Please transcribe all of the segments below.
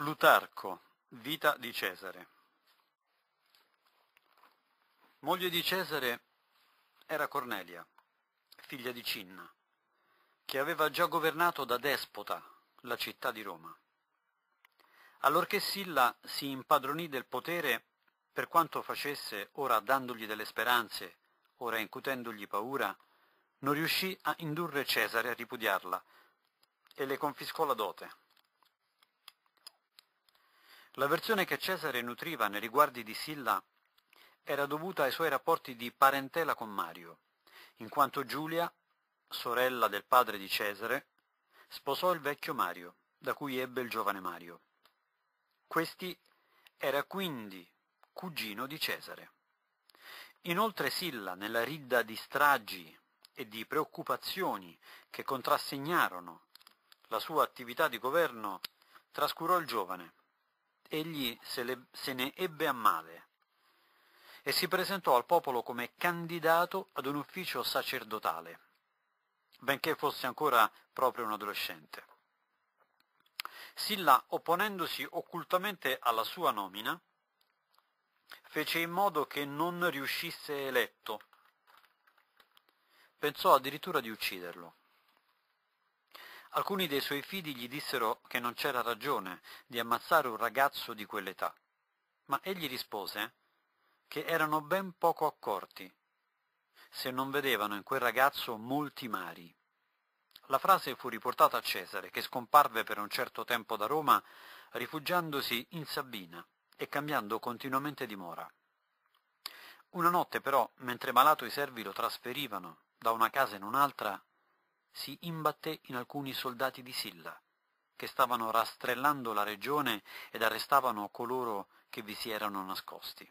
Plutarco, Vita di Cesare. Moglie di Cesare era Cornelia, figlia di Cinna, che aveva già governato da despota la città di Roma. Allorché Silla si impadronì del potere, per quanto facesse, ora dandogli delle speranze, ora incutendogli paura, non riuscì a indurre Cesare a ripudiarla e le confiscò la dote L'avversione che Cesare nutriva nei riguardi di Silla era dovuta ai suoi rapporti di parentela con Mario, in quanto Giulia, sorella del padre di Cesare, sposò il vecchio Mario, da cui ebbe il giovane Mario. Questi era quindi cugino di Cesare. Inoltre Silla, nella ridda di stragi e di preoccupazioni che contrassegnarono la sua attività di governo, trascurò il giovane egli se, le, se ne ebbe a male e si presentò al popolo come candidato ad un ufficio sacerdotale, benché fosse ancora proprio un adolescente. Silla, opponendosi occultamente alla sua nomina, fece in modo che non riuscisse eletto. Pensò addirittura di ucciderlo. Alcuni dei suoi figli gli dissero che non c'era ragione di ammazzare un ragazzo di quell'età, ma egli rispose che erano ben poco accorti se non vedevano in quel ragazzo molti mari. La frase fu riportata a Cesare, che scomparve per un certo tempo da Roma, rifugiandosi in Sabina e cambiando continuamente dimora. Una notte però, mentre malato i servi lo trasferivano da una casa in un'altra, si imbatté in alcuni soldati di Silla, che stavano rastrellando la regione ed arrestavano coloro che vi si erano nascosti.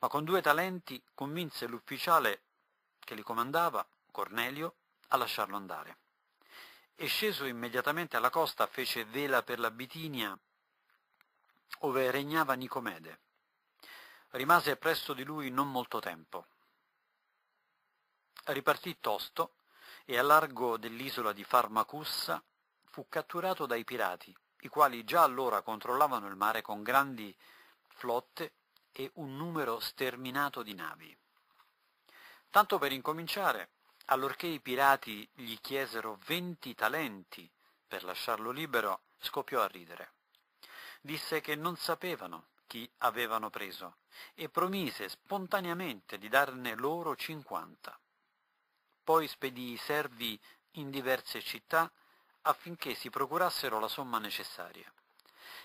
Ma con due talenti convinse l'ufficiale che li comandava, Cornelio, a lasciarlo andare. E sceso immediatamente alla costa fece vela per la Bitinia, ove regnava Nicomede. Rimase presso di lui non molto tempo. Ripartì tosto e a largo dell'isola di Farmacussa fu catturato dai pirati, i quali già allora controllavano il mare con grandi flotte e un numero sterminato di navi. Tanto per incominciare, allorché i pirati gli chiesero venti talenti per lasciarlo libero, scoppiò a ridere. Disse che non sapevano chi avevano preso e promise spontaneamente di darne loro cinquanta. Poi spedì i servi in diverse città affinché si procurassero la somma necessaria.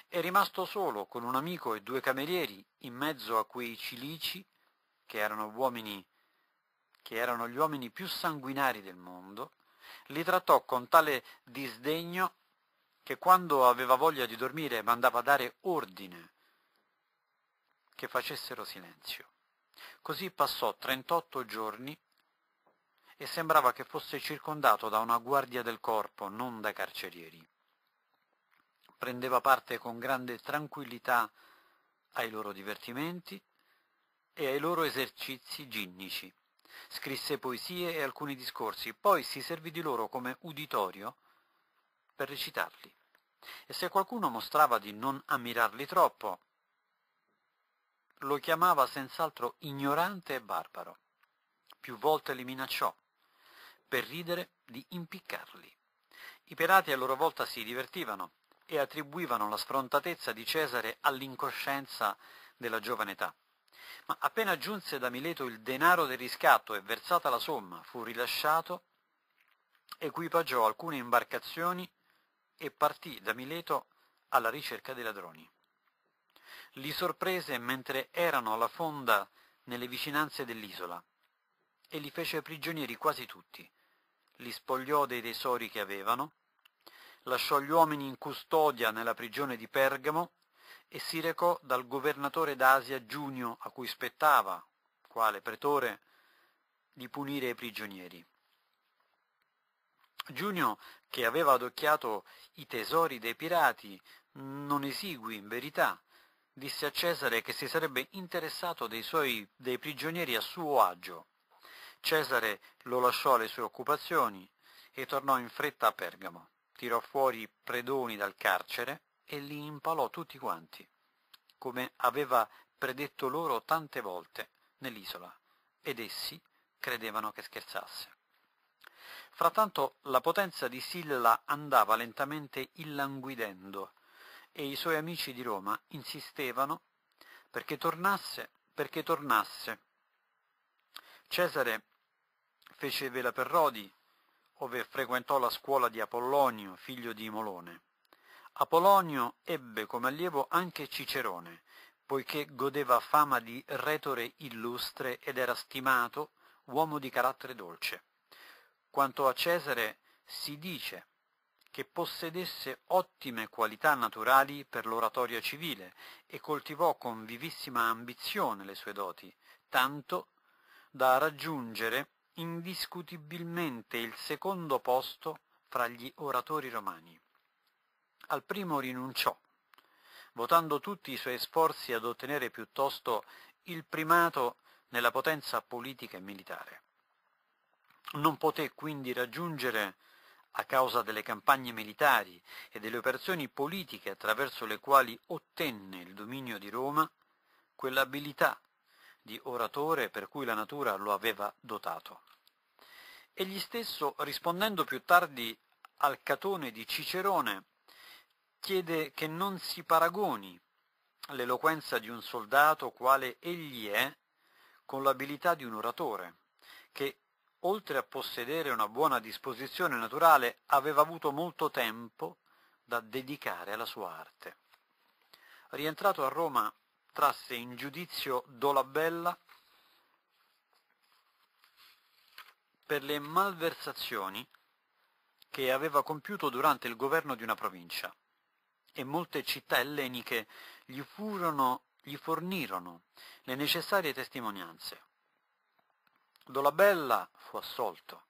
È rimasto solo con un amico e due camerieri in mezzo a quei cilici, che erano uomini che erano gli uomini più sanguinari del mondo, li trattò con tale disdegno che quando aveva voglia di dormire mandava a dare ordine che facessero silenzio. Così passò 38 giorni e sembrava che fosse circondato da una guardia del corpo, non da carcerieri. Prendeva parte con grande tranquillità ai loro divertimenti e ai loro esercizi ginnici. Scrisse poesie e alcuni discorsi, poi si servì di loro come uditorio per recitarli. E se qualcuno mostrava di non ammirarli troppo, lo chiamava senz'altro ignorante e barbaro. Più volte li minacciò, per ridere di impiccarli. I pirati a loro volta si divertivano e attribuivano la sfrontatezza di Cesare all'incoscienza della giovane età. Ma appena giunse da Mileto il denaro del riscatto e versata la somma, fu rilasciato, equipaggiò alcune imbarcazioni e partì da Mileto alla ricerca dei ladroni. Li sorprese mentre erano alla fonda nelle vicinanze dell'isola e li fece prigionieri quasi tutti, li spogliò dei tesori che avevano, lasciò gli uomini in custodia nella prigione di Pergamo e si recò dal governatore d'Asia Giunio, a cui spettava, quale pretore, di punire i prigionieri. Giunio, che aveva adocchiato i tesori dei pirati, non esigui in verità, disse a Cesare che si sarebbe interessato dei, suoi, dei prigionieri a suo agio Cesare lo lasciò alle sue occupazioni e tornò in fretta a Pergamo. Tirò fuori i predoni dal carcere e li impalò tutti quanti, come aveva predetto loro tante volte nell'isola, ed essi credevano che scherzasse. Frattanto la potenza di Silla andava lentamente illanguidendo e i suoi amici di Roma insistevano perché tornasse, perché tornasse. Cesare fece vela per Rodi, ove frequentò la scuola di Apollonio, figlio di Molone. Apollonio ebbe come allievo anche Cicerone, poiché godeva fama di retore illustre ed era stimato uomo di carattere dolce. Quanto a Cesare si dice che possedesse ottime qualità naturali per l'oratoria civile e coltivò con vivissima ambizione le sue doti, tanto da raggiungere indiscutibilmente il secondo posto fra gli oratori romani. Al primo rinunciò, votando tutti i suoi sforzi ad ottenere piuttosto il primato nella potenza politica e militare. Non poté quindi raggiungere, a causa delle campagne militari e delle operazioni politiche attraverso le quali ottenne il dominio di Roma, quell'abilità di oratore per cui la natura lo aveva dotato. Egli stesso, rispondendo più tardi al Catone di Cicerone, chiede che non si paragoni l'eloquenza di un soldato quale egli è con l'abilità di un oratore, che oltre a possedere una buona disposizione naturale aveva avuto molto tempo da dedicare alla sua arte. Rientrato a Roma trasse in giudizio Dolabella per le malversazioni che aveva compiuto durante il governo di una provincia e molte città elleniche gli, furono, gli fornirono le necessarie testimonianze. Dolabella fu assolto.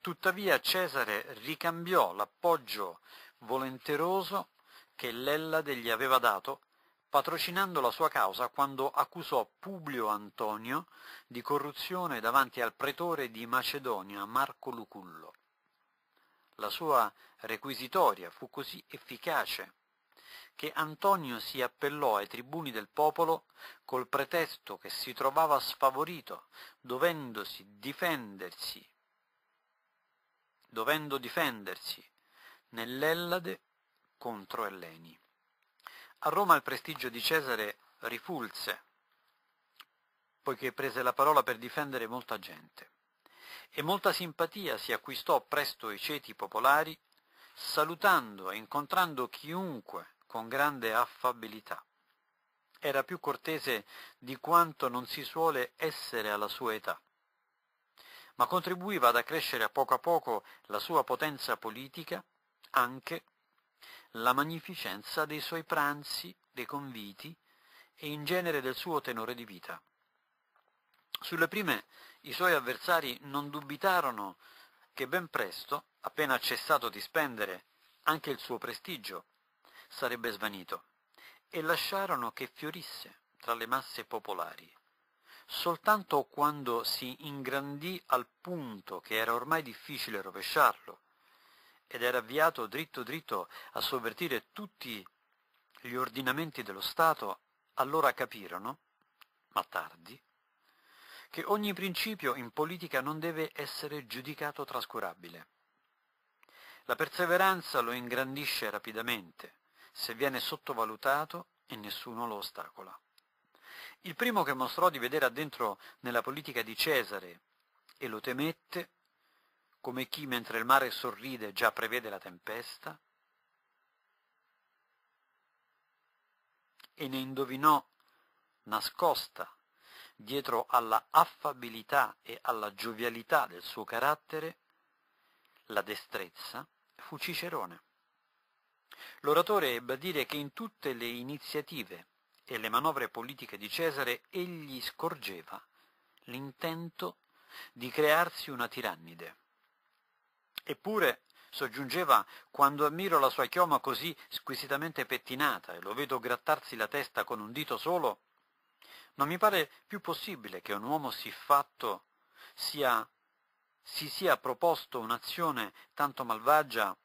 Tuttavia Cesare ricambiò l'appoggio volenteroso che l'Ellade gli aveva dato patrocinando la sua causa quando accusò Publio Antonio di corruzione davanti al pretore di Macedonia Marco Lucullo. La sua requisitoria fu così efficace che Antonio si appellò ai tribuni del popolo col pretesto che si trovava sfavorito, dovendosi difendersi, dovendo difendersi nell'Ellade contro Elleni. A Roma il prestigio di Cesare ripulse, poiché prese la parola per difendere molta gente, e molta simpatia si acquistò presso i ceti popolari, salutando e incontrando chiunque con grande affabilità. Era più cortese di quanto non si suole essere alla sua età, ma contribuiva ad accrescere a poco a poco la sua potenza politica anche la magnificenza dei suoi pranzi, dei conviti e in genere del suo tenore di vita. Sulle prime i suoi avversari non dubitarono che ben presto, appena cessato di spendere, anche il suo prestigio sarebbe svanito e lasciarono che fiorisse tra le masse popolari. Soltanto quando si ingrandì al punto che era ormai difficile rovesciarlo ed era avviato dritto dritto a sovvertire tutti gli ordinamenti dello Stato, allora capirono, ma tardi, che ogni principio in politica non deve essere giudicato trascurabile. La perseveranza lo ingrandisce rapidamente, se viene sottovalutato e nessuno lo ostacola. Il primo che mostrò di vedere addentro nella politica di Cesare e lo temette come chi mentre il mare sorride già prevede la tempesta, e ne indovinò nascosta dietro alla affabilità e alla giovialità del suo carattere la destrezza, fu Cicerone. L'oratore ebbe a dire che in tutte le iniziative e le manovre politiche di Cesare egli scorgeva l'intento di crearsi una tirannide Eppure, soggiungeva, quando ammiro la sua chioma così squisitamente pettinata e lo vedo grattarsi la testa con un dito solo, non mi pare più possibile che un uomo siffatto sia, si sia proposto un'azione tanto malvagia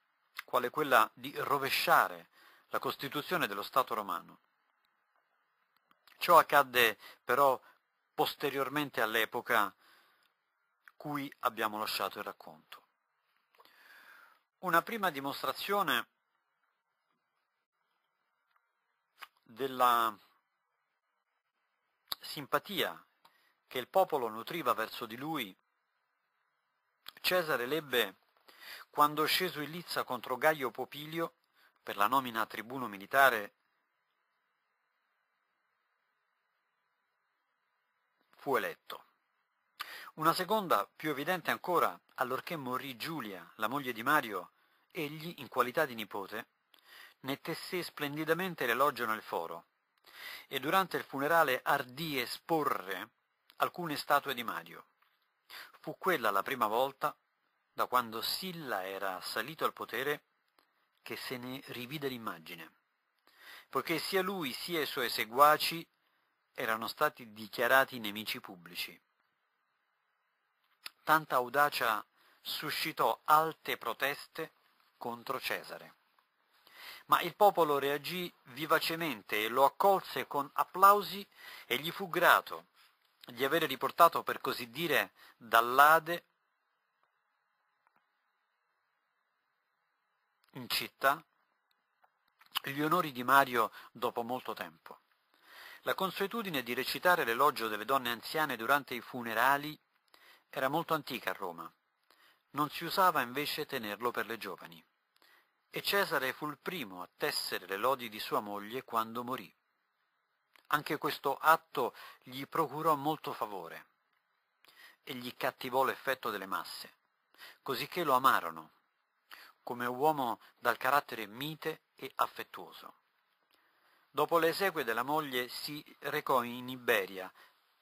quale quella di rovesciare la Costituzione dello Stato romano. Ciò accadde però posteriormente all'epoca cui abbiamo lasciato il racconto una prima dimostrazione della simpatia che il popolo nutriva verso di lui, Cesare l'ebbe quando sceso in Lizza contro Gaio Popilio per la nomina a tribuno militare fu eletto. Una seconda, più evidente ancora, allorché morì Giulia, la moglie di Mario, egli, in qualità di nipote, ne tessé splendidamente l'elogio nel foro, e durante il funerale ardì esporre alcune statue di Mario. Fu quella la prima volta, da quando Silla era assalito al potere, che se ne rivide l'immagine, poiché sia lui sia i suoi seguaci erano stati dichiarati nemici pubblici. Tanta audacia suscitò alte proteste contro Cesare. Ma il popolo reagì vivacemente e lo accolse con applausi e gli fu grato di avere riportato, per così dire, dall'Ade in città gli onori di Mario dopo molto tempo. La consuetudine di recitare l'elogio delle donne anziane durante i funerali era molto antica a Roma. Non si usava invece tenerlo per le giovani. E Cesare fu il primo a tessere le lodi di sua moglie quando morì. Anche questo atto gli procurò molto favore e gli cattivò l'effetto delle masse, cosicché lo amarono, come uomo dal carattere mite e affettuoso. Dopo le esequie della moglie si recò in Iberia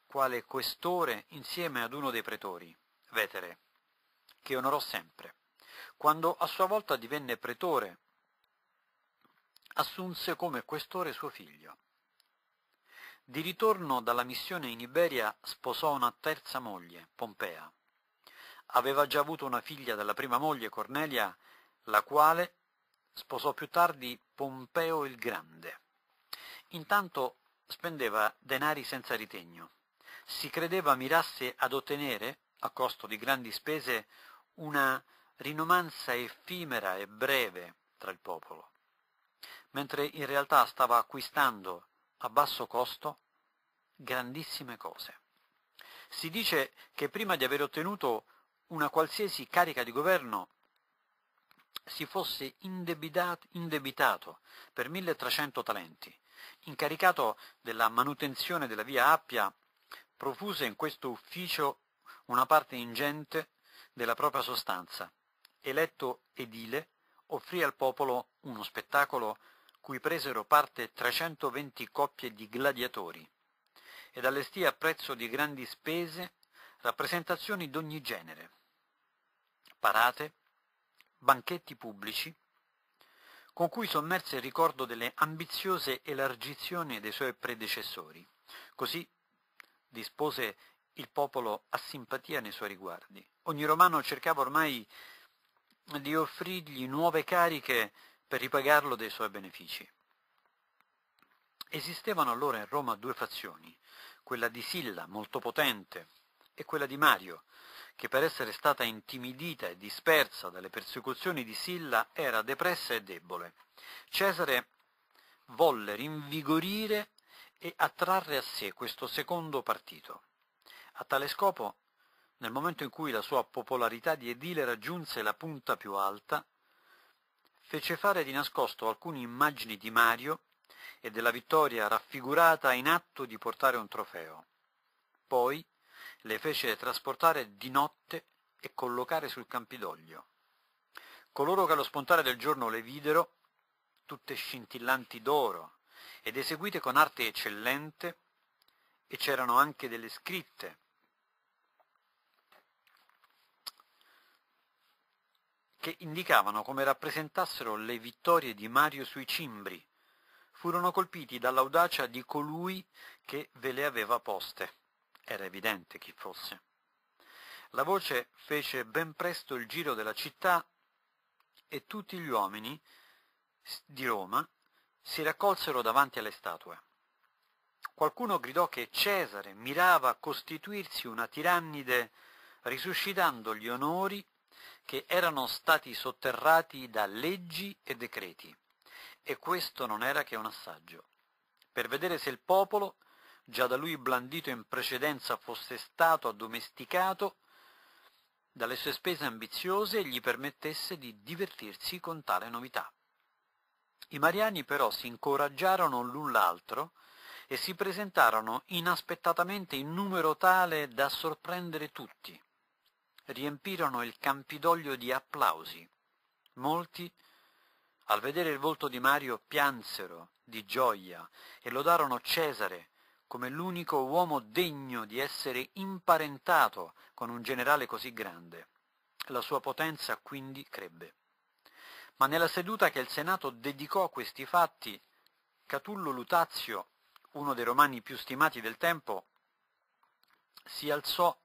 quale questore insieme ad uno dei pretori, Vetere, che onorò sempre. Quando a sua volta divenne pretore, assunse come questore suo figlio. Di ritorno dalla missione in Iberia sposò una terza moglie, Pompea. Aveva già avuto una figlia dalla prima moglie, Cornelia, la quale sposò più tardi Pompeo il Grande. Intanto spendeva denari senza ritegno si credeva mirasse ad ottenere, a costo di grandi spese, una rinomanza effimera e breve tra il popolo, mentre in realtà stava acquistando a basso costo grandissime cose. Si dice che prima di aver ottenuto una qualsiasi carica di governo si fosse indebitato, indebitato per 1300 talenti, incaricato della manutenzione della via Appia profuse in questo ufficio una parte ingente della propria sostanza. Eletto edile, offrì al popolo uno spettacolo cui presero parte 320 coppie di gladiatori ed allestì a prezzo di grandi spese rappresentazioni d'ogni genere, parate, banchetti pubblici, con cui sommerse il ricordo delle ambiziose elargizioni dei suoi predecessori. Così dispose il popolo a simpatia nei suoi riguardi. Ogni romano cercava ormai di offrirgli nuove cariche per ripagarlo dei suoi benefici. Esistevano allora in Roma due fazioni, quella di Silla, molto potente, e quella di Mario, che per essere stata intimidita e dispersa dalle persecuzioni di Silla era depressa e debole. Cesare volle rinvigorire e attrarre a sé questo secondo partito. A tale scopo, nel momento in cui la sua popolarità di edile raggiunse la punta più alta, fece fare di nascosto alcune immagini di Mario e della vittoria raffigurata in atto di portare un trofeo. Poi le fece trasportare di notte e collocare sul Campidoglio. Coloro che allo spontare del giorno le videro, tutte scintillanti d'oro, ed eseguite con arte eccellente e c'erano anche delle scritte che indicavano come rappresentassero le vittorie di Mario sui cimbri. Furono colpiti dall'audacia di colui che ve le aveva poste. Era evidente chi fosse. La voce fece ben presto il giro della città e tutti gli uomini di Roma si raccolsero davanti alle statue. Qualcuno gridò che Cesare mirava a costituirsi una tirannide risuscitando gli onori che erano stati sotterrati da leggi e decreti. E questo non era che un assaggio, per vedere se il popolo, già da lui blandito in precedenza, fosse stato addomesticato dalle sue spese ambiziose e gli permettesse di divertirsi con tale novità. I mariani però si incoraggiarono l'un l'altro e si presentarono inaspettatamente in numero tale da sorprendere tutti. Riempirono il Campidoglio di applausi. Molti, al vedere il volto di Mario, piansero di gioia e lodarono Cesare come l'unico uomo degno di essere imparentato con un generale così grande. La sua potenza quindi crebbe ma nella seduta che il Senato dedicò a questi fatti, Catullo Lutazio, uno dei romani più stimati del tempo, si alzò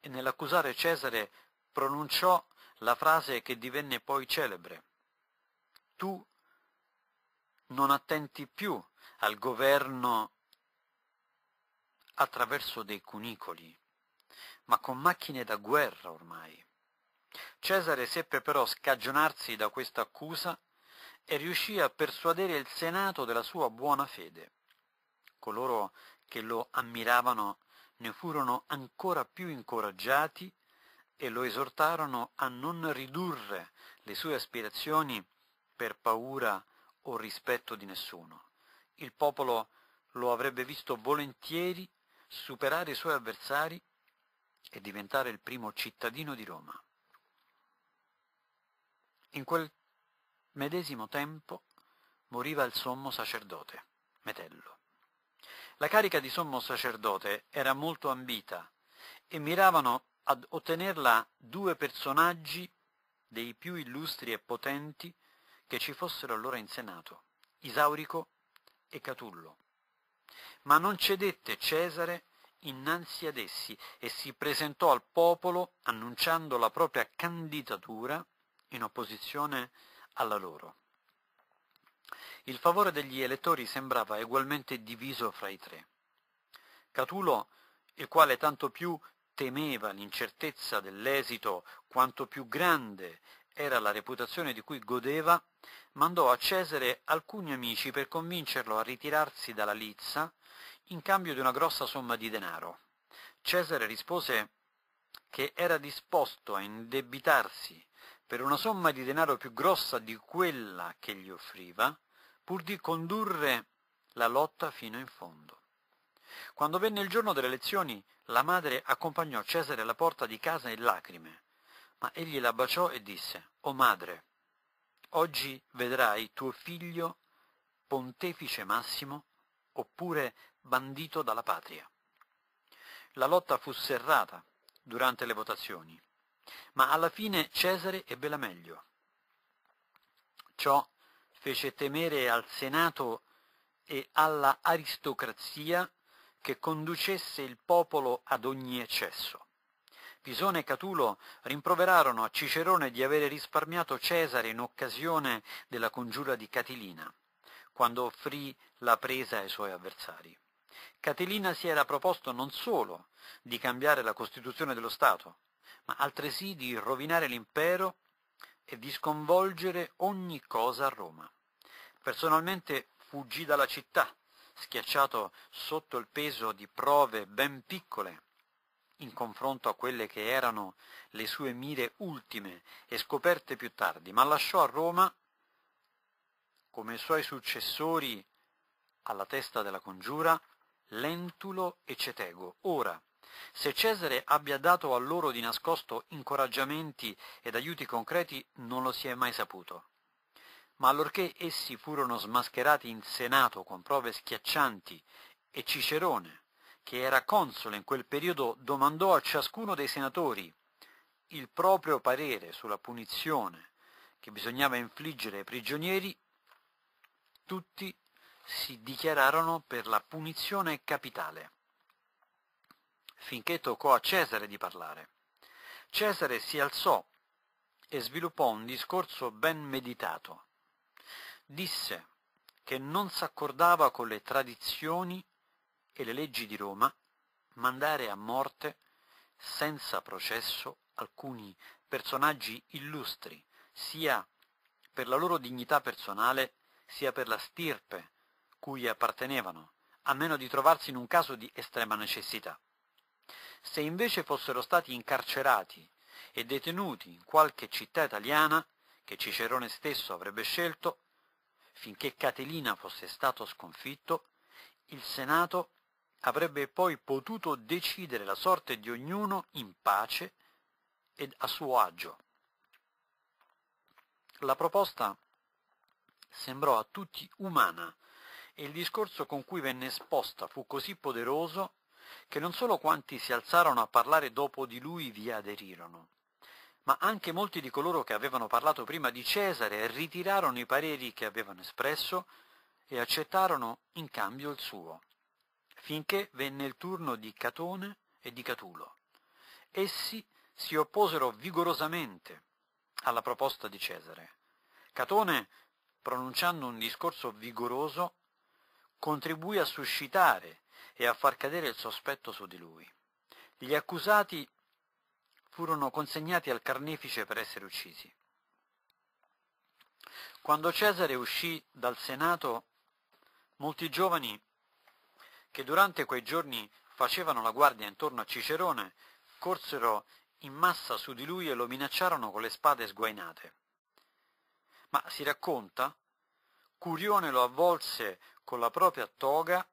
e nell'accusare Cesare pronunciò la frase che divenne poi celebre. Tu non attenti più al governo attraverso dei cunicoli, ma con macchine da guerra ormai. Cesare seppe però scagionarsi da questa accusa e riuscì a persuadere il Senato della sua buona fede. Coloro che lo ammiravano ne furono ancora più incoraggiati e lo esortarono a non ridurre le sue aspirazioni per paura o rispetto di nessuno. Il popolo lo avrebbe visto volentieri superare i suoi avversari e diventare il primo cittadino di Roma. In quel medesimo tempo moriva il sommo sacerdote, Metello. La carica di sommo sacerdote era molto ambita e miravano ad ottenerla due personaggi dei più illustri e potenti che ci fossero allora in Senato, Isaurico e Catullo. Ma non cedette Cesare innanzi ad essi e si presentò al popolo annunciando la propria candidatura in opposizione alla loro. Il favore degli elettori sembrava ugualmente diviso fra i tre. Catulo, il quale tanto più temeva l'incertezza dell'esito quanto più grande era la reputazione di cui godeva, mandò a Cesare alcuni amici per convincerlo a ritirarsi dalla Lizza in cambio di una grossa somma di denaro. Cesare rispose che era disposto a indebitarsi per una somma di denaro più grossa di quella che gli offriva, pur di condurre la lotta fino in fondo. Quando venne il giorno delle elezioni, la madre accompagnò Cesare alla porta di casa in lacrime, ma egli la baciò e disse, O madre, oggi vedrai tuo figlio pontefice massimo oppure bandito dalla patria. La lotta fu serrata durante le votazioni ma alla fine Cesare ebbe la meglio. Ciò fece temere al Senato e alla aristocrazia che conducesse il popolo ad ogni eccesso. Pisone e Catulo rimproverarono a Cicerone di avere risparmiato Cesare in occasione della congiura di Catilina, quando offrì la presa ai suoi avversari. Catilina si era proposto non solo di cambiare la Costituzione dello Stato, ma altresì di rovinare l'impero e di sconvolgere ogni cosa a Roma. Personalmente fuggì dalla città, schiacciato sotto il peso di prove ben piccole in confronto a quelle che erano le sue mire ultime e scoperte più tardi, ma lasciò a Roma, come suoi successori alla testa della congiura, Lentulo e Cetego, ora se Cesare abbia dato a loro di nascosto incoraggiamenti ed aiuti concreti non lo si è mai saputo. Ma allorché essi furono smascherati in Senato con prove schiaccianti e Cicerone, che era console in quel periodo, domandò a ciascuno dei senatori il proprio parere sulla punizione che bisognava infliggere ai prigionieri, tutti si dichiararono per la punizione capitale finché toccò a Cesare di parlare. Cesare si alzò e sviluppò un discorso ben meditato. Disse che non s'accordava con le tradizioni e le leggi di Roma mandare a morte senza processo alcuni personaggi illustri, sia per la loro dignità personale, sia per la stirpe cui appartenevano, a meno di trovarsi in un caso di estrema necessità. Se invece fossero stati incarcerati e detenuti in qualche città italiana, che Cicerone stesso avrebbe scelto, finché Catilina fosse stato sconfitto, il Senato avrebbe poi potuto decidere la sorte di ognuno in pace ed a suo agio. La proposta sembrò a tutti umana e il discorso con cui venne esposta fu così poderoso che non solo quanti si alzarono a parlare dopo di lui vi aderirono, ma anche molti di coloro che avevano parlato prima di Cesare ritirarono i pareri che avevano espresso e accettarono in cambio il suo, finché venne il turno di Catone e di Catulo. Essi si opposero vigorosamente alla proposta di Cesare. Catone, pronunciando un discorso vigoroso, contribuì a suscitare e a far cadere il sospetto su di lui. Gli accusati furono consegnati al carnefice per essere uccisi. Quando Cesare uscì dal Senato, molti giovani che durante quei giorni facevano la guardia intorno a Cicerone corsero in massa su di lui e lo minacciarono con le spade sguainate. Ma si racconta, Curione lo avvolse con la propria toga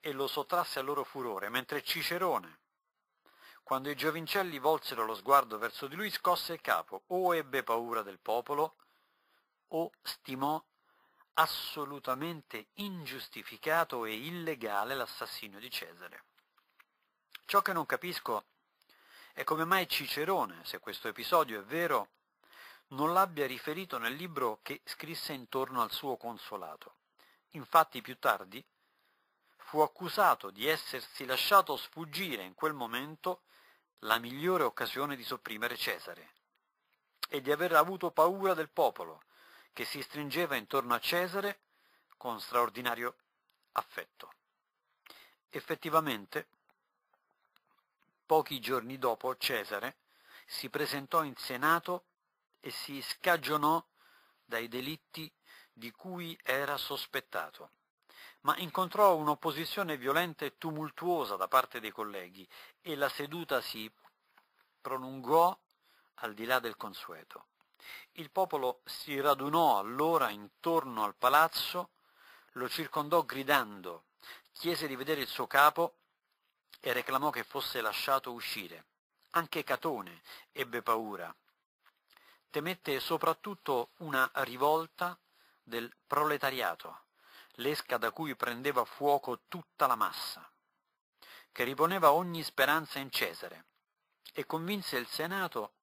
e lo sottrasse al loro furore, mentre Cicerone, quando i giovincelli volsero lo sguardo verso di lui, scosse il capo, o ebbe paura del popolo, o stimò assolutamente ingiustificato e illegale l'assassinio di Cesare. Ciò che non capisco è come mai Cicerone, se questo episodio è vero, non l'abbia riferito nel libro che scrisse intorno al suo consolato. Infatti più tardi fu accusato di essersi lasciato sfuggire in quel momento la migliore occasione di sopprimere Cesare e di aver avuto paura del popolo che si stringeva intorno a Cesare con straordinario affetto. Effettivamente, pochi giorni dopo Cesare si presentò in Senato e si scagionò dai delitti di cui era sospettato ma incontrò un'opposizione violenta e tumultuosa da parte dei colleghi e la seduta si prolungò al di là del consueto. Il popolo si radunò allora intorno al palazzo, lo circondò gridando, chiese di vedere il suo capo e reclamò che fosse lasciato uscire. Anche Catone ebbe paura. Temette soprattutto una rivolta del proletariato l'esca da cui prendeva fuoco tutta la massa, che riponeva ogni speranza in Cesare, e convinse il Senato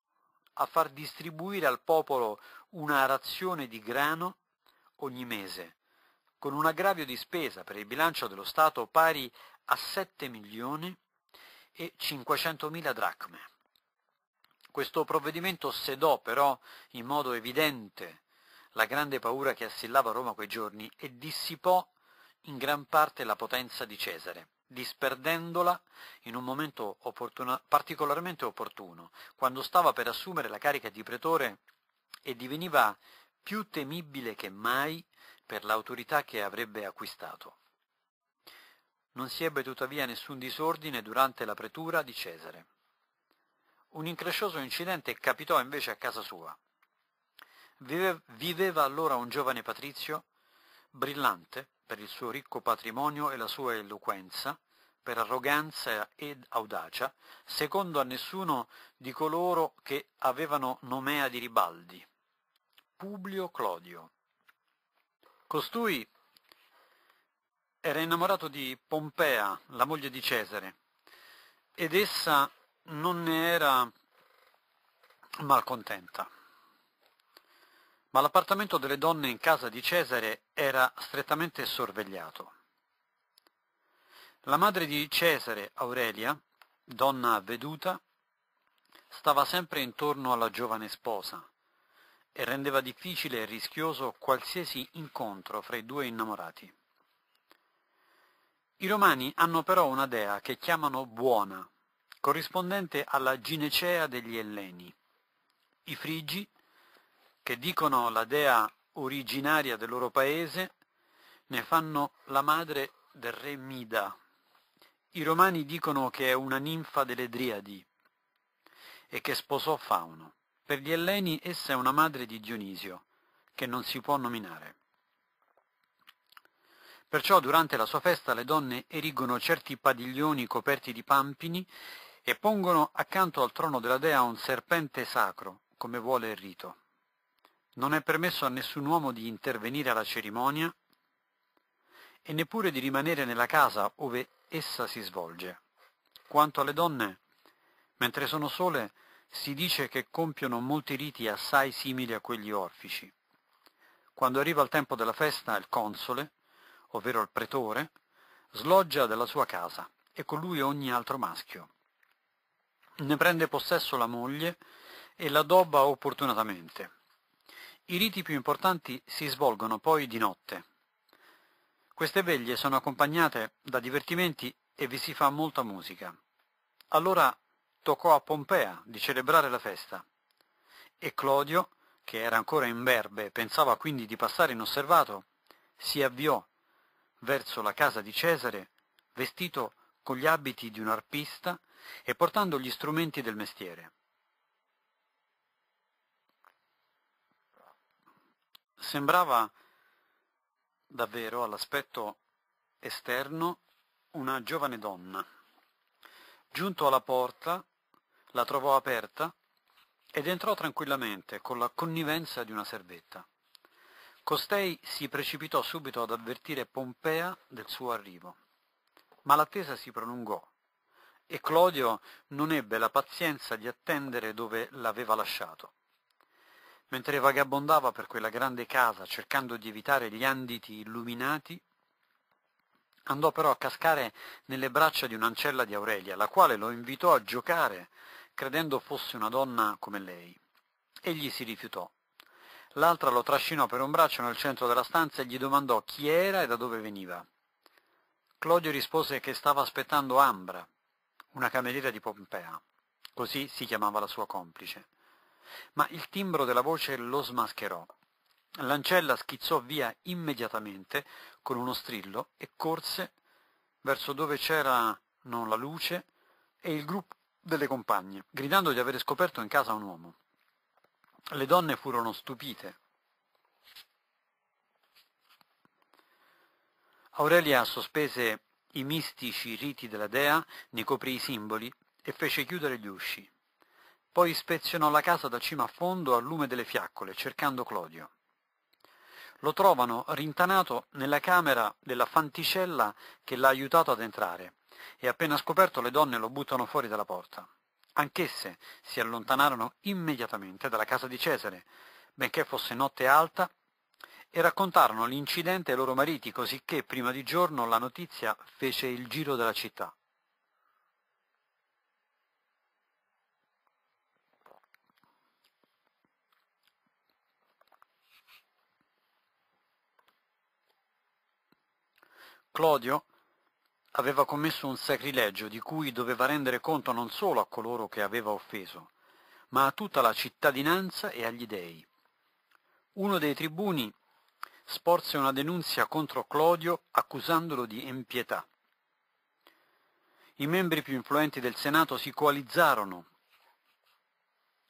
a far distribuire al popolo una razione di grano ogni mese, con un aggravio di spesa per il bilancio dello Stato pari a 7 milioni e 500 mila dracme. Questo provvedimento sedò però in modo evidente la grande paura che assillava Roma quei giorni e dissipò in gran parte la potenza di Cesare, disperdendola in un momento opportuna, particolarmente opportuno, quando stava per assumere la carica di pretore e diveniva più temibile che mai per l'autorità che avrebbe acquistato. Non si ebbe tuttavia nessun disordine durante la pretura di Cesare. Un increscioso incidente capitò invece a casa sua. Viveva allora un giovane patrizio, brillante per il suo ricco patrimonio e la sua eloquenza, per arroganza ed audacia, secondo a nessuno di coloro che avevano nomea di ribaldi. Publio Clodio. Costui era innamorato di Pompea, la moglie di Cesare, ed essa non ne era malcontenta ma l'appartamento delle donne in casa di Cesare era strettamente sorvegliato. La madre di Cesare, Aurelia, donna avveduta, stava sempre intorno alla giovane sposa e rendeva difficile e rischioso qualsiasi incontro fra i due innamorati. I romani hanno però una dea che chiamano buona, corrispondente alla Ginecea degli Elleni. I Frigi che dicono la dea originaria del loro paese, ne fanno la madre del re Mida. I romani dicono che è una ninfa delle Driadi e che sposò Fauno. Per gli Elleni essa è una madre di Dionisio, che non si può nominare. Perciò durante la sua festa le donne erigono certi padiglioni coperti di pampini e pongono accanto al trono della dea un serpente sacro, come vuole il rito non è permesso a nessun uomo di intervenire alla cerimonia e neppure di rimanere nella casa ove essa si svolge. Quanto alle donne, mentre sono sole, si dice che compiono molti riti assai simili a quelli orfici. Quando arriva il tempo della festa, il console, ovvero il pretore, sloggia dalla sua casa e con lui ogni altro maschio. Ne prende possesso la moglie e la dobba opportunatamente. I riti più importanti si svolgono poi di notte. Queste veglie sono accompagnate da divertimenti e vi si fa molta musica. Allora toccò a Pompea di celebrare la festa e Clodio, che era ancora in berbe e pensava quindi di passare inosservato, si avviò verso la casa di Cesare vestito con gli abiti di un arpista e portando gli strumenti del mestiere. Sembrava davvero all'aspetto esterno una giovane donna. Giunto alla porta, la trovò aperta ed entrò tranquillamente con la connivenza di una servetta. Costei si precipitò subito ad avvertire Pompea del suo arrivo, ma l'attesa si prolungò e Clodio non ebbe la pazienza di attendere dove l'aveva lasciato mentre vagabondava per quella grande casa cercando di evitare gli anditi illuminati, andò però a cascare nelle braccia di un'ancella di Aurelia, la quale lo invitò a giocare, credendo fosse una donna come lei. Egli si rifiutò. L'altra lo trascinò per un braccio nel centro della stanza e gli domandò chi era e da dove veniva. Clodio rispose che stava aspettando Ambra, una cameriera di Pompea, così si chiamava la sua complice ma il timbro della voce lo smascherò. L'ancella schizzò via immediatamente con uno strillo e corse verso dove c'era non la luce e il gruppo delle compagne, gridando di avere scoperto in casa un uomo. Le donne furono stupite. Aurelia sospese i mistici riti della dea, ne coprì i simboli e fece chiudere gli usci. Poi ispezionò la casa da cima a fondo al lume delle fiaccole, cercando Clodio. Lo trovano rintanato nella camera della fanticella che l'ha aiutato ad entrare e appena scoperto le donne lo buttano fuori dalla porta. Anch'esse si allontanarono immediatamente dalla casa di Cesare, benché fosse notte alta, e raccontarono l'incidente ai loro mariti, cosicché prima di giorno la notizia fece il giro della città. Clodio aveva commesso un sacrilegio di cui doveva rendere conto non solo a coloro che aveva offeso, ma a tutta la cittadinanza e agli dei. Uno dei tribuni sporse una denunzia contro Clodio accusandolo di impietà. I membri più influenti del Senato si coalizzarono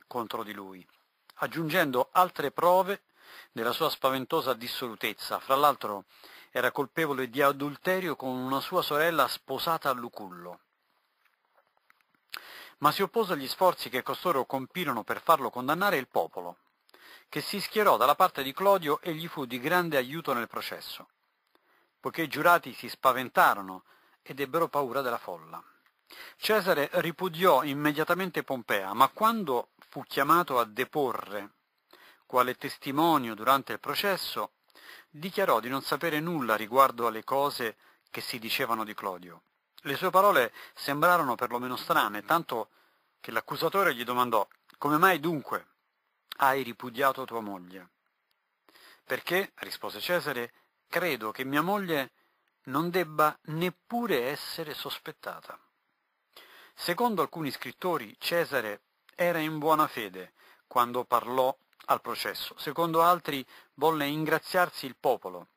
contro di lui, aggiungendo altre prove della sua spaventosa dissolutezza. Fra l'altro era colpevole di adulterio con una sua sorella sposata a Lucullo. Ma si oppose agli sforzi che costoro compirono per farlo condannare il popolo, che si schierò dalla parte di Clodio e gli fu di grande aiuto nel processo, poiché i giurati si spaventarono ed ebbero paura della folla. Cesare ripudiò immediatamente Pompea, ma quando fu chiamato a deporre quale testimonio durante il processo, dichiarò di non sapere nulla riguardo alle cose che si dicevano di Clodio. Le sue parole sembrarono perlomeno strane, tanto che l'accusatore gli domandò Come mai dunque hai ripudiato tua moglie? Perché, rispose Cesare, credo che mia moglie non debba neppure essere sospettata. Secondo alcuni scrittori Cesare era in buona fede quando parlò al processo. Secondo altri volle ingraziarsi il popolo,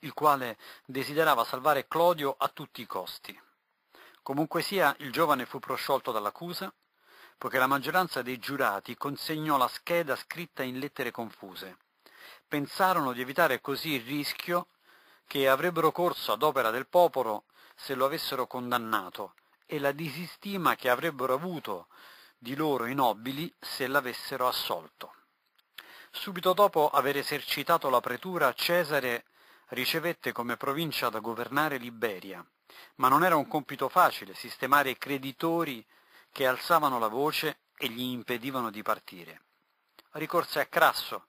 il quale desiderava salvare Clodio a tutti i costi. Comunque sia, il giovane fu prosciolto dall'accusa, poiché la maggioranza dei giurati consegnò la scheda scritta in lettere confuse. Pensarono di evitare così il rischio che avrebbero corso ad opera del popolo se lo avessero condannato e la disistima che avrebbero avuto di loro i nobili se l'avessero assolto. Subito dopo aver esercitato la pretura, Cesare ricevette come provincia da governare l'Iberia, ma non era un compito facile sistemare i creditori che alzavano la voce e gli impedivano di partire. Ricorse a Crasso,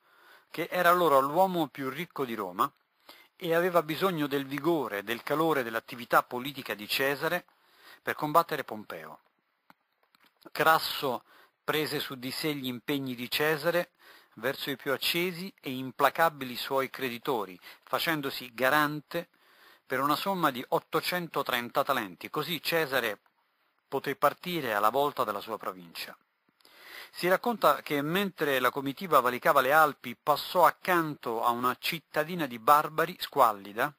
che era allora l'uomo più ricco di Roma e aveva bisogno del vigore, e del calore dell'attività politica di Cesare per combattere Pompeo. Crasso prese su di sé gli impegni di Cesare verso i più accesi e implacabili suoi creditori, facendosi garante per una somma di 830 talenti, così Cesare poté partire alla volta della sua provincia. Si racconta che mentre la comitiva valicava le Alpi passò accanto a una cittadina di barbari squallida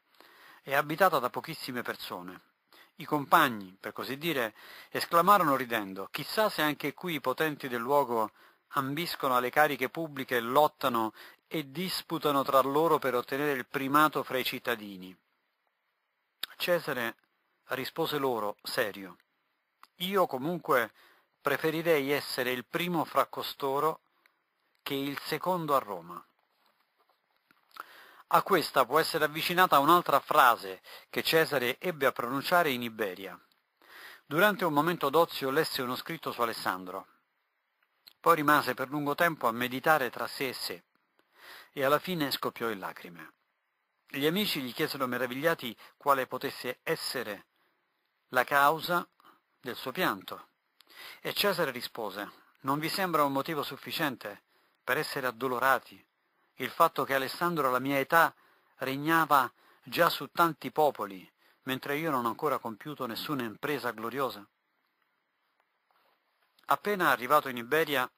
e abitata da pochissime persone. I compagni, per così dire, esclamarono ridendo, chissà se anche qui i potenti del luogo ambiscono alle cariche pubbliche, lottano e disputano tra loro per ottenere il primato fra i cittadini. Cesare rispose loro, serio, io comunque preferirei essere il primo fra costoro che il secondo a Roma. A questa può essere avvicinata un'altra frase che Cesare ebbe a pronunciare in Iberia. Durante un momento d'ozio lesse uno scritto su Alessandro. Poi rimase per lungo tempo a meditare tra sé e sé e alla fine scoppiò in lacrime. Gli amici gli chiesero meravigliati quale potesse essere la causa del suo pianto. E Cesare rispose, non vi sembra un motivo sufficiente per essere addolorati il fatto che Alessandro alla mia età regnava già su tanti popoli, mentre io non ho ancora compiuto nessuna impresa gloriosa? Appena arrivato in Iberia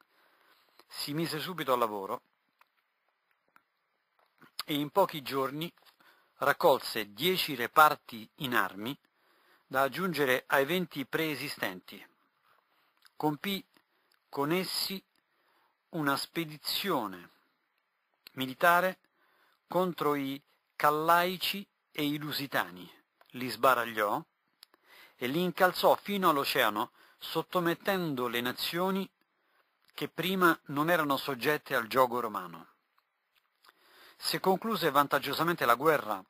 si mise subito al lavoro e in pochi giorni raccolse dieci reparti in armi da aggiungere ai venti preesistenti. Compì con essi una spedizione militare contro i Callaici e i Lusitani, li sbaragliò e li incalzò fino all'oceano, sottomettendo le nazioni che prima non erano soggette al gioco romano. Se concluse vantaggiosamente la guerra,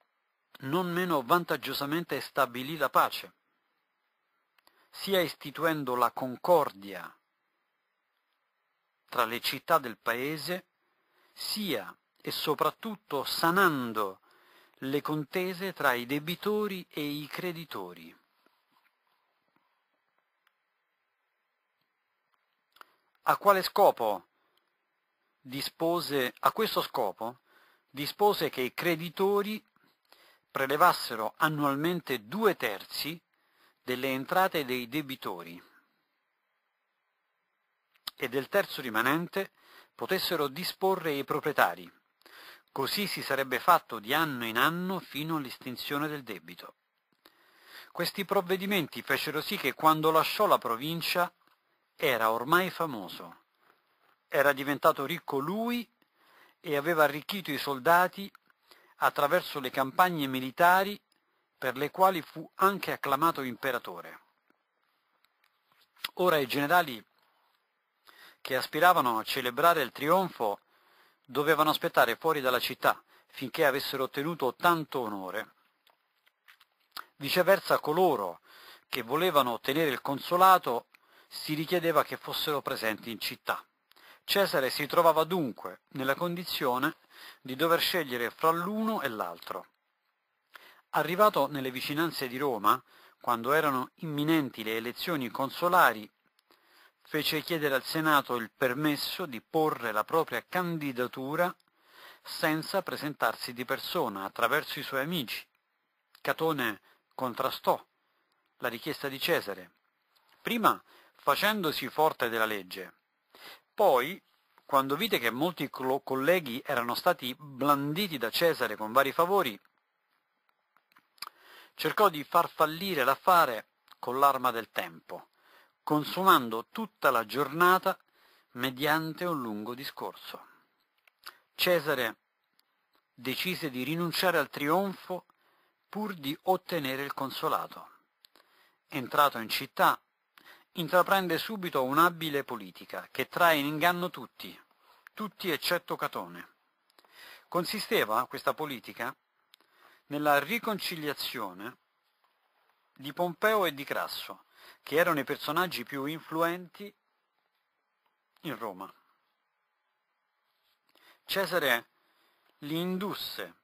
non meno vantaggiosamente stabilì la pace, sia istituendo la concordia tra le città del paese sia e soprattutto sanando le contese tra i debitori e i creditori. A quale scopo dispose, a questo scopo, dispose che i creditori prelevassero annualmente due terzi delle entrate dei debitori e del terzo rimanente potessero disporre i proprietari. Così si sarebbe fatto di anno in anno fino all'estinzione del debito. Questi provvedimenti fecero sì che quando lasciò la provincia era ormai famoso. Era diventato ricco lui e aveva arricchito i soldati attraverso le campagne militari per le quali fu anche acclamato imperatore. Ora i generali che aspiravano a celebrare il trionfo dovevano aspettare fuori dalla città finché avessero ottenuto tanto onore. Viceversa coloro che volevano ottenere il consolato si richiedeva che fossero presenti in città. Cesare si trovava dunque nella condizione di dover scegliere fra l'uno e l'altro. Arrivato nelle vicinanze di Roma, quando erano imminenti le elezioni consolari fece chiedere al Senato il permesso di porre la propria candidatura senza presentarsi di persona attraverso i suoi amici. Catone contrastò la richiesta di Cesare, prima facendosi forte della legge, poi quando vide che molti colleghi erano stati blanditi da Cesare con vari favori, cercò di far fallire l'affare con l'arma del tempo consumando tutta la giornata mediante un lungo discorso. Cesare decise di rinunciare al trionfo pur di ottenere il consolato. Entrato in città, intraprende subito un'abile politica che trae in inganno tutti, tutti eccetto Catone. Consisteva questa politica nella riconciliazione di Pompeo e di Crasso, che erano i personaggi più influenti in Roma. Cesare li indusse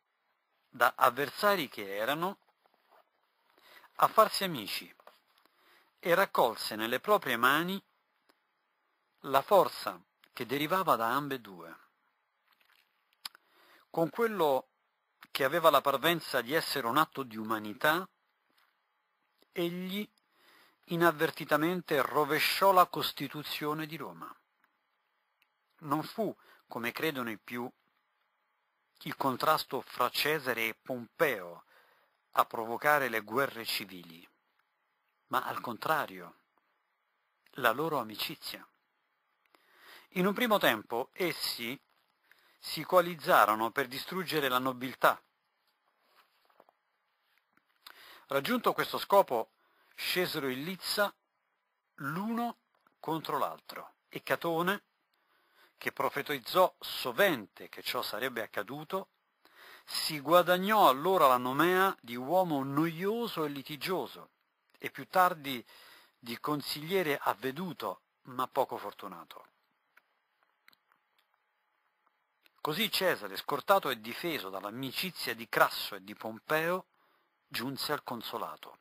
da avversari che erano a farsi amici e raccolse nelle proprie mani la forza che derivava da ambedue. Con quello che aveva la parvenza di essere un atto di umanità, egli inavvertitamente rovesciò la Costituzione di Roma. Non fu, come credono i più, il contrasto fra Cesare e Pompeo a provocare le guerre civili, ma al contrario, la loro amicizia. In un primo tempo essi si coalizzarono per distruggere la nobiltà. Raggiunto questo scopo, scesero in Lizza l'uno contro l'altro e Catone, che profetizzò sovente che ciò sarebbe accaduto, si guadagnò allora la nomea di uomo noioso e litigioso e più tardi di consigliere avveduto ma poco fortunato. Così Cesare, scortato e difeso dall'amicizia di Crasso e di Pompeo, giunse al consolato.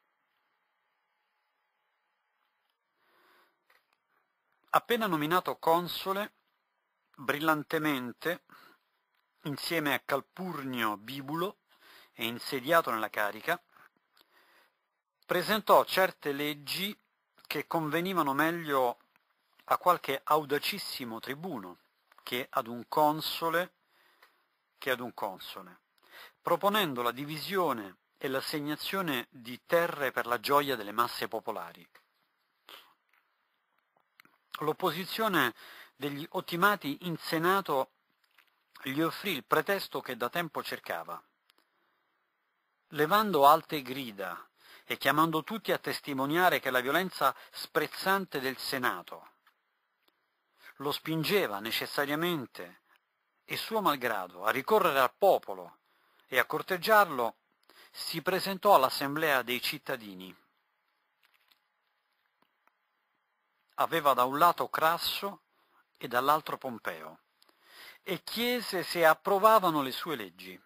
Appena nominato console, brillantemente, insieme a Calpurnio Bibulo e insediato nella carica, presentò certe leggi che convenivano meglio a qualche audacissimo tribuno che ad un console, che ad un console proponendo la divisione e l'assegnazione di terre per la gioia delle masse popolari. L'opposizione degli ottimati in Senato gli offrì il pretesto che da tempo cercava. Levando alte grida e chiamando tutti a testimoniare che la violenza sprezzante del Senato lo spingeva necessariamente e suo malgrado a ricorrere al popolo e a corteggiarlo, si presentò all'assemblea dei cittadini aveva da un lato Crasso e dall'altro Pompeo, e chiese se approvavano le sue leggi.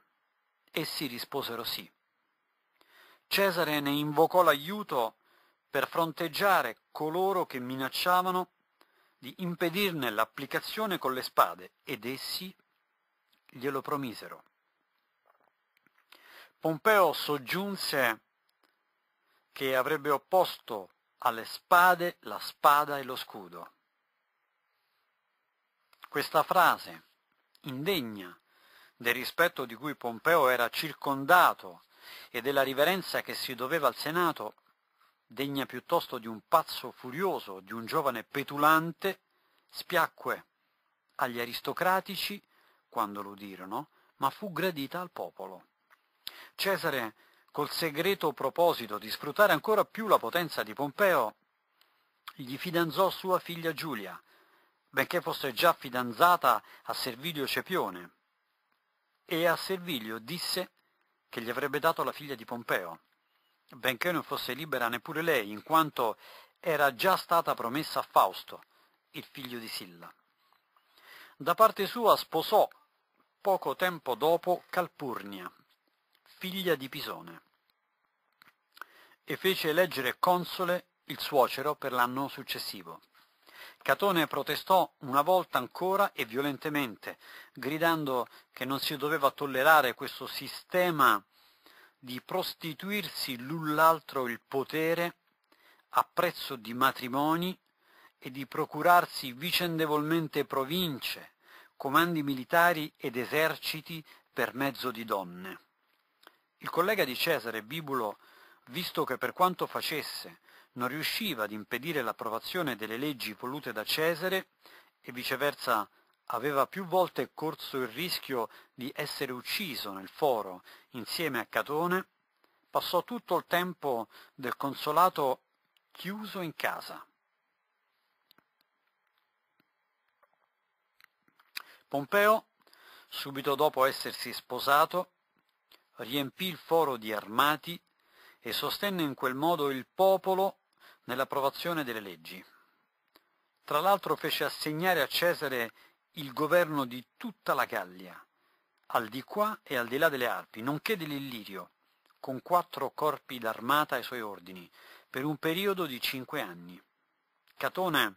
Essi risposero sì. Cesare ne invocò l'aiuto per fronteggiare coloro che minacciavano di impedirne l'applicazione con le spade ed essi glielo promisero. Pompeo soggiunse che avrebbe opposto alle spade la spada e lo scudo. Questa frase, indegna del rispetto di cui Pompeo era circondato e della riverenza che si doveva al Senato, degna piuttosto di un pazzo furioso, di un giovane petulante, spiacque agli aristocratici quando l'udirono, ma fu gradita al popolo. Cesare col segreto proposito di sfruttare ancora più la potenza di Pompeo, gli fidanzò sua figlia Giulia, benché fosse già fidanzata a Servilio Cepione, e a Servilio disse che gli avrebbe dato la figlia di Pompeo, benché non fosse libera neppure lei, in quanto era già stata promessa a Fausto, il figlio di Silla. Da parte sua sposò poco tempo dopo Calpurnia, figlia di Pisone, e fece eleggere console il suocero per l'anno successivo. Catone protestò una volta ancora e violentemente, gridando che non si doveva tollerare questo sistema di prostituirsi l'un l'altro il potere a prezzo di matrimoni e di procurarsi vicendevolmente province, comandi militari ed eserciti per mezzo di donne. Il collega di Cesare, Bibulo, visto che per quanto facesse non riusciva ad impedire l'approvazione delle leggi volute da Cesare e viceversa aveva più volte corso il rischio di essere ucciso nel foro insieme a Catone, passò tutto il tempo del consolato chiuso in casa. Pompeo, subito dopo essersi sposato, riempì il foro di armati e sostenne in quel modo il popolo nell'approvazione delle leggi. Tra l'altro fece assegnare a Cesare il governo di tutta la Gallia, al di qua e al di là delle Alpi, nonché dell'Illirio, con quattro corpi d'armata ai suoi ordini, per un periodo di cinque anni. Catone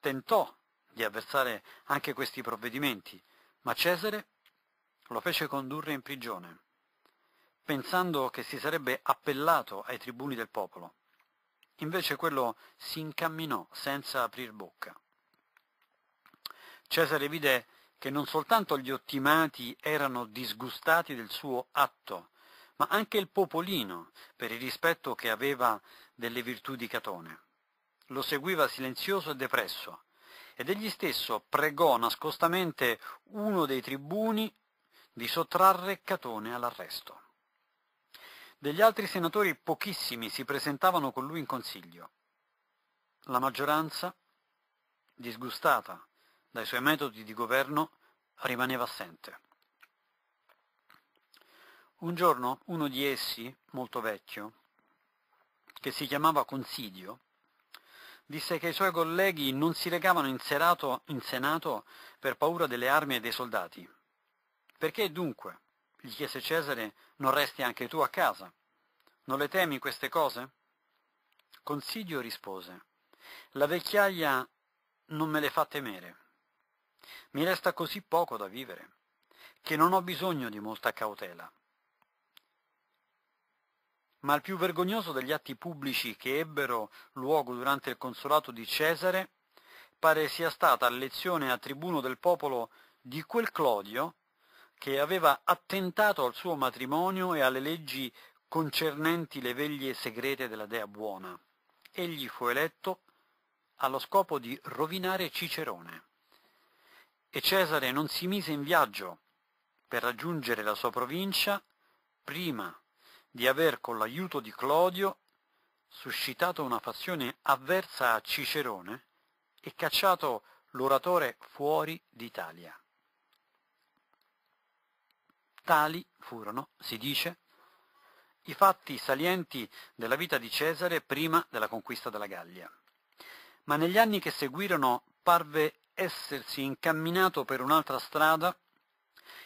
tentò di avversare anche questi provvedimenti, ma Cesare lo fece condurre in prigione, pensando che si sarebbe appellato ai tribuni del popolo. Invece quello si incamminò senza aprir bocca. Cesare vide che non soltanto gli ottimati erano disgustati del suo atto, ma anche il popolino per il rispetto che aveva delle virtù di Catone. Lo seguiva silenzioso e depresso, ed egli stesso pregò nascostamente uno dei tribuni di sottrarre Catone all'arresto. Degli altri senatori pochissimi si presentavano con lui in consiglio. La maggioranza, disgustata dai suoi metodi di governo, rimaneva assente. Un giorno uno di essi, molto vecchio, che si chiamava Consiglio, disse che i suoi colleghi non si recavano in, serato, in Senato per paura delle armi e dei soldati, perché dunque, gli chiese Cesare, non resti anche tu a casa? Non le temi queste cose? Consiglio rispose, la vecchiaia non me le fa temere. Mi resta così poco da vivere, che non ho bisogno di molta cautela. Ma il più vergognoso degli atti pubblici che ebbero luogo durante il consolato di Cesare pare sia stata lezione a tribuno del popolo di quel Clodio che aveva attentato al suo matrimonio e alle leggi concernenti le veglie segrete della dea buona. Egli fu eletto allo scopo di rovinare Cicerone. E Cesare non si mise in viaggio per raggiungere la sua provincia prima di aver con l'aiuto di Clodio suscitato una passione avversa a Cicerone e cacciato l'oratore fuori d'Italia. Tali furono, si dice, i fatti salienti della vita di Cesare prima della conquista della Gallia. Ma negli anni che seguirono parve essersi incamminato per un'altra strada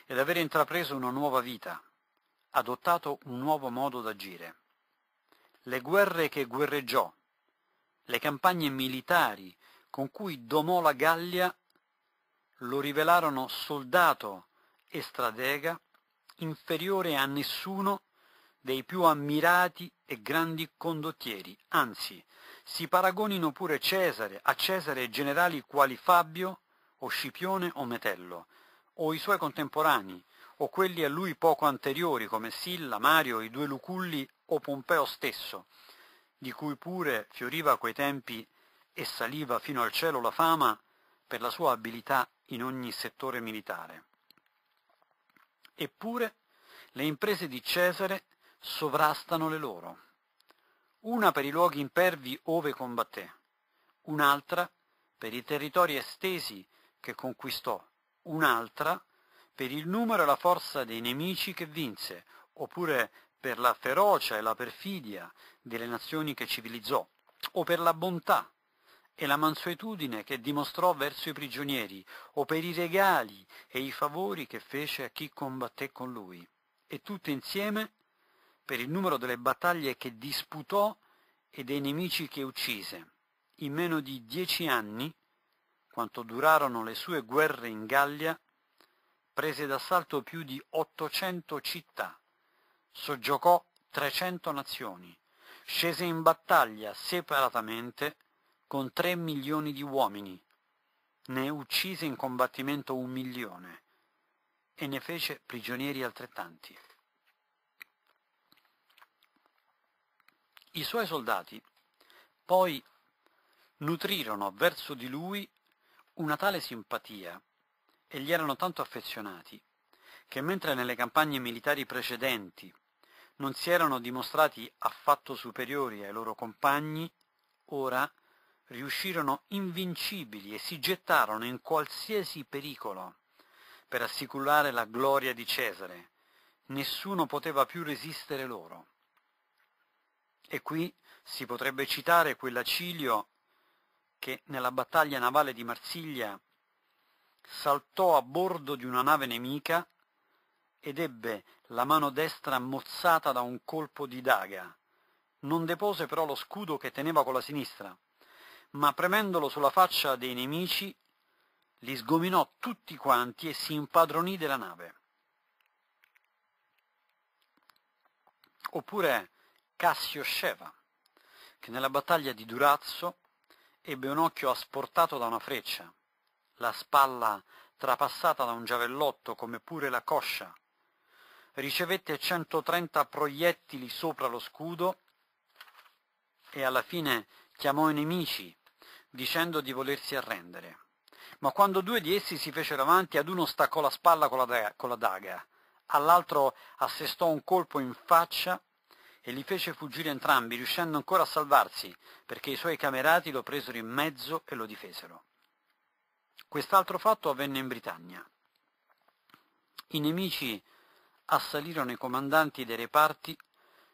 ed aver intrapreso una nuova vita, adottato un nuovo modo d'agire. Le guerre che guerreggiò, le campagne militari con cui domò la Gallia lo rivelarono soldato e stratega inferiore a nessuno dei più ammirati e grandi condottieri, anzi, si paragonino pure Cesare a Cesare generali quali Fabio o Scipione o Metello, o i suoi contemporanei, o quelli a lui poco anteriori come Silla, Mario, i due Luculli o Pompeo stesso, di cui pure fioriva a quei tempi e saliva fino al cielo la fama per la sua abilità in ogni settore militare. Eppure le imprese di Cesare sovrastano le loro. Una per i luoghi impervi ove combatté, un'altra per i territori estesi che conquistò, un'altra per il numero e la forza dei nemici che vinse, oppure per la ferocia e la perfidia delle nazioni che civilizzò, o per la bontà e la mansuetudine che dimostrò verso i prigionieri, o per i regali e i favori che fece a chi combatté con lui. E tutte insieme, per il numero delle battaglie che disputò e dei nemici che uccise. In meno di dieci anni, quanto durarono le sue guerre in Gallia, prese d'assalto più di 800 città, soggiocò 300 nazioni, scese in battaglia separatamente con 3 milioni di uomini, ne uccise in combattimento un milione e ne fece prigionieri altrettanti. I suoi soldati poi nutrirono verso di lui una tale simpatia e gli erano tanto affezionati che mentre nelle campagne militari precedenti non si erano dimostrati affatto superiori ai loro compagni, ora riuscirono invincibili e si gettarono in qualsiasi pericolo per assicurare la gloria di Cesare. Nessuno poteva più resistere loro. E qui si potrebbe citare quell'acilio che nella battaglia navale di Marsiglia saltò a bordo di una nave nemica ed ebbe la mano destra mozzata da un colpo di daga. Non depose però lo scudo che teneva con la sinistra ma premendolo sulla faccia dei nemici li sgominò tutti quanti e si impadronì della nave. Oppure Cassio Sceva, che nella battaglia di Durazzo ebbe un occhio asportato da una freccia, la spalla trapassata da un giavellotto come pure la coscia. Ricevette 130 proiettili sopra lo scudo e alla fine chiamò i nemici dicendo di volersi arrendere. Ma quando due di essi si fecero avanti, ad uno staccò la spalla con la, con la daga, all'altro assestò un colpo in faccia e li fece fuggire entrambi, riuscendo ancora a salvarsi, perché i suoi camerati lo presero in mezzo e lo difesero. Quest'altro fatto avvenne in Britannia. I nemici assalirono i comandanti dei reparti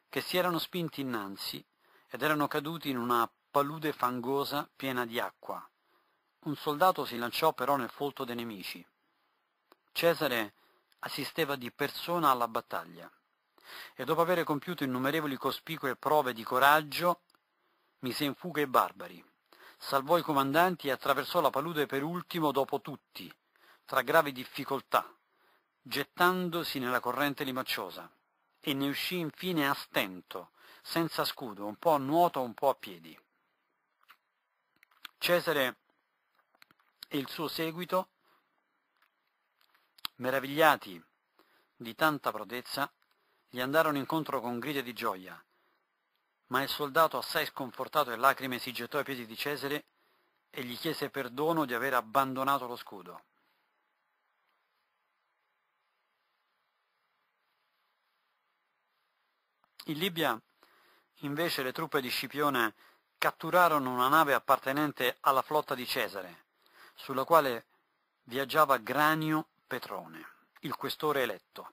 che si erano spinti innanzi ed erano caduti in una palude fangosa piena di acqua. Un soldato si lanciò però nel folto dei nemici. Cesare assisteva di persona alla battaglia e dopo aver compiuto innumerevoli cospicue prove di coraggio, mise in fuga i barbari, salvò i comandanti e attraversò la palude per ultimo dopo tutti, tra gravi difficoltà, gettandosi nella corrente limacciosa, e ne uscì infine a stento, senza scudo, un po' a nuoto, un po' a piedi. Cesare e il suo seguito, meravigliati di tanta prodezza, gli andarono incontro con grida di gioia, ma il soldato, assai sconfortato e lacrime, si gettò ai piedi di Cesare e gli chiese perdono di aver abbandonato lo scudo. In Libia, invece, le truppe di Scipione catturarono una nave appartenente alla flotta di Cesare, sulla quale viaggiava Granio Petrone, il questore eletto.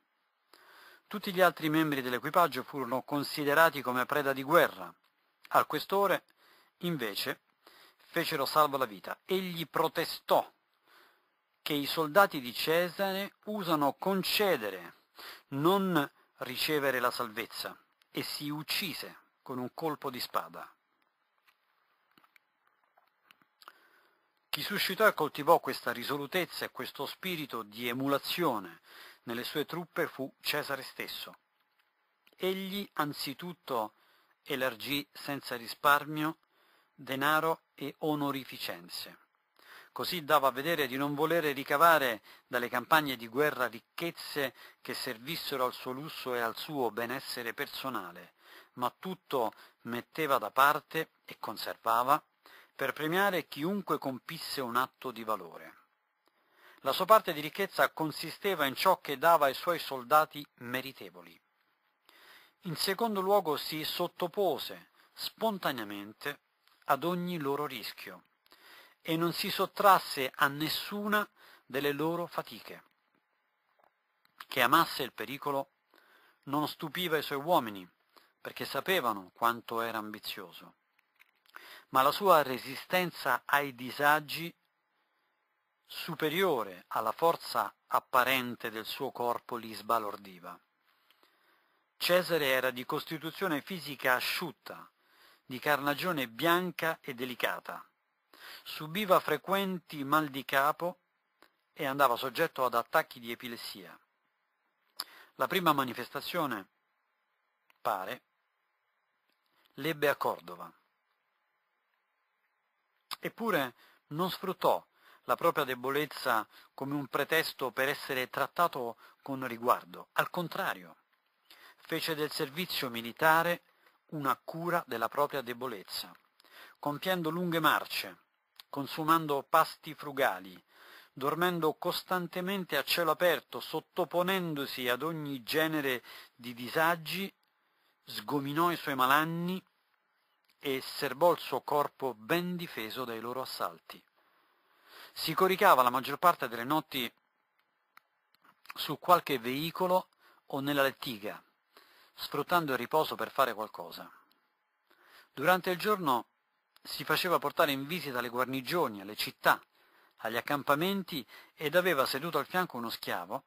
Tutti gli altri membri dell'equipaggio furono considerati come preda di guerra. Al questore, invece, fecero salva la vita. Egli protestò che i soldati di Cesare usano concedere, non ricevere la salvezza, e si uccise con un colpo di spada. Chi suscitò e coltivò questa risolutezza e questo spirito di emulazione nelle sue truppe fu Cesare stesso. Egli anzitutto elargì senza risparmio denaro e onorificenze. Così dava a vedere di non volere ricavare dalle campagne di guerra ricchezze che servissero al suo lusso e al suo benessere personale, ma tutto metteva da parte e conservava per premiare chiunque compisse un atto di valore. La sua parte di ricchezza consisteva in ciò che dava ai suoi soldati meritevoli. In secondo luogo si sottopose spontaneamente ad ogni loro rischio e non si sottrasse a nessuna delle loro fatiche. Che amasse il pericolo non stupiva i suoi uomini, perché sapevano quanto era ambizioso ma la sua resistenza ai disagi superiore alla forza apparente del suo corpo li sbalordiva. Cesare era di costituzione fisica asciutta, di carnagione bianca e delicata. Subiva frequenti mal di capo e andava soggetto ad attacchi di epilessia. La prima manifestazione, pare, l'ebbe a Cordova. Eppure non sfruttò la propria debolezza come un pretesto per essere trattato con riguardo. Al contrario, fece del servizio militare una cura della propria debolezza, compiendo lunghe marce, consumando pasti frugali, dormendo costantemente a cielo aperto, sottoponendosi ad ogni genere di disagi, sgominò i suoi malanni e serbò il suo corpo ben difeso dai loro assalti. Si coricava la maggior parte delle notti su qualche veicolo o nella lettiga, sfruttando il riposo per fare qualcosa. Durante il giorno si faceva portare in visita alle guarnigioni, alle città, agli accampamenti ed aveva seduto al fianco uno schiavo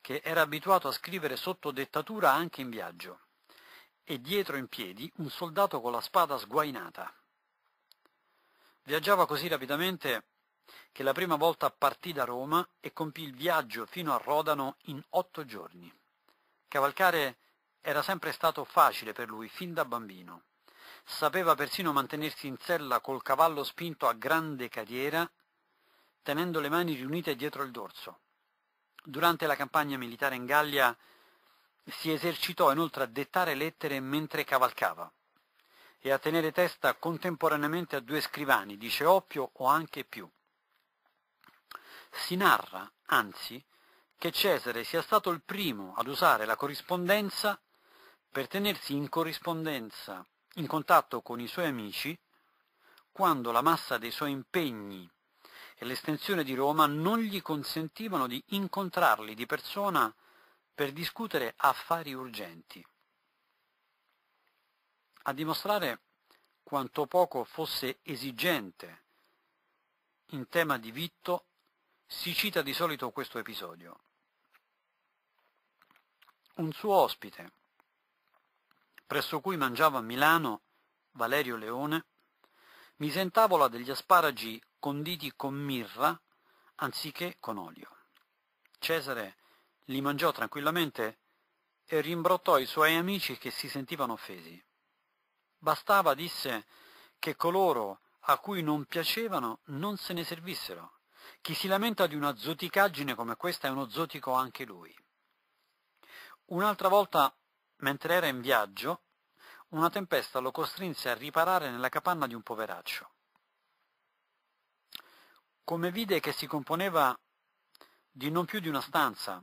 che era abituato a scrivere sotto dettatura anche in viaggio e dietro in piedi un soldato con la spada sguainata. Viaggiava così rapidamente che la prima volta partì da Roma e compì il viaggio fino a Rodano in otto giorni. Cavalcare era sempre stato facile per lui fin da bambino. Sapeva persino mantenersi in sella col cavallo spinto a grande carriera, tenendo le mani riunite dietro il dorso. Durante la campagna militare in Gallia si esercitò inoltre a dettare lettere mentre cavalcava e a tenere testa contemporaneamente a due scrivani dice Oppio o anche più. Si narra, anzi, che Cesare sia stato il primo ad usare la corrispondenza per tenersi in corrispondenza, in contatto con i suoi amici, quando la massa dei suoi impegni e l'estensione di Roma non gli consentivano di incontrarli di persona per discutere affari urgenti. A dimostrare quanto poco fosse esigente in tema di vitto si cita di solito questo episodio. Un suo ospite, presso cui mangiava a Milano Valerio Leone, mise in tavola degli asparagi conditi con mirra anziché con olio. Cesare li mangiò tranquillamente e rimbrottò i suoi amici che si sentivano offesi. Bastava, disse, che coloro a cui non piacevano non se ne servissero. Chi si lamenta di una zoticaggine come questa è uno zotico anche lui. Un'altra volta, mentre era in viaggio, una tempesta lo costrinse a riparare nella capanna di un poveraccio. Come vide che si componeva di non più di una stanza,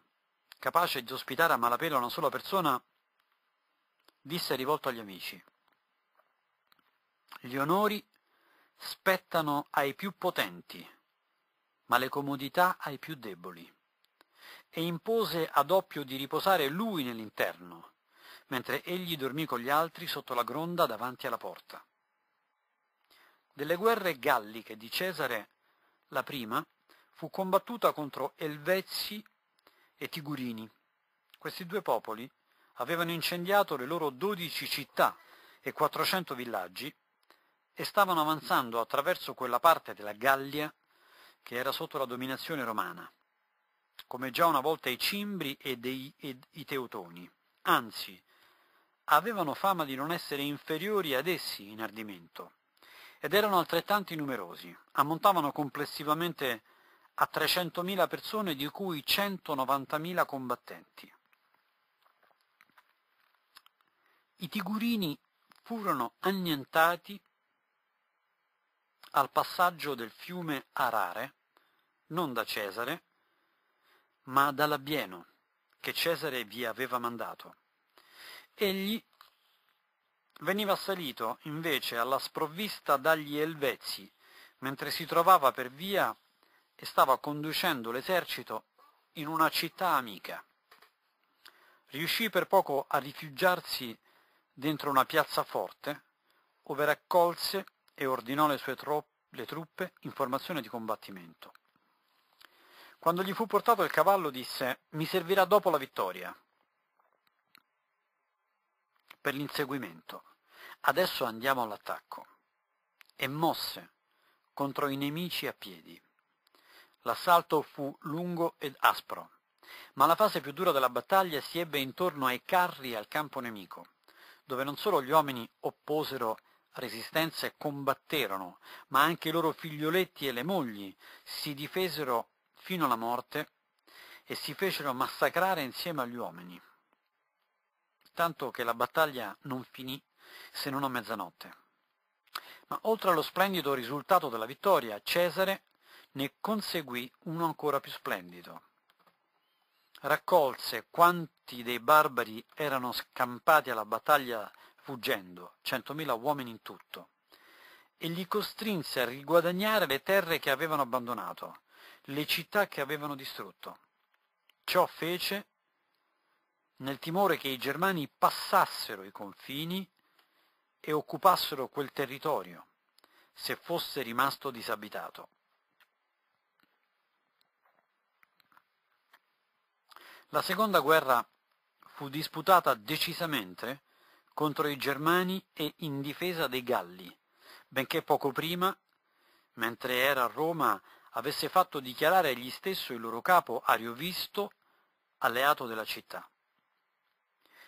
capace di ospitare a malapena una sola persona, disse rivolto agli amici. Gli onori spettano ai più potenti, ma le comodità ai più deboli. E impose ad Oppio di riposare lui nell'interno, mentre egli dormì con gli altri sotto la gronda davanti alla porta. Delle guerre galliche di Cesare, la prima fu combattuta contro Elvezzi e Tigurini. Questi due popoli avevano incendiato le loro 12 città e 400 villaggi e stavano avanzando attraverso quella parte della Gallia che era sotto la dominazione romana, come già una volta i Cimbri e dei, ed, i Teutoni. Anzi, avevano fama di non essere inferiori ad essi in ardimento ed erano altrettanti numerosi. Ammontavano complessivamente a 300.000 persone di cui 190.000 combattenti. I tigurini furono annientati al passaggio del fiume Arare, non da Cesare, ma dall'abbieno che Cesare vi aveva mandato. Egli veniva assalito invece alla sprovvista dagli Elvezzi, mentre si trovava per via e stava conducendo l'esercito in una città amica. Riuscì per poco a rifugiarsi dentro una piazza forte, ove raccolse e ordinò le sue tro- le truppe in formazione di combattimento. Quando gli fu portato il cavallo disse mi servirà dopo la vittoria per l'inseguimento. Adesso andiamo all'attacco. E mosse contro i nemici a piedi. L'assalto fu lungo ed aspro, ma la fase più dura della battaglia si ebbe intorno ai carri e al campo nemico, dove non solo gli uomini opposero resistenza e combatterono, ma anche i loro figlioletti e le mogli si difesero fino alla morte e si fecero massacrare insieme agli uomini. Tanto che la battaglia non finì se non a mezzanotte. Ma oltre allo splendido risultato della vittoria, Cesare ne conseguì uno ancora più splendido. Raccolse quanti dei barbari erano scampati alla battaglia fuggendo, centomila uomini in tutto, e li costrinse a riguadagnare le terre che avevano abbandonato, le città che avevano distrutto. Ciò fece nel timore che i germani passassero i confini e occupassero quel territorio, se fosse rimasto disabitato. La seconda guerra fu disputata decisamente contro i Germani e in difesa dei Galli, benché poco prima, mentre era a Roma, avesse fatto dichiarare egli stesso il loro capo Ariovisto alleato della città.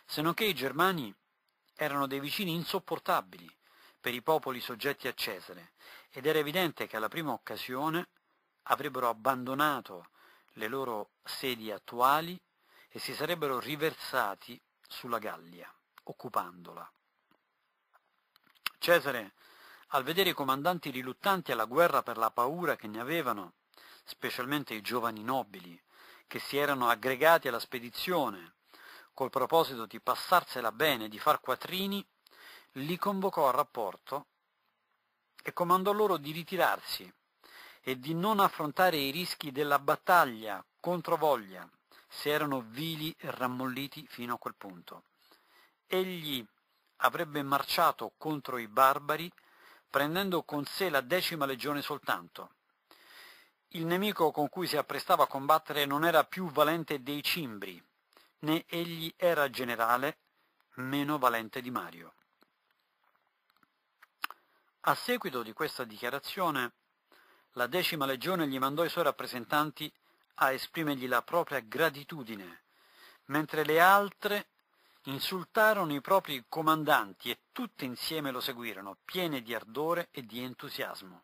Se non che i Germani erano dei vicini insopportabili per i popoli soggetti a Cesare ed era evidente che alla prima occasione avrebbero abbandonato le loro sedi attuali e si sarebbero riversati sulla Gallia, occupandola. Cesare, al vedere i comandanti riluttanti alla guerra per la paura che ne avevano, specialmente i giovani nobili, che si erano aggregati alla spedizione, col proposito di passarsela bene, di far quattrini, li convocò a rapporto e comandò loro di ritirarsi e di non affrontare i rischi della battaglia contro voglia, se erano vili e rammolliti fino a quel punto. Egli avrebbe marciato contro i barbari prendendo con sé la decima legione soltanto. Il nemico con cui si apprestava a combattere non era più valente dei cimbri, né egli era generale meno valente di Mario. A seguito di questa dichiarazione, la decima legione gli mandò i suoi rappresentanti a esprimergli la propria gratitudine, mentre le altre insultarono i propri comandanti e tutte insieme lo seguirono, piene di ardore e di entusiasmo.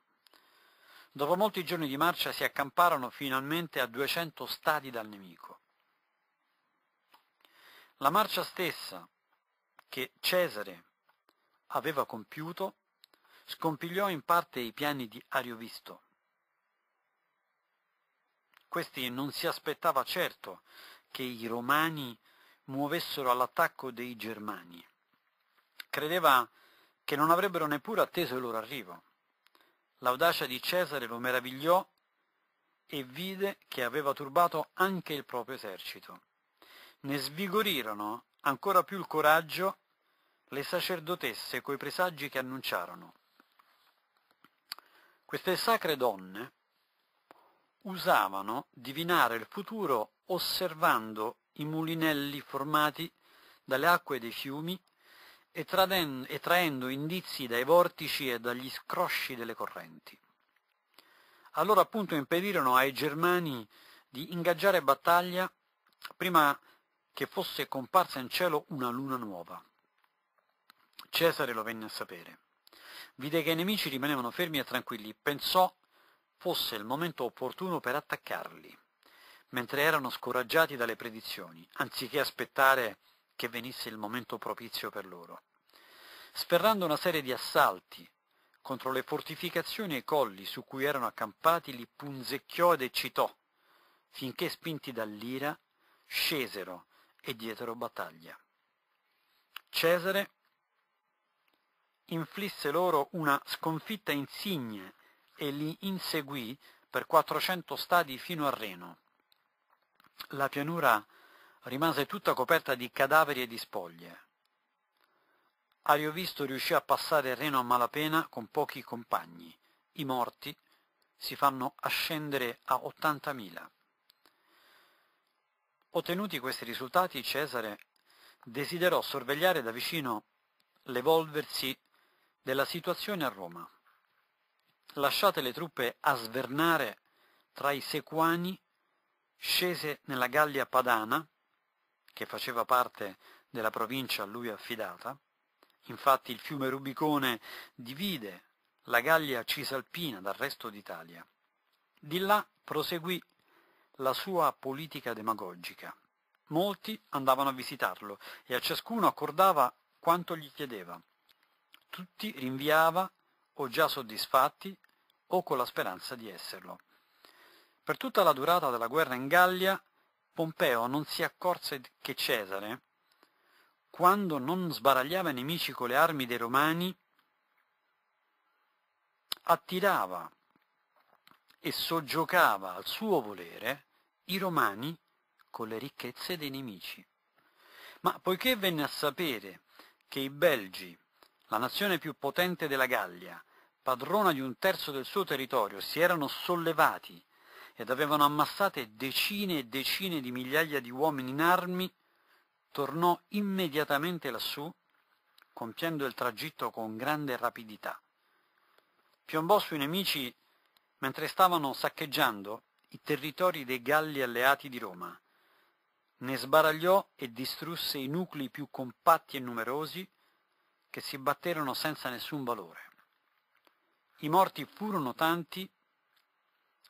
Dopo molti giorni di marcia si accamparono finalmente a 200 stadi dal nemico. La marcia stessa che Cesare aveva compiuto scompigliò in parte i piani di Ariovisto questi non si aspettava certo che i romani muovessero all'attacco dei germani. Credeva che non avrebbero neppure atteso il loro arrivo. L'audacia di Cesare lo meravigliò e vide che aveva turbato anche il proprio esercito. Ne svigorirono ancora più il coraggio le sacerdotesse coi presaggi che annunciarono. Queste sacre donne usavano divinare il futuro osservando i mulinelli formati dalle acque dei fiumi e, traden- e traendo indizi dai vortici e dagli scrosci delle correnti. Allora appunto impedirono ai germani di ingaggiare battaglia prima che fosse comparsa in cielo una luna nuova. Cesare lo venne a sapere. Vide che i nemici rimanevano fermi e tranquilli, pensò fosse il momento opportuno per attaccarli, mentre erano scoraggiati dalle predizioni, anziché aspettare che venisse il momento propizio per loro. Sferrando una serie di assalti contro le fortificazioni e i colli su cui erano accampati, li punzecchiò ed eccitò, finché spinti dall'ira scesero e dietro battaglia. Cesare inflisse loro una sconfitta insigne e li inseguì per 400 stadi fino a Reno. La pianura rimase tutta coperta di cadaveri e di spoglie. Ariovisto riuscì a passare Reno a malapena con pochi compagni. I morti si fanno ascendere a 80.000. Ottenuti questi risultati, Cesare desiderò sorvegliare da vicino l'evolversi della situazione a Roma lasciate le truppe a svernare tra i sequani, scese nella Gallia Padana, che faceva parte della provincia a lui affidata. Infatti il fiume Rubicone divide la Gallia Cisalpina dal resto d'Italia. Di là proseguì la sua politica demagogica. Molti andavano a visitarlo e a ciascuno accordava quanto gli chiedeva. Tutti rinviava o già soddisfatti o con la speranza di esserlo. Per tutta la durata della guerra in Gallia, Pompeo non si accorse che Cesare, quando non sbaragliava i nemici con le armi dei romani, attirava e soggiocava al suo volere i romani con le ricchezze dei nemici. Ma poiché venne a sapere che i Belgi, la nazione più potente della Gallia, padrona di un terzo del suo territorio, si erano sollevati ed avevano ammassate decine e decine di migliaia di uomini in armi, tornò immediatamente lassù, compiendo il tragitto con grande rapidità. Piombò sui nemici mentre stavano saccheggiando i territori dei Galli alleati di Roma. Ne sbaragliò e distrusse i nuclei più compatti e numerosi che si batterono senza nessun valore. I morti furono tanti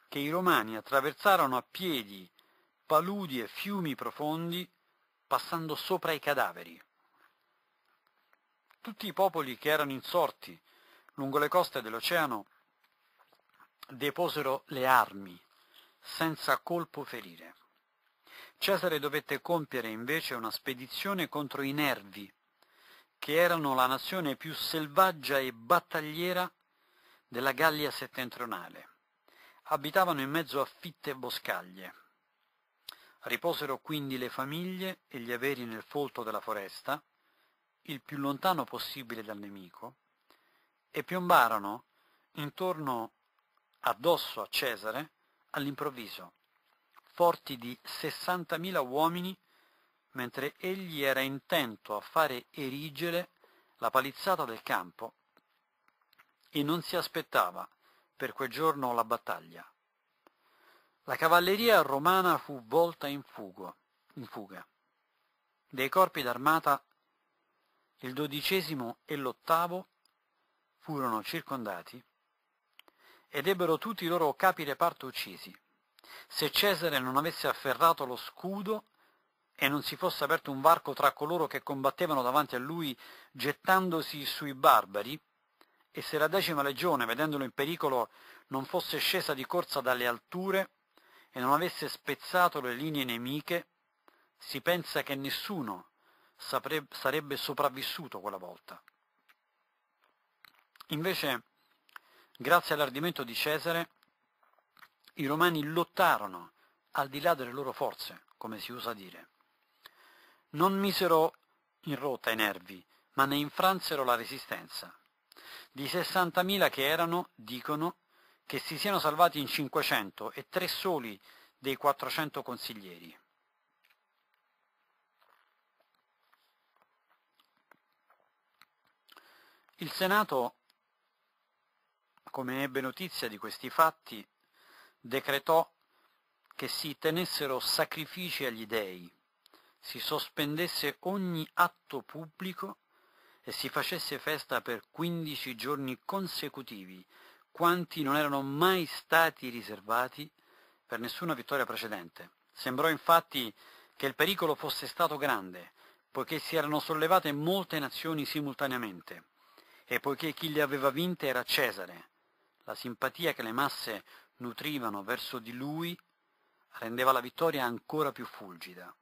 che i romani attraversarono a piedi paludi e fiumi profondi passando sopra i cadaveri. Tutti i popoli che erano insorti lungo le coste dell'oceano deposero le armi senza colpo ferire. Cesare dovette compiere invece una spedizione contro i Nervi, che erano la nazione più selvaggia e battagliera della Gallia settentrionale. Abitavano in mezzo a fitte boscaglie. Riposero quindi le famiglie e gli averi nel folto della foresta, il più lontano possibile dal nemico, e piombarono intorno addosso a Cesare all'improvviso, forti di 60.000 uomini, mentre egli era intento a fare erigere la palizzata del campo e non si aspettava per quel giorno la battaglia. La cavalleria romana fu volta in, fugo, in fuga. Dei corpi d'armata il dodicesimo e l'ottavo furono circondati ed ebbero tutti i loro capi reparto uccisi. Se Cesare non avesse afferrato lo scudo e non si fosse aperto un varco tra coloro che combattevano davanti a lui gettandosi sui barbari, e se la decima legione, vedendolo in pericolo, non fosse scesa di corsa dalle alture e non avesse spezzato le linee nemiche, si pensa che nessuno sarebbe sopravvissuto quella volta. Invece, grazie all'ardimento di Cesare, i romani lottarono al di là delle loro forze, come si usa dire. Non misero in rotta i nervi, ma ne infransero la resistenza di 60.000 che erano, dicono che si siano salvati in 500 e tre soli dei 400 consiglieri. Il Senato, come ebbe notizia di questi fatti, decretò che si tenessero sacrifici agli dei, si sospendesse ogni atto pubblico e si facesse festa per 15 giorni consecutivi, quanti non erano mai stati riservati per nessuna vittoria precedente. Sembrò infatti che il pericolo fosse stato grande, poiché si erano sollevate molte nazioni simultaneamente, e poiché chi le aveva vinte era Cesare. La simpatia che le masse nutrivano verso di lui rendeva la vittoria ancora più fulgida.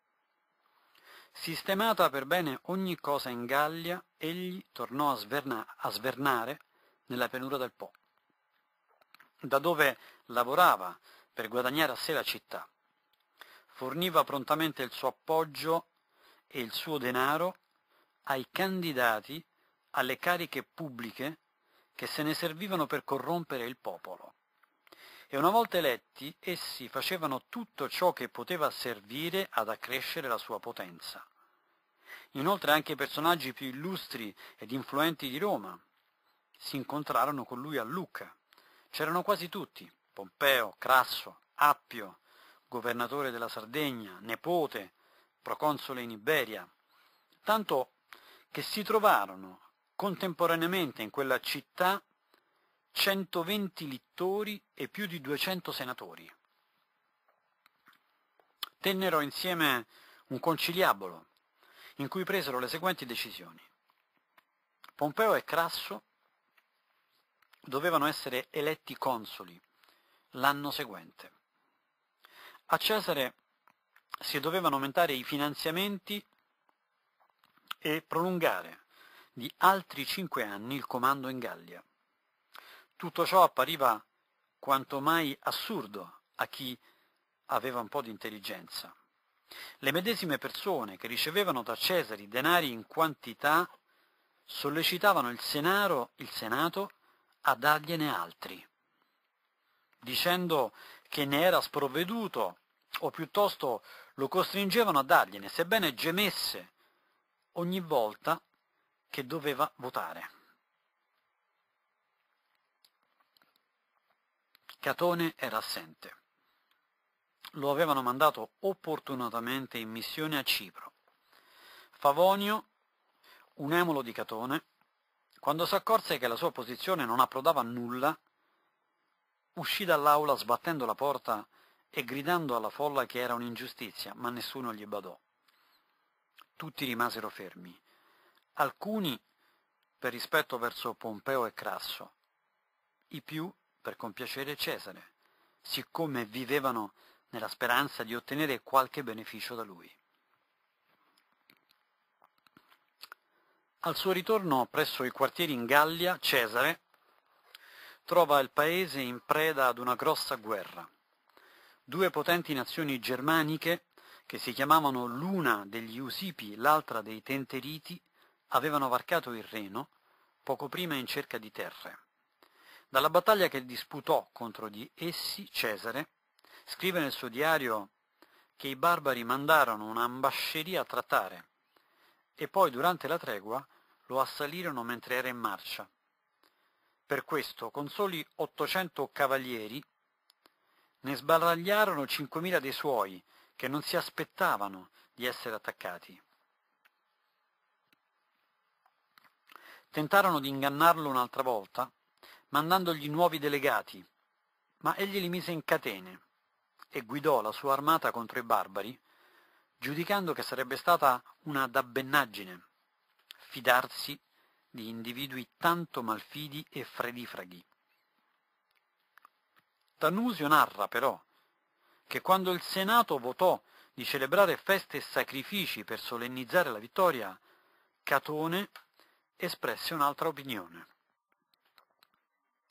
Sistemata per bene ogni cosa in Gallia, egli tornò a, sverna- a svernare nella pianura del Po, da dove lavorava per guadagnare a sé la città. Forniva prontamente il suo appoggio e il suo denaro ai candidati alle cariche pubbliche che se ne servivano per corrompere il popolo e una volta eletti essi facevano tutto ciò che poteva servire ad accrescere la sua potenza. Inoltre anche i personaggi più illustri ed influenti di Roma si incontrarono con lui a Lucca. C'erano quasi tutti, Pompeo, Crasso, Appio, governatore della Sardegna, nepote, proconsole in Iberia, tanto che si trovarono contemporaneamente in quella città 120 littori e più di 200 senatori. Tennero insieme un conciliabolo in cui presero le seguenti decisioni. Pompeo e Crasso dovevano essere eletti consoli l'anno seguente. A Cesare si dovevano aumentare i finanziamenti e prolungare di altri cinque anni il comando in Gallia. Tutto ciò appariva quanto mai assurdo a chi aveva un po' di intelligenza. Le medesime persone che ricevevano da Cesare denari in quantità sollecitavano il, senaro, il Senato a dargliene altri, dicendo che ne era sprovveduto o piuttosto lo costringevano a dargliene, sebbene gemesse ogni volta che doveva votare. Catone era assente. Lo avevano mandato opportunatamente in missione a Cipro. Favonio, un emulo di Catone, quando si accorse che la sua posizione non approdava a nulla, uscì dall'aula sbattendo la porta e gridando alla folla che era un'ingiustizia, ma nessuno gli badò. Tutti rimasero fermi, alcuni per rispetto verso Pompeo e Crasso, i più per compiacere Cesare, siccome vivevano nella speranza di ottenere qualche beneficio da lui. Al suo ritorno presso i quartieri in Gallia, Cesare trova il paese in preda ad una grossa guerra. Due potenti nazioni germaniche, che si chiamavano l'una degli Usipi, l'altra dei Tenteriti, avevano varcato il Reno poco prima in cerca di terre. Dalla battaglia che disputò contro di essi Cesare, scrive nel suo diario che i barbari mandarono un'ambasceria a trattare e poi durante la tregua lo assalirono mentre era in marcia. Per questo, con soli 800 cavalieri, ne sbaragliarono 5.000 dei suoi, che non si aspettavano di essere attaccati. Tentarono di ingannarlo un'altra volta, mandandogli nuovi delegati, ma egli li mise in catene e guidò la sua armata contro i barbari, giudicando che sarebbe stata una dabbennaggine fidarsi di individui tanto malfidi e fredifraghi. Tanusio narra però che quando il Senato votò di celebrare feste e sacrifici per solennizzare la vittoria, Catone espresse un'altra opinione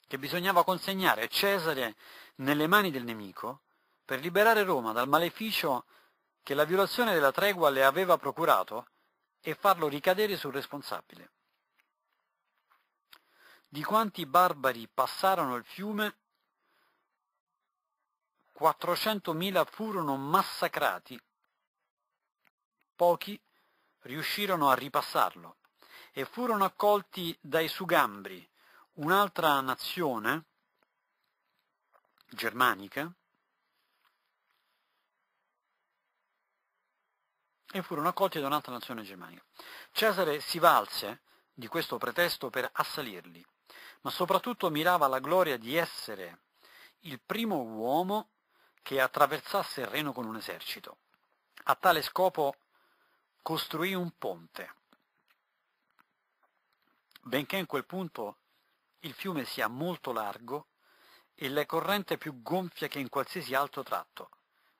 che bisognava consegnare Cesare nelle mani del nemico per liberare Roma dal maleficio che la violazione della tregua le aveva procurato e farlo ricadere sul responsabile. Di quanti barbari passarono il fiume, 400.000 furono massacrati, pochi riuscirono a ripassarlo e furono accolti dai sugambri, un'altra nazione germanica e furono accolti da un'altra nazione germanica. Cesare si valse di questo pretesto per assalirli, ma soprattutto mirava alla gloria di essere il primo uomo che attraversasse il Reno con un esercito. A tale scopo costruì un ponte, benché in quel punto il fiume sia molto largo e la corrente più gonfia che in qualsiasi altro tratto.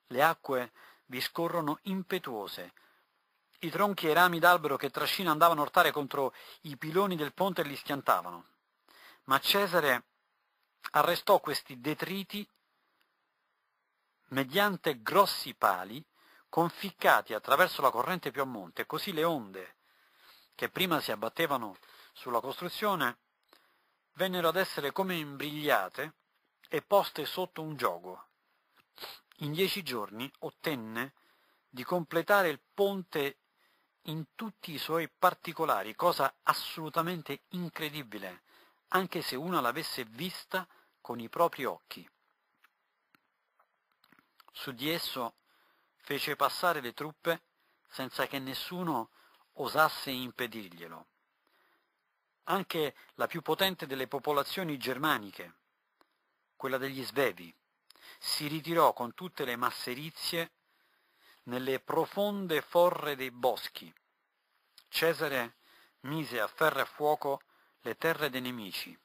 Le acque vi scorrono impetuose. I tronchi e i rami d'albero che Trascina andavano a urtare contro i piloni del ponte li schiantavano. Ma Cesare arrestò questi detriti mediante grossi pali conficcati attraverso la corrente più a monte, così le onde che prima si abbattevano sulla costruzione vennero ad essere come imbrigliate e poste sotto un gioco. In dieci giorni ottenne di completare il ponte in tutti i suoi particolari, cosa assolutamente incredibile, anche se una l'avesse vista con i propri occhi. Su di esso fece passare le truppe senza che nessuno osasse impedirglielo anche la più potente delle popolazioni germaniche, quella degli Svevi, si ritirò con tutte le masserizie nelle profonde forre dei boschi. Cesare mise a ferro e fuoco le terre dei nemici.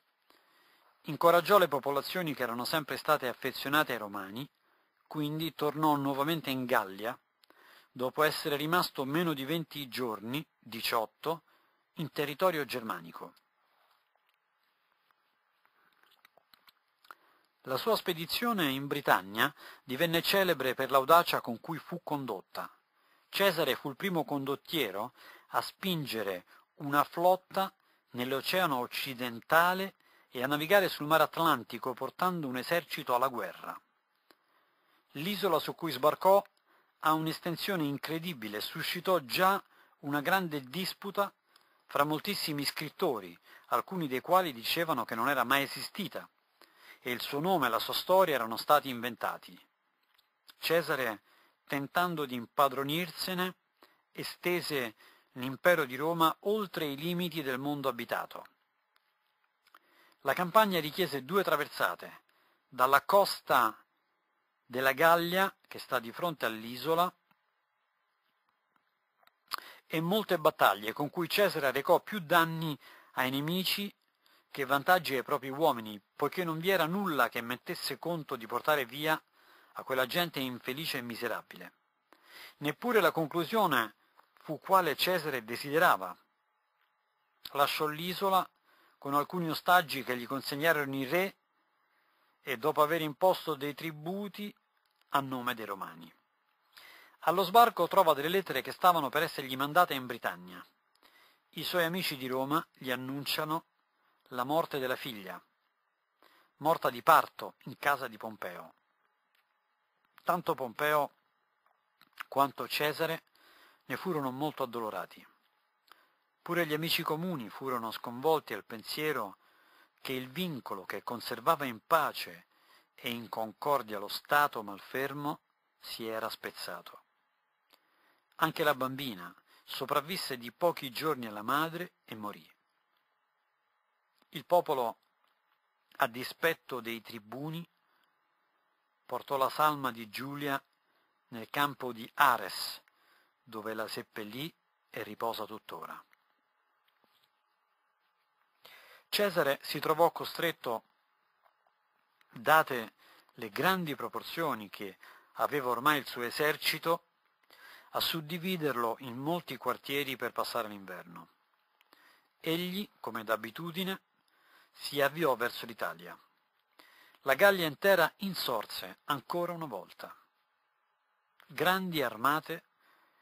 Incoraggiò le popolazioni che erano sempre state affezionate ai romani, quindi tornò nuovamente in Gallia, dopo essere rimasto meno di venti giorni, 18, in territorio germanico. La sua spedizione in Britannia divenne celebre per l'audacia con cui fu condotta. Cesare fu il primo condottiero a spingere una flotta nell'oceano occidentale e a navigare sul mare Atlantico portando un esercito alla guerra. L'isola su cui sbarcò ha un'estensione incredibile e suscitò già una grande disputa fra moltissimi scrittori, alcuni dei quali dicevano che non era mai esistita e il suo nome e la sua storia erano stati inventati. Cesare, tentando di impadronirsene, estese l'impero di Roma oltre i limiti del mondo abitato. La campagna richiese due traversate, dalla costa della Gallia, che sta di fronte all'isola, e molte battaglie con cui Cesare recò più danni ai nemici che vantaggi ai propri uomini, poiché non vi era nulla che mettesse conto di portare via a quella gente infelice e miserabile. Neppure la conclusione fu quale Cesare desiderava. Lasciò l'isola con alcuni ostaggi che gli consegnarono i re e dopo aver imposto dei tributi a nome dei romani. Allo sbarco trova delle lettere che stavano per essergli mandate in Britannia. I suoi amici di Roma gli annunciano la morte della figlia, morta di parto in casa di Pompeo. Tanto Pompeo quanto Cesare ne furono molto addolorati. Pure gli amici comuni furono sconvolti al pensiero che il vincolo che conservava in pace e in concordia lo Stato malfermo si era spezzato. Anche la bambina sopravvisse di pochi giorni alla madre e morì. Il popolo, a dispetto dei tribuni, portò la salma di Giulia nel campo di Ares, dove la seppellì e riposa tuttora. Cesare si trovò costretto, date le grandi proporzioni che aveva ormai il suo esercito, a suddividerlo in molti quartieri per passare l'inverno. Egli, come d'abitudine, si avviò verso l'Italia. La Gallia intera insorse ancora una volta. Grandi armate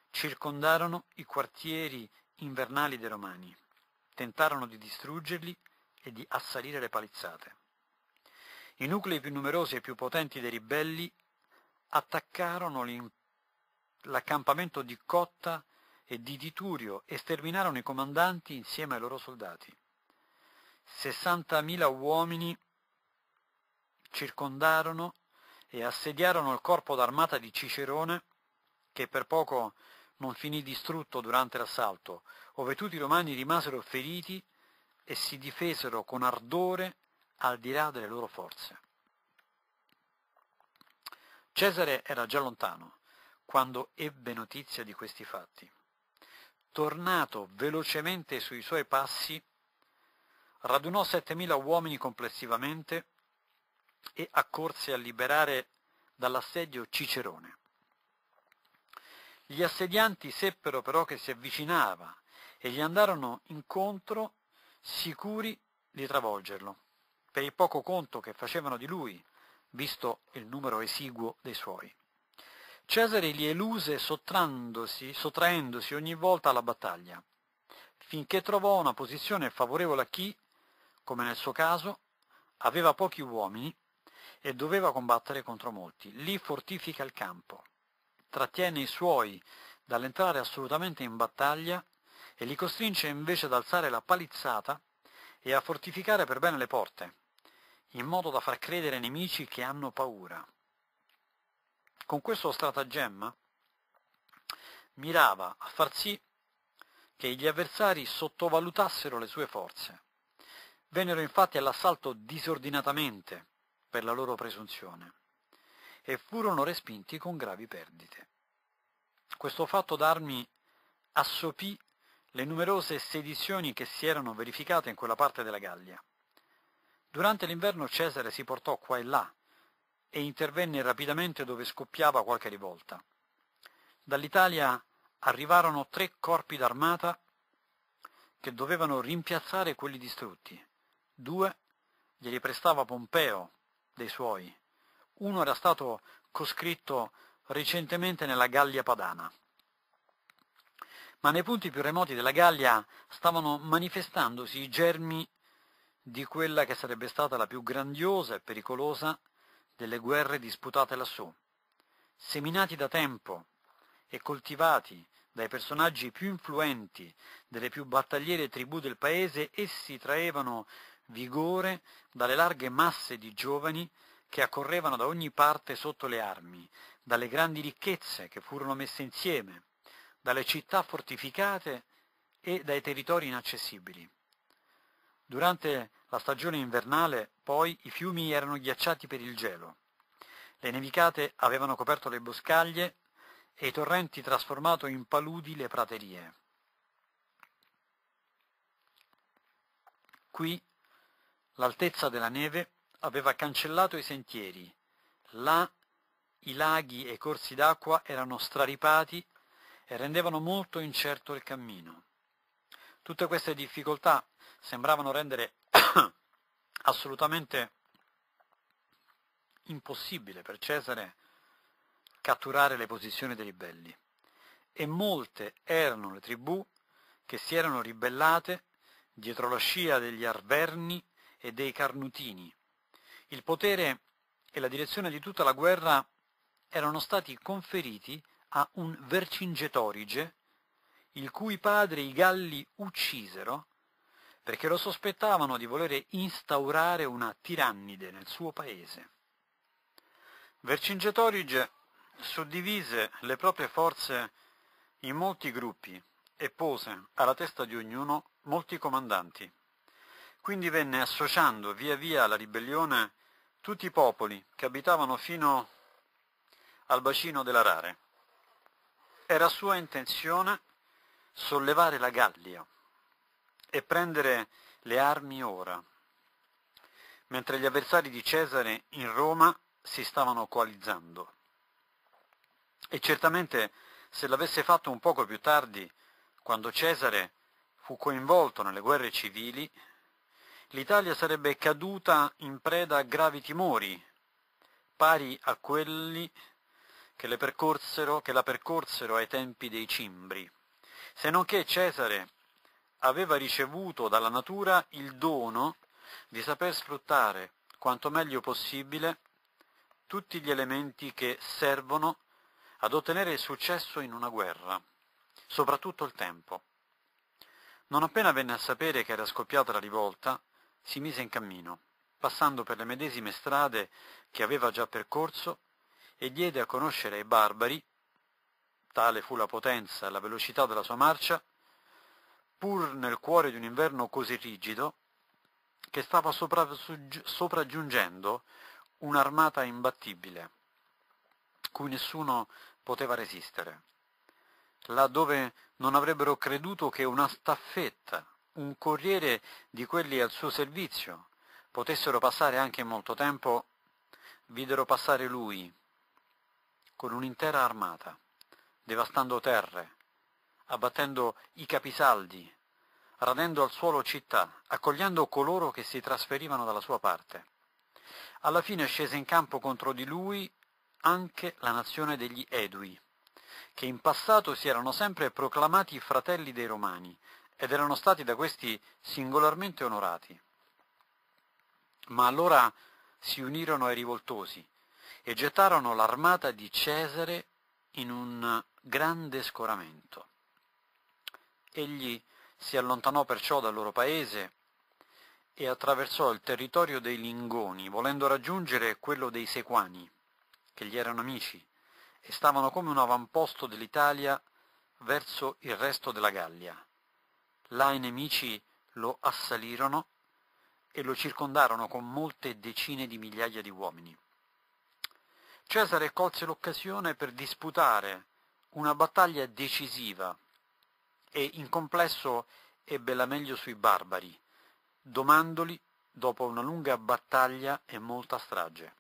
circondarono i quartieri invernali dei Romani, tentarono di distruggerli e di assalire le palizzate. I nuclei più numerosi e più potenti dei ribelli attaccarono l'impero l'accampamento di Cotta e di Titurio e sterminarono i comandanti insieme ai loro soldati. 60.000 uomini circondarono e assediarono il corpo d'armata di Cicerone, che per poco non finì distrutto durante l'assalto, ove tutti i romani rimasero feriti e si difesero con ardore al di là delle loro forze. Cesare era già lontano, quando ebbe notizia di questi fatti. Tornato velocemente sui suoi passi, radunò 7.000 uomini complessivamente e accorse a liberare dall'assedio Cicerone. Gli assedianti seppero però che si avvicinava e gli andarono incontro sicuri di travolgerlo, per il poco conto che facevano di lui, visto il numero esiguo dei suoi. Cesare li eluse sottraendosi ogni volta alla battaglia, finché trovò una posizione favorevole a chi, come nel suo caso, aveva pochi uomini e doveva combattere contro molti. Lì fortifica il campo, trattiene i suoi dall'entrare assolutamente in battaglia e li costringe invece ad alzare la palizzata e a fortificare per bene le porte, in modo da far credere ai nemici che hanno paura. Con questo stratagemma mirava a far sì che gli avversari sottovalutassero le sue forze. Vennero infatti all'assalto disordinatamente per la loro presunzione e furono respinti con gravi perdite. Questo fatto d'armi assopì le numerose sedizioni che si erano verificate in quella parte della Gallia. Durante l'inverno Cesare si portò qua e là e intervenne rapidamente dove scoppiava qualche rivolta. Dall'Italia arrivarono tre corpi d'armata che dovevano rimpiazzare quelli distrutti. Due glieli prestava Pompeo dei suoi. Uno era stato coscritto recentemente nella Gallia padana. Ma nei punti più remoti della Gallia stavano manifestandosi i germi di quella che sarebbe stata la più grandiosa e pericolosa delle guerre disputate lassù, seminati da tempo e coltivati dai personaggi più influenti delle più battagliere tribù del paese, essi traevano vigore dalle larghe masse di giovani che accorrevano da ogni parte sotto le armi, dalle grandi ricchezze che furono messe insieme, dalle città fortificate e dai territori inaccessibili. Durante la stagione invernale poi i fiumi erano ghiacciati per il gelo. Le nevicate avevano coperto le boscaglie e i torrenti trasformato in paludi le praterie. Qui l'altezza della neve aveva cancellato i sentieri, là i laghi e i corsi d'acqua erano straripati e rendevano molto incerto il cammino. Tutte queste difficoltà sembravano rendere assolutamente impossibile per Cesare catturare le posizioni dei ribelli e molte erano le tribù che si erano ribellate dietro la scia degli Arverni e dei Carnutini. Il potere e la direzione di tutta la guerra erano stati conferiti a un Vercingetorige, il cui padre i Galli uccisero perché lo sospettavano di volere instaurare una tirannide nel suo paese. Vercingetorige suddivise le proprie forze in molti gruppi e pose alla testa di ognuno molti comandanti. Quindi venne associando via via alla ribellione tutti i popoli che abitavano fino al bacino della Rare. Era sua intenzione sollevare la Gallia e prendere le armi ora, mentre gli avversari di Cesare in Roma si stavano coalizzando. E certamente se l'avesse fatto un poco più tardi, quando Cesare fu coinvolto nelle guerre civili, l'Italia sarebbe caduta in preda a gravi timori, pari a quelli che, le percorsero, che la percorsero ai tempi dei Cimbri, se non che Cesare aveva ricevuto dalla natura il dono di saper sfruttare quanto meglio possibile tutti gli elementi che servono ad ottenere il successo in una guerra, soprattutto il tempo. Non appena venne a sapere che era scoppiata la rivolta, si mise in cammino, passando per le medesime strade che aveva già percorso, e diede a conoscere ai barbari, tale fu la potenza e la velocità della sua marcia, pur nel cuore di un inverno così rigido, che stava sopraggiungendo un'armata imbattibile, cui nessuno poteva resistere, là dove non avrebbero creduto che una staffetta, un corriere di quelli al suo servizio, potessero passare anche molto tempo, videro passare lui, con un'intera armata, devastando terre, abbattendo i capisaldi, radendo al suolo città, accogliendo coloro che si trasferivano dalla sua parte. Alla fine scese in campo contro di lui anche la nazione degli Edui, che in passato si erano sempre proclamati fratelli dei Romani ed erano stati da questi singolarmente onorati. Ma allora si unirono ai rivoltosi e gettarono l'armata di Cesare in un grande scoramento. Egli si allontanò perciò dal loro paese e attraversò il territorio dei Lingoni, volendo raggiungere quello dei Sequani, che gli erano amici, e stavano come un avamposto dell'Italia verso il resto della Gallia. Là i nemici lo assalirono e lo circondarono con molte decine di migliaia di uomini. Cesare colse l'occasione per disputare una battaglia decisiva e in complesso ebbe la meglio sui barbari, domandoli dopo una lunga battaglia e molta strage.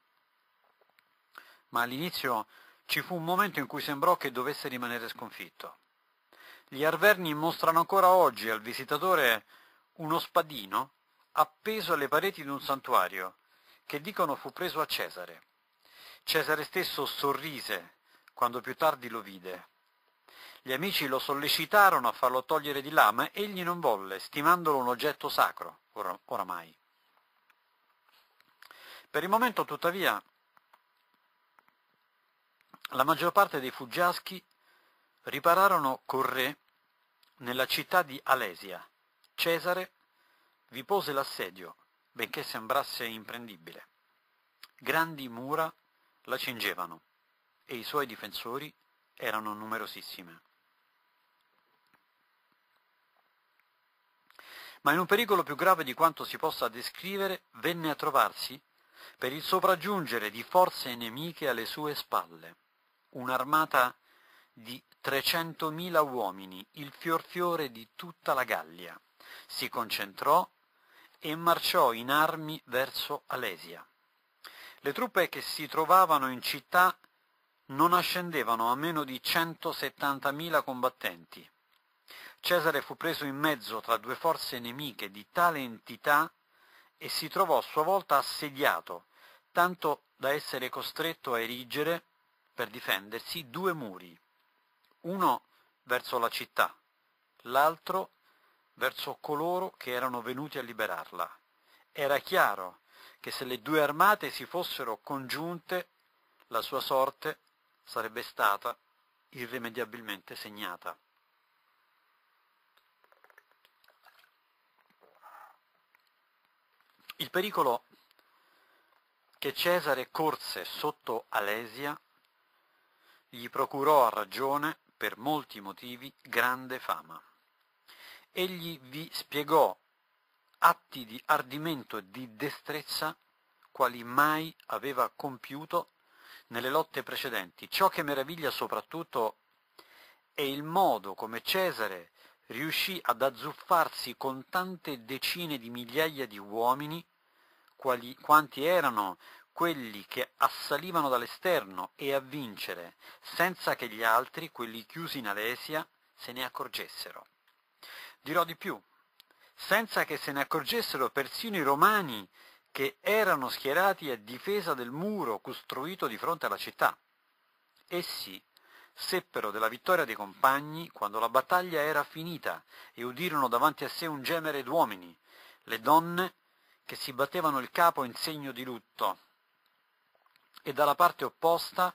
Ma all'inizio ci fu un momento in cui sembrò che dovesse rimanere sconfitto. Gli Arverni mostrano ancora oggi al visitatore uno spadino appeso alle pareti di un santuario, che dicono fu preso a Cesare. Cesare stesso sorrise quando più tardi lo vide gli amici lo sollecitarono a farlo togliere di là, ma egli non volle, stimandolo un oggetto sacro, or- oramai. Per il momento, tuttavia, la maggior parte dei fuggiaschi ripararono col re nella città di Alesia. Cesare vi pose l'assedio, benché sembrasse imprendibile. Grandi mura la cingevano e i suoi difensori erano numerosissime. ma in un pericolo più grave di quanto si possa descrivere, venne a trovarsi per il sopraggiungere di forze nemiche alle sue spalle. Un'armata di 300.000 uomini, il fiorfiore di tutta la Gallia, si concentrò e marciò in armi verso Alesia. Le truppe che si trovavano in città non ascendevano a meno di 170.000 combattenti. Cesare fu preso in mezzo tra due forze nemiche di tale entità e si trovò a sua volta assediato, tanto da essere costretto a erigere, per difendersi, due muri, uno verso la città, l'altro verso coloro che erano venuti a liberarla. Era chiaro che se le due armate si fossero congiunte, la sua sorte sarebbe stata irrimediabilmente segnata. Il pericolo che Cesare corse sotto Alesia gli procurò a ragione, per molti motivi, grande fama. Egli vi spiegò atti di ardimento e di destrezza quali mai aveva compiuto nelle lotte precedenti. Ciò che meraviglia soprattutto è il modo come Cesare riuscì ad azzuffarsi con tante decine di migliaia di uomini quali, quanti erano quelli che assalivano dall'esterno e a vincere, senza che gli altri, quelli chiusi in Alesia, se ne accorgessero. Dirò di più, senza che se ne accorgessero persino i romani che erano schierati a difesa del muro costruito di fronte alla città. Essi seppero della vittoria dei compagni quando la battaglia era finita e udirono davanti a sé un gemere d'uomini. Le donne che si battevano il capo in segno di lutto, e dalla parte opposta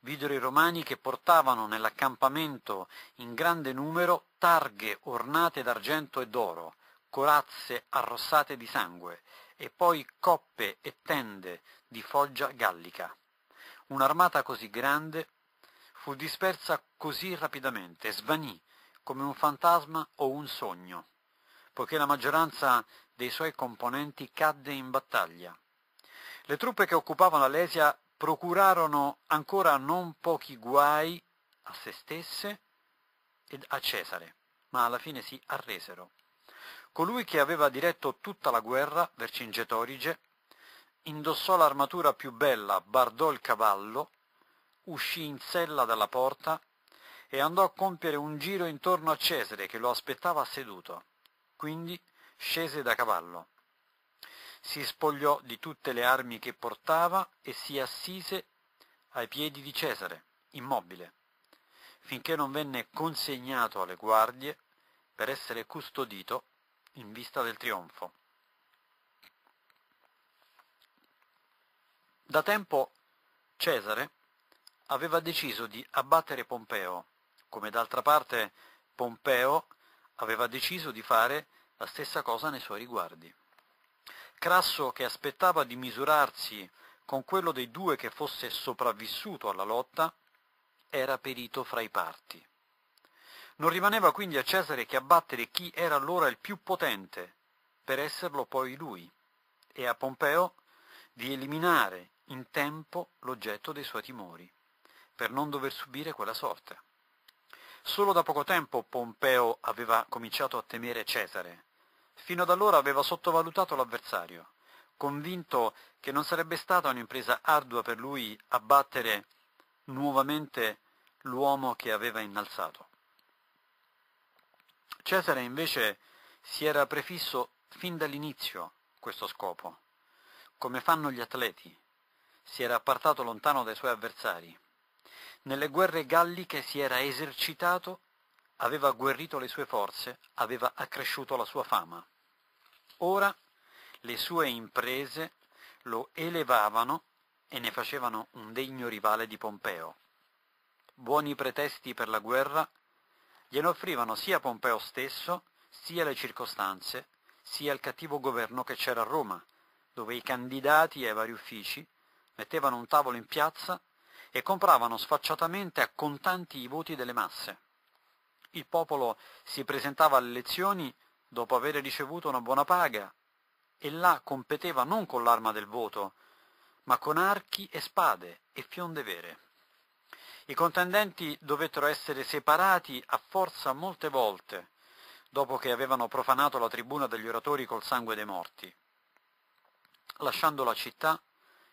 videro i romani che portavano nell'accampamento in grande numero targhe ornate d'argento e d'oro, corazze arrossate di sangue e poi coppe e tende di foggia gallica. Un'armata così grande fu dispersa così rapidamente, svanì come un fantasma o un sogno, poiché la maggioranza dei suoi componenti cadde in battaglia. Le truppe che occupavano Alesia procurarono ancora non pochi guai a se stesse ed a Cesare, ma alla fine si arresero. Colui che aveva diretto tutta la guerra, Vercingetorige, indossò l'armatura più bella, bardò il cavallo, uscì in sella dalla porta e andò a compiere un giro intorno a Cesare che lo aspettava seduto. Quindi scese da cavallo. Si spogliò di tutte le armi che portava e si assise ai piedi di Cesare, immobile, finché non venne consegnato alle guardie per essere custodito in vista del trionfo. Da tempo Cesare aveva deciso di abbattere Pompeo, come d'altra parte Pompeo aveva deciso di fare la stessa cosa nei suoi riguardi. Crasso, che aspettava di misurarsi con quello dei due che fosse sopravvissuto alla lotta, era perito fra i parti. Non rimaneva quindi a Cesare che abbattere chi era allora il più potente, per esserlo poi lui, e a Pompeo di eliminare in tempo l'oggetto dei suoi timori, per non dover subire quella sorte. Solo da poco tempo Pompeo aveva cominciato a temere Cesare, Fino ad allora aveva sottovalutato l'avversario, convinto che non sarebbe stata un'impresa ardua per lui abbattere nuovamente l'uomo che aveva innalzato. Cesare invece si era prefisso fin dall'inizio questo scopo, come fanno gli atleti, si era appartato lontano dai suoi avversari. Nelle guerre galliche si era esercitato aveva agguerrito le sue forze, aveva accresciuto la sua fama. Ora le sue imprese lo elevavano e ne facevano un degno rivale di Pompeo. Buoni pretesti per la guerra gliene offrivano sia Pompeo stesso, sia le circostanze, sia il cattivo governo che c'era a Roma, dove i candidati ai vari uffici mettevano un tavolo in piazza e compravano sfacciatamente a contanti i voti delle masse. Il popolo si presentava alle elezioni dopo aver ricevuto una buona paga e là competeva non con l'arma del voto, ma con archi e spade e fionde vere. I contendenti dovettero essere separati a forza molte volte, dopo che avevano profanato la tribuna degli oratori col sangue dei morti, lasciando la città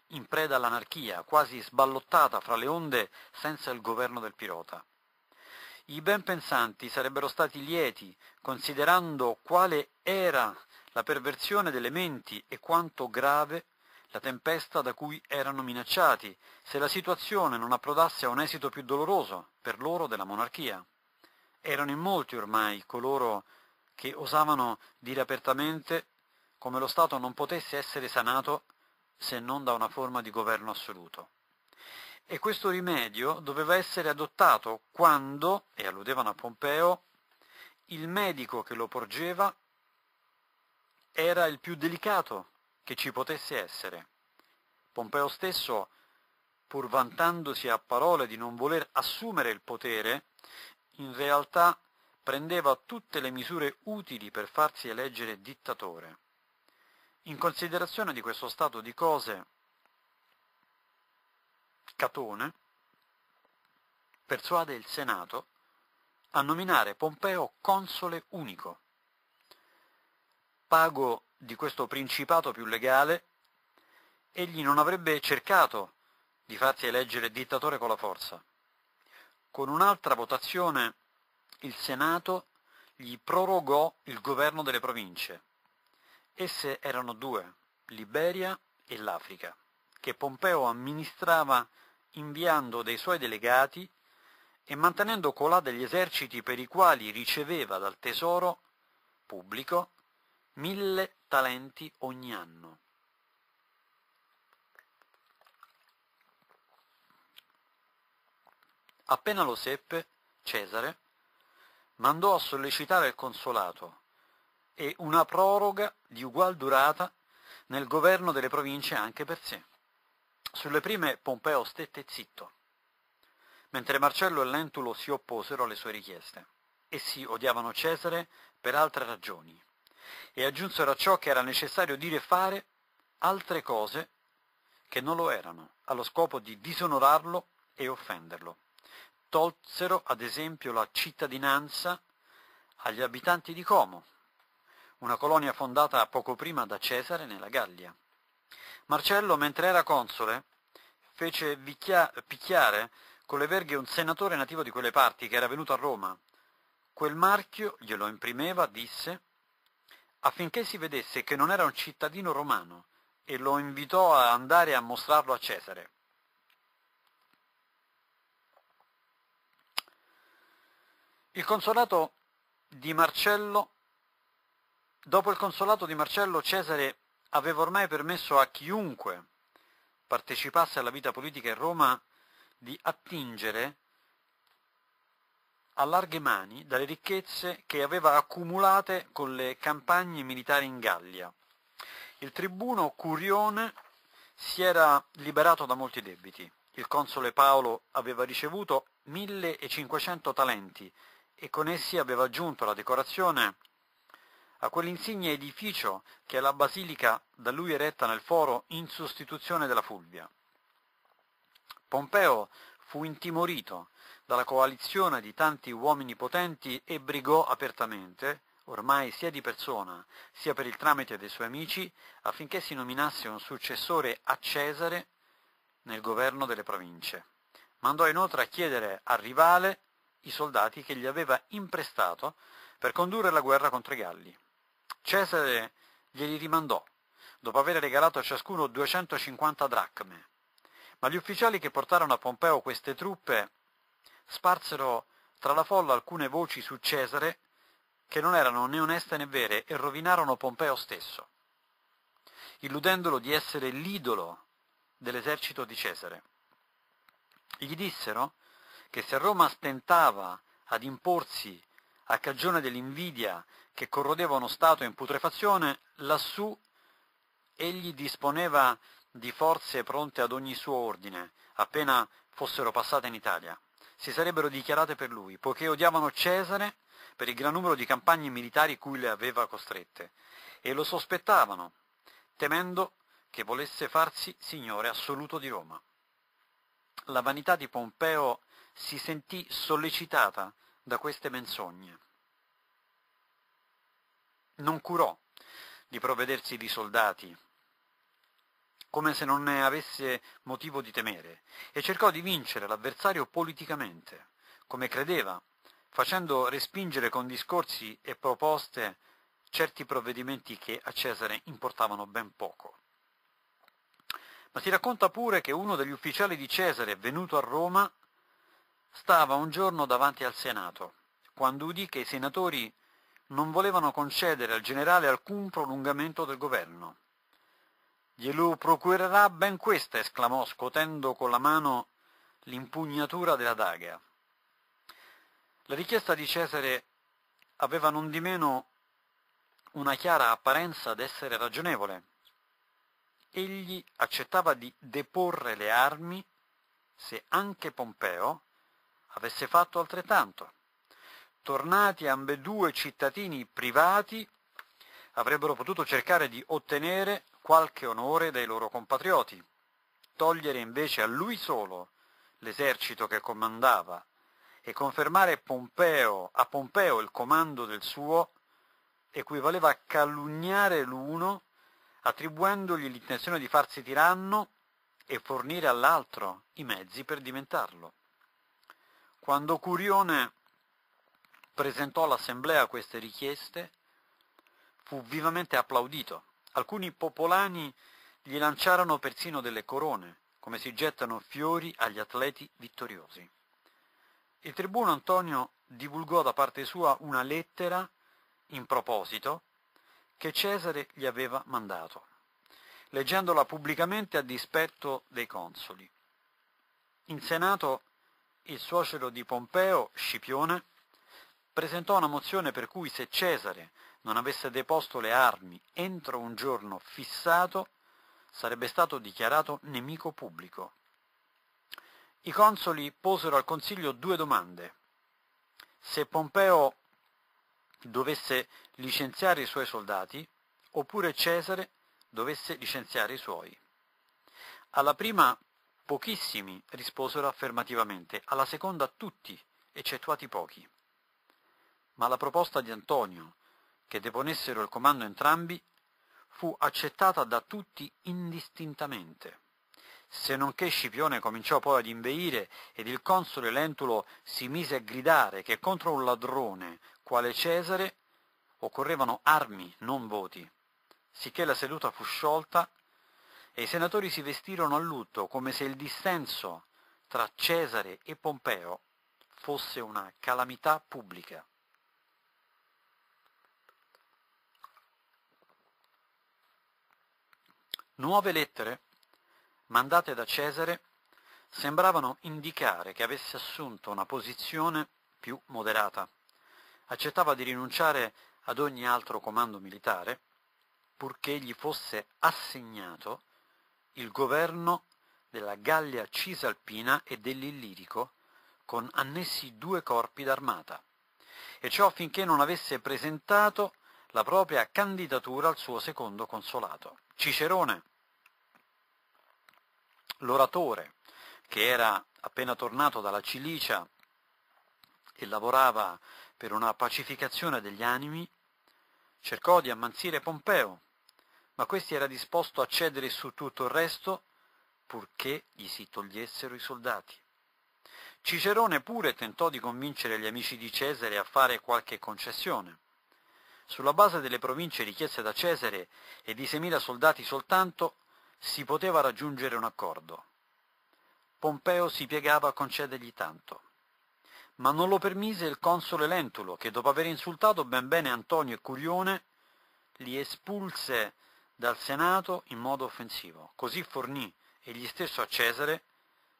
in preda all'anarchia, quasi sballottata fra le onde senza il governo del pirota. I ben pensanti sarebbero stati lieti, considerando quale era la perversione delle menti e quanto grave la tempesta da cui erano minacciati, se la situazione non approdasse a un esito più doloroso per loro della monarchia. Erano in molti ormai coloro che osavano dire apertamente come lo Stato non potesse essere sanato se non da una forma di governo assoluto e questo rimedio doveva essere adottato quando, e alludevano a Pompeo, il medico che lo porgeva era il più delicato che ci potesse essere. Pompeo stesso, pur vantandosi a parole di non voler assumere il potere, in realtà prendeva tutte le misure utili per farsi eleggere dittatore. In considerazione di questo stato di cose, Catone persuade il Senato a nominare Pompeo console unico, pago di questo principato più legale, egli non avrebbe cercato di farsi eleggere dittatore con la forza. Con un'altra votazione il Senato gli prorogò il governo delle province. Esse erano due, Liberia e l'Africa, che Pompeo amministrava inviando dei suoi delegati e mantenendo colà degli eserciti per i quali riceveva dal tesoro pubblico mille talenti ogni anno. Appena lo seppe, Cesare mandò a sollecitare il consolato e una proroga di ugual durata nel governo delle province anche per sé. Sulle prime Pompeo stette zitto, mentre Marcello e Lentulo si opposero alle sue richieste. Essi odiavano Cesare per altre ragioni e aggiunsero a ciò che era necessario dire e fare altre cose che non lo erano, allo scopo di disonorarlo e offenderlo. Tolsero ad esempio la cittadinanza agli abitanti di Como, una colonia fondata poco prima da Cesare nella Gallia. Marcello, mentre era console, fece vicchia- picchiare con le verghe un senatore nativo di quelle parti che era venuto a Roma. Quel marchio glielo imprimeva, disse, affinché si vedesse che non era un cittadino romano e lo invitò a andare a mostrarlo a Cesare. Il consolato di Marcello, dopo il consolato di Marcello Cesare aveva ormai permesso a chiunque partecipasse alla vita politica in Roma di attingere a larghe mani dalle ricchezze che aveva accumulate con le campagne militari in Gallia. Il tribuno Curione si era liberato da molti debiti. Il console Paolo aveva ricevuto 1500 talenti e con essi aveva aggiunto la decorazione a quell'insigne edificio che è la basilica da lui eretta nel foro in sostituzione della Fulvia. Pompeo fu intimorito dalla coalizione di tanti uomini potenti e brigò apertamente, ormai sia di persona, sia per il tramite dei suoi amici, affinché si nominasse un successore a Cesare nel governo delle province. Mandò inoltre a chiedere al rivale i soldati che gli aveva imprestato per condurre la guerra contro i Galli. Cesare glieli rimandò, dopo aver regalato a ciascuno 250 dracme. Ma gli ufficiali che portarono a Pompeo queste truppe sparsero tra la folla alcune voci su Cesare che non erano né oneste né vere e rovinarono Pompeo stesso, illudendolo di essere l'idolo dell'esercito di Cesare. Gli dissero che se Roma stentava ad imporsi a cagione dell'invidia che corrodeva uno stato in putrefazione, lassù egli disponeva di forze pronte ad ogni suo ordine, appena fossero passate in Italia. Si sarebbero dichiarate per lui, poiché odiavano Cesare per il gran numero di campagne militari cui le aveva costrette, e lo sospettavano, temendo che volesse farsi signore assoluto di Roma. La vanità di Pompeo si sentì sollecitata da queste menzogne non curò di provvedersi di soldati, come se non ne avesse motivo di temere, e cercò di vincere l'avversario politicamente, come credeva, facendo respingere con discorsi e proposte certi provvedimenti che a Cesare importavano ben poco. Ma si racconta pure che uno degli ufficiali di Cesare venuto a Roma stava un giorno davanti al Senato, quando udì che i senatori non volevano concedere al generale alcun prolungamento del governo. Glielo procurerà ben questa, esclamò, scotendo con la mano l'impugnatura della daga. La richiesta di Cesare aveva nondimeno una chiara apparenza d'essere ragionevole. Egli accettava di deporre le armi se anche Pompeo avesse fatto altrettanto tornati ambedue cittadini privati, avrebbero potuto cercare di ottenere qualche onore dai loro compatrioti, togliere invece a lui solo l'esercito che comandava e confermare Pompeo, a Pompeo il comando del suo equivaleva a calunniare l'uno attribuendogli l'intenzione di farsi tiranno e fornire all'altro i mezzi per diventarlo. Quando Curione presentò all'Assemblea queste richieste, fu vivamente applaudito. Alcuni popolani gli lanciarono persino delle corone, come si gettano fiori agli atleti vittoriosi. Il tribuno Antonio divulgò da parte sua una lettera in proposito che Cesare gli aveva mandato, leggendola pubblicamente a dispetto dei consoli. In Senato il suocero di Pompeo, Scipione, presentò una mozione per cui se Cesare non avesse deposto le armi entro un giorno fissato, sarebbe stato dichiarato nemico pubblico. I consoli posero al Consiglio due domande. Se Pompeo dovesse licenziare i suoi soldati, oppure Cesare dovesse licenziare i suoi. Alla prima pochissimi risposero affermativamente, alla seconda tutti, eccettuati pochi ma la proposta di Antonio, che deponessero il comando entrambi, fu accettata da tutti indistintamente. Se non che Scipione cominciò poi ad inveire ed il console Lentulo si mise a gridare che contro un ladrone, quale Cesare, occorrevano armi, non voti. Sicché la seduta fu sciolta e i senatori si vestirono a lutto come se il dissenso tra Cesare e Pompeo fosse una calamità pubblica. Nuove lettere, mandate da Cesare, sembravano indicare che avesse assunto una posizione più moderata. Accettava di rinunciare ad ogni altro comando militare, purché gli fosse assegnato il governo della Gallia Cisalpina e dell'Illirico, con annessi due corpi d'armata, e ciò affinché non avesse presentato la propria candidatura al suo secondo consolato. Cicerone, l'oratore, che era appena tornato dalla Cilicia e lavorava per una pacificazione degli animi, cercò di ammanzire Pompeo, ma questi era disposto a cedere su tutto il resto purché gli si togliessero i soldati. Cicerone pure tentò di convincere gli amici di Cesare a fare qualche concessione. Sulla base delle province richieste da Cesare e di 6.000 soldati soltanto, si poteva raggiungere un accordo. Pompeo si piegava a concedergli tanto. Ma non lo permise il console Lentulo, che dopo aver insultato ben bene Antonio e Curione, li espulse dal Senato in modo offensivo. Così fornì egli stesso a Cesare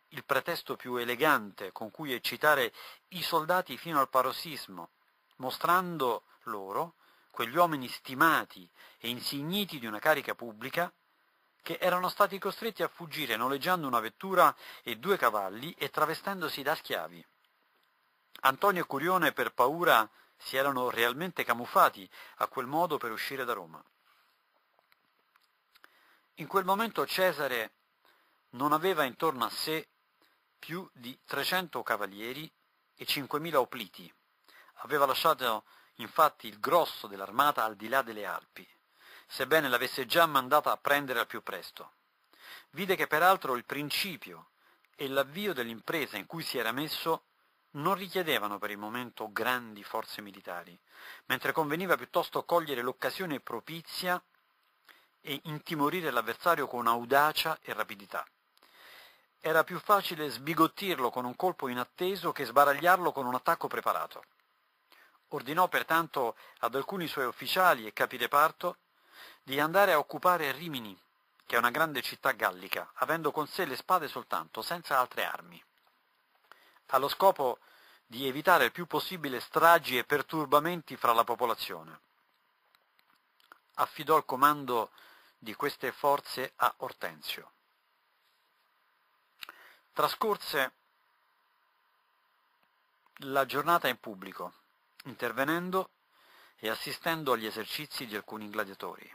il pretesto più elegante con cui eccitare i soldati fino al parossismo, mostrando loro quegli uomini stimati e insigniti di una carica pubblica, che erano stati costretti a fuggire noleggiando una vettura e due cavalli e travestendosi da schiavi. Antonio e Curione per paura si erano realmente camuffati a quel modo per uscire da Roma. In quel momento Cesare non aveva intorno a sé più di 300 cavalieri e 5.000 opliti. Aveva lasciato infatti il grosso dell'armata al di là delle Alpi, sebbene l'avesse già mandata a prendere al più presto. Vide che peraltro il principio e l'avvio dell'impresa in cui si era messo non richiedevano per il momento grandi forze militari, mentre conveniva piuttosto cogliere l'occasione propizia e intimorire l'avversario con audacia e rapidità. Era più facile sbigottirlo con un colpo inatteso che sbaragliarlo con un attacco preparato. Ordinò pertanto ad alcuni suoi ufficiali e capi reparto di andare a occupare Rimini, che è una grande città gallica, avendo con sé le spade soltanto, senza altre armi. Allo scopo di evitare il più possibile stragi e perturbamenti fra la popolazione. Affidò il comando di queste forze a Ortensio. Trascorse la giornata in pubblico, intervenendo e assistendo agli esercizi di alcuni gladiatori.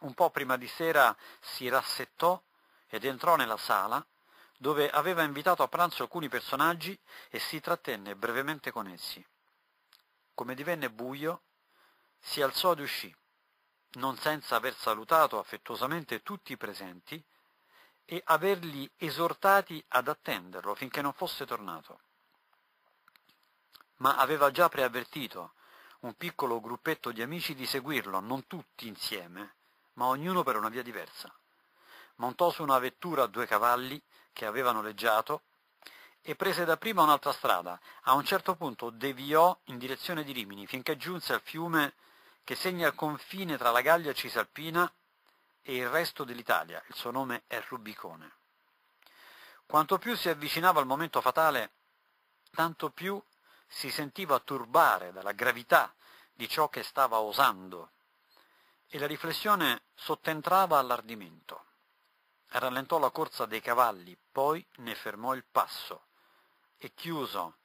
Un po' prima di sera si rassettò ed entrò nella sala dove aveva invitato a pranzo alcuni personaggi e si trattenne brevemente con essi. Come divenne buio, si alzò ed uscì, non senza aver salutato affettuosamente tutti i presenti e averli esortati ad attenderlo finché non fosse tornato ma aveva già preavvertito un piccolo gruppetto di amici di seguirlo, non tutti insieme, ma ognuno per una via diversa. Montò su una vettura a due cavalli che aveva noleggiato e prese dapprima un'altra strada. A un certo punto deviò in direzione di Rimini, finché giunse al fiume che segna il confine tra la Gallia Cisalpina e il resto dell'Italia. Il suo nome è Rubicone. Quanto più si avvicinava al momento fatale, tanto più si sentiva turbare dalla gravità di ciò che stava osando e la riflessione sottentrava all'ardimento. Rallentò la corsa dei cavalli, poi ne fermò il passo e chiuso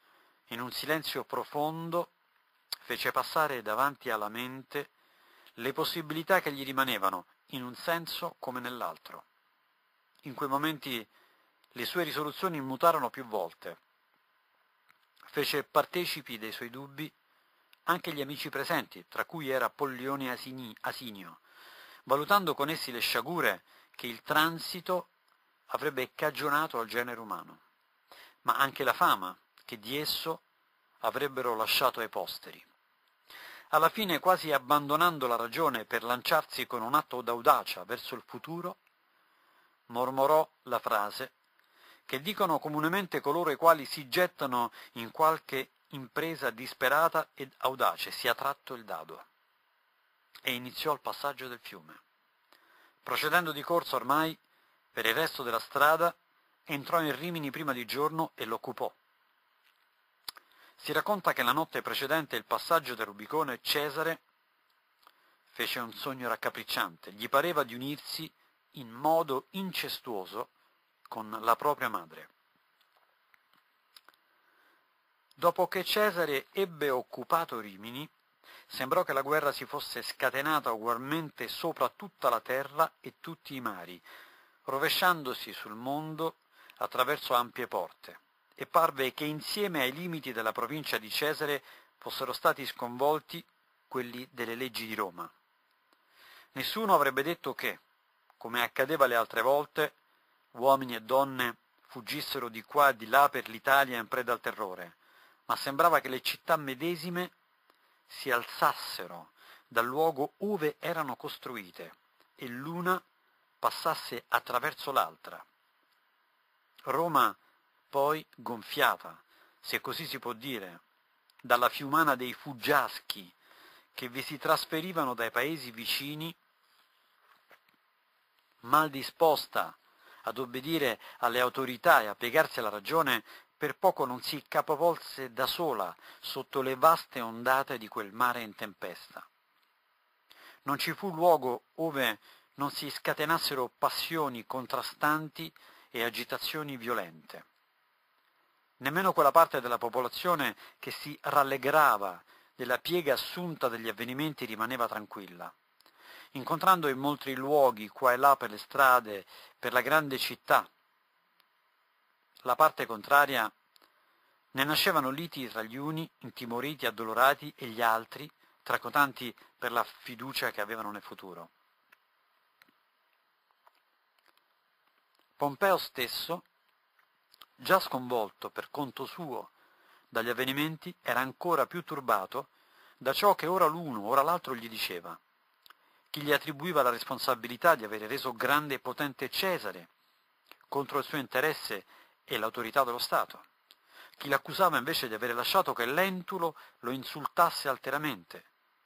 in un silenzio profondo fece passare davanti alla mente le possibilità che gli rimanevano, in un senso come nell'altro. In quei momenti le sue risoluzioni mutarono più volte fece partecipi dei suoi dubbi anche gli amici presenti, tra cui era Pollione Asini, Asinio, valutando con essi le sciagure che il transito avrebbe cagionato al genere umano, ma anche la fama che di esso avrebbero lasciato ai posteri. Alla fine, quasi abbandonando la ragione per lanciarsi con un atto d'audacia verso il futuro, mormorò la frase che dicono comunemente coloro i quali si gettano in qualche impresa disperata ed audace, si tratto il dado. E iniziò il passaggio del fiume. Procedendo di corso ormai, per il resto della strada, entrò in Rimini prima di giorno e l'occupò. Si racconta che la notte precedente il passaggio del Rubicone Cesare fece un sogno raccapricciante, gli pareva di unirsi in modo incestuoso con la propria madre. Dopo che Cesare ebbe occupato Rimini, sembrò che la guerra si fosse scatenata ugualmente sopra tutta la terra e tutti i mari, rovesciandosi sul mondo attraverso ampie porte, e parve che insieme ai limiti della provincia di Cesare fossero stati sconvolti quelli delle leggi di Roma. Nessuno avrebbe detto che, come accadeva le altre volte, Uomini e donne fuggissero di qua e di là per l'Italia in preda al terrore, ma sembrava che le città medesime si alzassero dal luogo ove erano costruite e l'una passasse attraverso l'altra. Roma poi gonfiata, se così si può dire, dalla fiumana dei fuggiaschi che vi si trasferivano dai paesi vicini, mal disposta ad obbedire alle autorità e a piegarsi alla ragione, per poco non si capovolse da sola sotto le vaste ondate di quel mare in tempesta. Non ci fu luogo ove non si scatenassero passioni contrastanti e agitazioni violente. Nemmeno quella parte della popolazione che si rallegrava della piega assunta degli avvenimenti rimaneva tranquilla. Incontrando in molti luoghi qua e là per le strade per la grande città. La parte contraria ne nascevano liti tra gli uni, intimoriti, addolorati, e gli altri, tracotanti per la fiducia che avevano nel futuro. Pompeo stesso, già sconvolto per conto suo dagli avvenimenti, era ancora più turbato da ciò che ora l'uno, ora l'altro gli diceva chi gli attribuiva la responsabilità di avere reso grande e potente Cesare contro il suo interesse e l'autorità dello Stato, chi l'accusava invece di aver lasciato che Lentulo lo insultasse alteramente,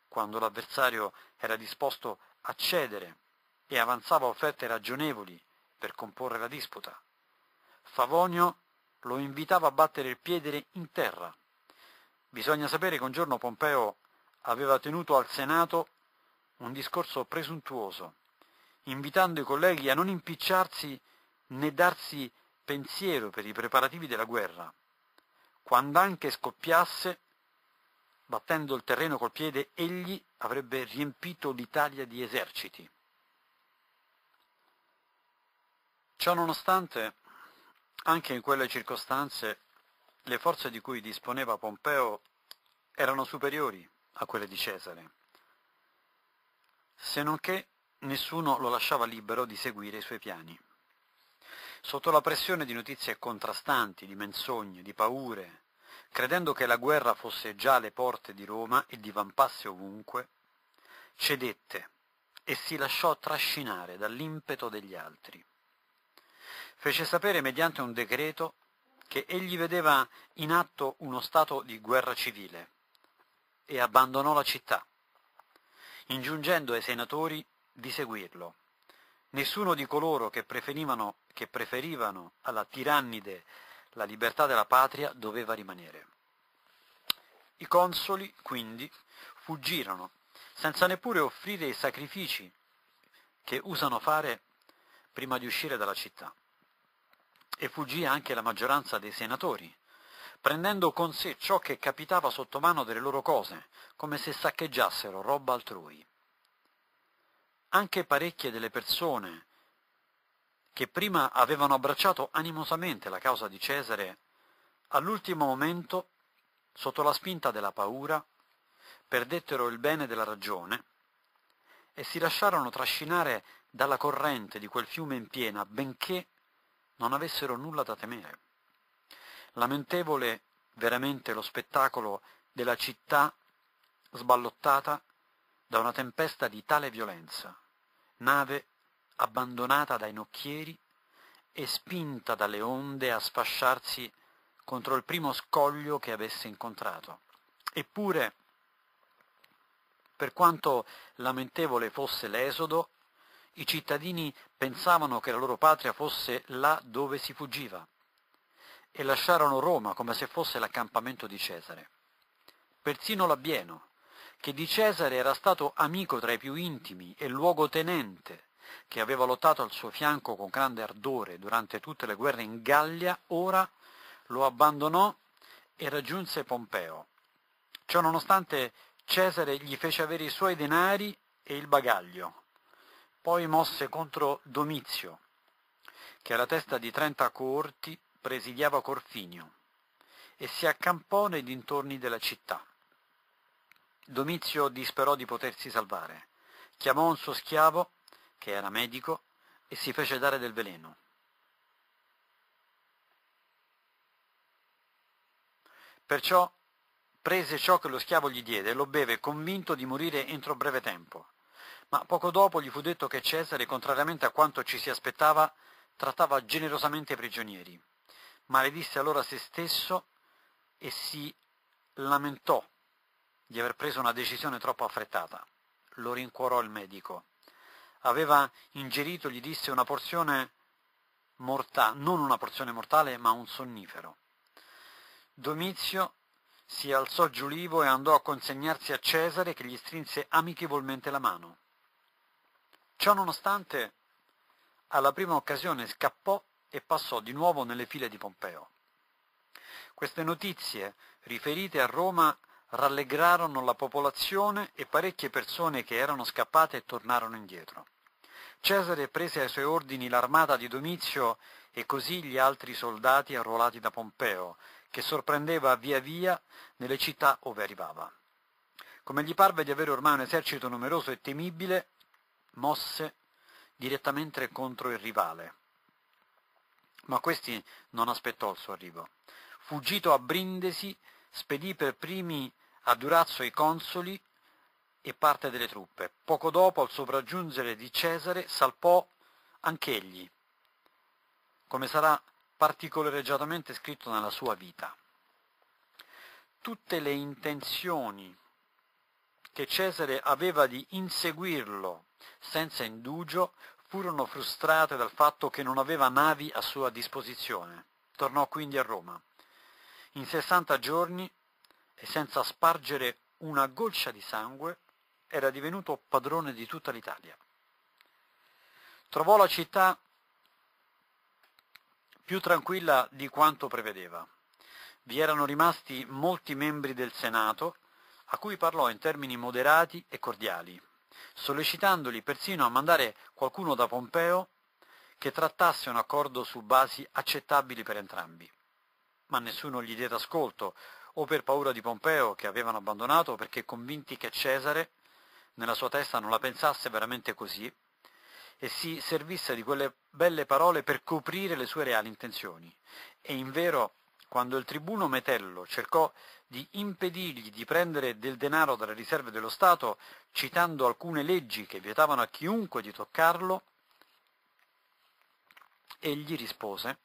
quando l'avversario era disposto a cedere e avanzava offerte ragionevoli per comporre la disputa. Favonio lo invitava a battere il piede in terra. Bisogna sapere che un giorno Pompeo aveva tenuto al Senato un discorso presuntuoso, invitando i colleghi a non impicciarsi né darsi pensiero per i preparativi della guerra. Quando anche scoppiasse, battendo il terreno col piede, egli avrebbe riempito l'Italia di eserciti. Ciò nonostante, anche in quelle circostanze, le forze di cui disponeva Pompeo erano superiori a quelle di Cesare se non che nessuno lo lasciava libero di seguire i suoi piani. Sotto la pressione di notizie contrastanti, di menzogne, di paure, credendo che la guerra fosse già alle porte di Roma e divampasse ovunque, cedette e si lasciò trascinare dall'impeto degli altri. Fece sapere mediante un decreto che egli vedeva in atto uno stato di guerra civile e abbandonò la città ingiungendo ai senatori di seguirlo. Nessuno di coloro che, che preferivano alla tirannide la libertà della patria doveva rimanere. I consoli, quindi, fuggirono, senza neppure offrire i sacrifici che usano fare prima di uscire dalla città. E fuggì anche la maggioranza dei senatori, prendendo con sé ciò che capitava sotto mano delle loro cose, come se saccheggiassero roba altrui. Anche parecchie delle persone che prima avevano abbracciato animosamente la causa di Cesare, all'ultimo momento, sotto la spinta della paura, perdettero il bene della ragione e si lasciarono trascinare dalla corrente di quel fiume in piena, benché non avessero nulla da temere. Lamentevole veramente lo spettacolo della città sballottata da una tempesta di tale violenza, nave abbandonata dai nocchieri e spinta dalle onde a sfasciarsi contro il primo scoglio che avesse incontrato. Eppure, per quanto lamentevole fosse l'esodo, i cittadini pensavano che la loro patria fosse là dove si fuggiva e lasciarono Roma come se fosse l'accampamento di Cesare. Persino l'abbieno, che di Cesare era stato amico tra i più intimi e luogotenente, che aveva lottato al suo fianco con grande ardore durante tutte le guerre in Gallia, ora lo abbandonò e raggiunse Pompeo. Ciò nonostante Cesare gli fece avere i suoi denari e il bagaglio. Poi mosse contro Domizio, che alla testa di 30 coorti presidiava Corfinio e si accampò nei dintorni della città. Domizio disperò di potersi salvare, chiamò un suo schiavo, che era medico, e si fece dare del veleno. Perciò prese ciò che lo schiavo gli diede e lo beve convinto di morire entro breve tempo. Ma poco dopo gli fu detto che Cesare, contrariamente a quanto ci si aspettava, trattava generosamente i prigionieri. Maledisse allora se stesso e si lamentò di aver preso una decisione troppo affrettata. Lo rincuorò il medico. Aveva ingerito, gli disse, una porzione mortale, non una porzione mortale, ma un sonnifero. Domizio si alzò giulivo e andò a consegnarsi a Cesare che gli strinse amichevolmente la mano. Ciò nonostante, alla prima occasione scappò e passò di nuovo nelle file di Pompeo. Queste notizie, riferite a Roma, rallegrarono la popolazione e parecchie persone che erano scappate e tornarono indietro. Cesare prese ai suoi ordini l'armata di Domizio e così gli altri soldati arruolati da Pompeo, che sorprendeva via via nelle città ove arrivava. Come gli parve di avere ormai un esercito numeroso e temibile, mosse direttamente contro il rivale. Ma questi non aspettò il suo arrivo. Fuggito a Brindisi, spedì per primi a Durazzo i consoli e parte delle truppe. Poco dopo, al sopraggiungere di Cesare, salpò anch'egli, come sarà particolareggiatamente scritto nella sua vita. Tutte le intenzioni che Cesare aveva di inseguirlo senza indugio furono frustrate dal fatto che non aveva navi a sua disposizione. Tornò quindi a Roma. In 60 giorni e senza spargere una goccia di sangue era divenuto padrone di tutta l'Italia. Trovò la città più tranquilla di quanto prevedeva. Vi erano rimasti molti membri del Senato a cui parlò in termini moderati e cordiali sollecitandoli persino a mandare qualcuno da Pompeo che trattasse un accordo su basi accettabili per entrambi. Ma nessuno gli diede ascolto, o per paura di Pompeo che avevano abbandonato o perché convinti che Cesare nella sua testa non la pensasse veramente così e si servisse di quelle belle parole per coprire le sue reali intenzioni. E invero, quando il tribuno Metello cercò di impedirgli di prendere del denaro dalle riserve dello Stato, citando alcune leggi che vietavano a chiunque di toccarlo, egli rispose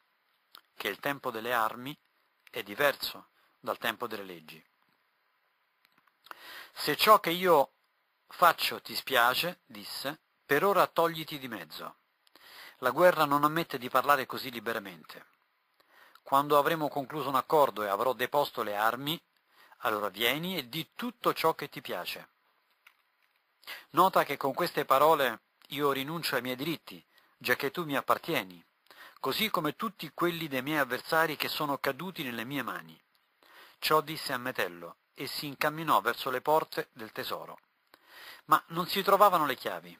che il tempo delle armi è diverso dal tempo delle leggi. Se ciò che io faccio ti spiace, disse, per ora togliti di mezzo. La guerra non ammette di parlare così liberamente. Quando avremo concluso un accordo e avrò deposto le armi, allora vieni e di tutto ciò che ti piace. Nota che con queste parole io rinuncio ai miei diritti, già che tu mi appartieni, così come tutti quelli dei miei avversari che sono caduti nelle mie mani. Ciò disse a Metello e si incamminò verso le porte del tesoro. Ma non si trovavano le chiavi.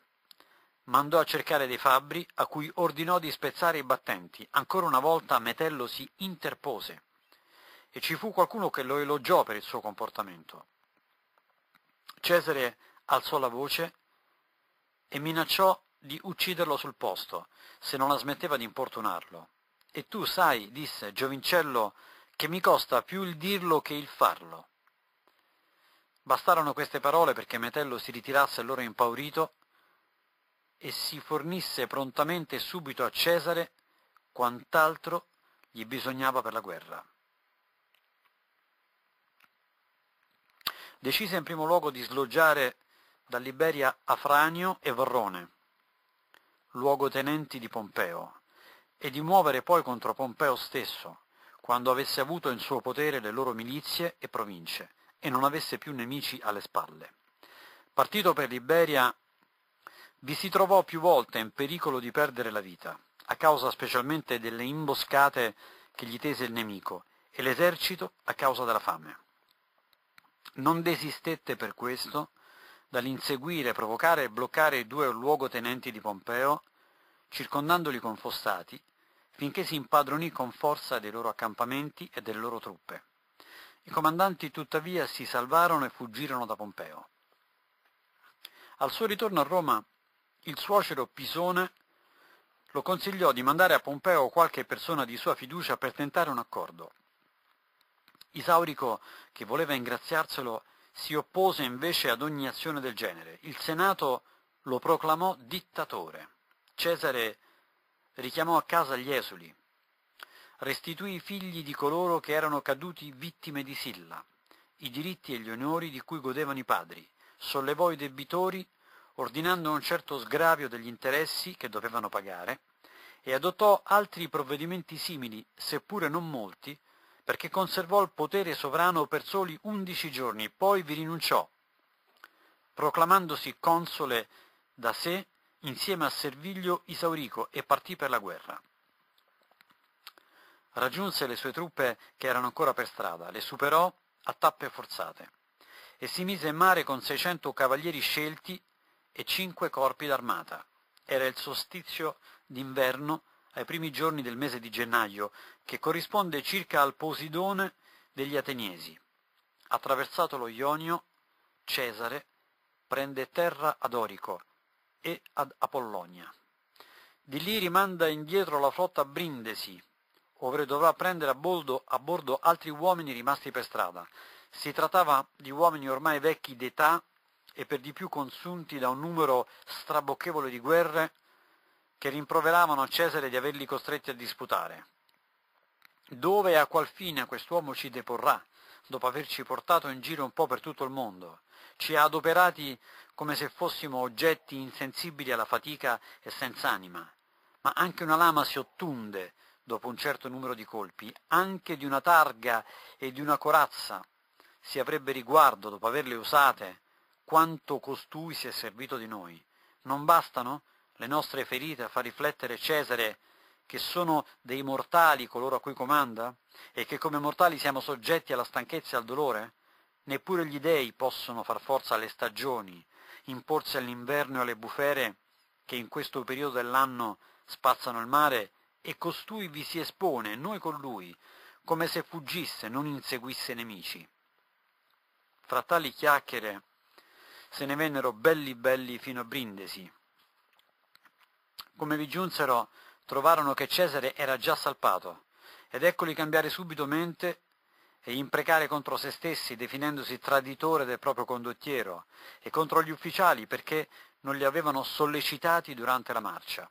Mandò a cercare dei fabbri a cui ordinò di spezzare i battenti. Ancora una volta Metello si interpose e ci fu qualcuno che lo elogiò per il suo comportamento. Cesare alzò la voce e minacciò di ucciderlo sul posto, se non la smetteva di importunarlo. E tu sai, disse Giovincello, che mi costa più il dirlo che il farlo. Bastarono queste parole perché Metello si ritirasse allora impaurito e si fornisse prontamente e subito a Cesare quant'altro gli bisognava per la guerra. decise in primo luogo di sloggiare dall'Iberia Afranio e Varrone, luogotenenti di Pompeo, e di muovere poi contro Pompeo stesso, quando avesse avuto in suo potere le loro milizie e province, e non avesse più nemici alle spalle. Partito per l'Iberia, vi si trovò più volte in pericolo di perdere la vita, a causa specialmente delle imboscate che gli tese il nemico, e l'esercito a causa della fame. Non desistette per questo dall'inseguire, provocare e bloccare i due luogotenenti di Pompeo, circondandoli con fossati, finché si impadronì con forza dei loro accampamenti e delle loro truppe. I comandanti tuttavia si salvarono e fuggirono da Pompeo. Al suo ritorno a Roma, il suocero Pisone lo consigliò di mandare a Pompeo qualche persona di sua fiducia per tentare un accordo. Isaurico, che voleva ingraziarselo, si oppose invece ad ogni azione del genere. Il Senato lo proclamò dittatore. Cesare richiamò a casa gli esuli, restituì i figli di coloro che erano caduti vittime di Silla, i diritti e gli onori di cui godevano i padri, sollevò i debitori, ordinando un certo sgravio degli interessi che dovevano pagare, e adottò altri provvedimenti simili, seppure non molti, perché conservò il potere sovrano per soli undici giorni, poi vi rinunciò, proclamandosi console da sé insieme a Serviglio Isaurico e partì per la guerra. Raggiunse le sue truppe che erano ancora per strada, le superò a tappe forzate e si mise in mare con 600 cavalieri scelti e 5 corpi d'armata. Era il solstizio d'inverno ai primi giorni del mese di gennaio, che corrisponde circa al Posidone degli Ateniesi. Attraversato lo Ionio, Cesare prende terra ad Orico e ad Apollonia. Di lì rimanda indietro la flotta a Brindesi, ovvero dovrà prendere a bordo, a bordo altri uomini rimasti per strada. Si trattava di uomini ormai vecchi d'età e per di più consunti da un numero strabocchevole di guerre che rimproveravano a Cesare di averli costretti a disputare. Dove e a qual fine quest'uomo ci deporrà, dopo averci portato in giro un po' per tutto il mondo? Ci ha adoperati come se fossimo oggetti insensibili alla fatica e senza anima. Ma anche una lama si ottunde dopo un certo numero di colpi, anche di una targa e di una corazza si avrebbe riguardo dopo averle usate, quanto costui si è servito di noi. Non bastano? le nostre ferite, a far riflettere Cesare che sono dei mortali coloro a cui comanda e che come mortali siamo soggetti alla stanchezza e al dolore? Neppure gli dei possono far forza alle stagioni, imporsi all'inverno e alle bufere che in questo periodo dell'anno spazzano il mare e costui vi si espone, noi con lui, come se fuggisse, non inseguisse nemici. Fra tali chiacchiere se ne vennero belli belli fino a Brindisi, come vi giunsero, trovarono che Cesare era già salpato, ed eccoli cambiare subito mente e imprecare contro se stessi, definendosi traditore del proprio condottiero, e contro gli ufficiali perché non li avevano sollecitati durante la marcia.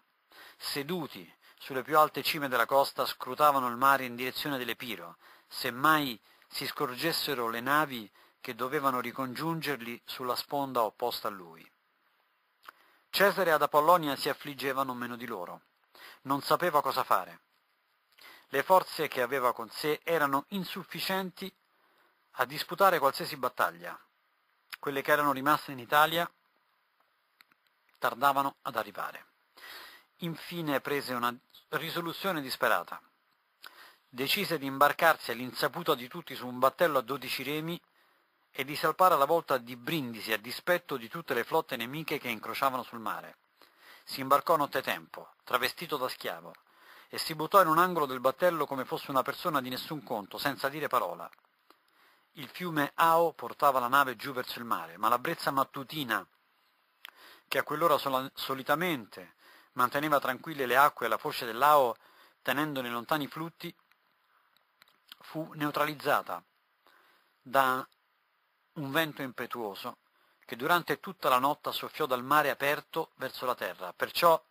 Seduti sulle più alte cime della costa, scrutavano il mare in direzione dell'Epiro, se mai si scorgessero le navi che dovevano ricongiungerli sulla sponda opposta a lui. Cesare ad Apollonia si affliggevano meno di loro. Non sapeva cosa fare. Le forze che aveva con sé erano insufficienti a disputare qualsiasi battaglia. Quelle che erano rimaste in Italia tardavano ad arrivare. Infine prese una risoluzione disperata. Decise di imbarcarsi all'insaputa di tutti su un battello a dodici remi e di salpare alla volta di Brindisi a dispetto di tutte le flotte nemiche che incrociavano sul mare. Si imbarcò nottetempo, travestito da schiavo, e si buttò in un angolo del battello come fosse una persona di nessun conto, senza dire parola. Il fiume Ao portava la nave giù verso il mare, ma la brezza mattutina, che a quell'ora sol- solitamente manteneva tranquille le acque e la foce dell'Ao tenendone lontani flutti, fu neutralizzata da un vento impetuoso che durante tutta la notte soffiò dal mare aperto verso la terra, perciò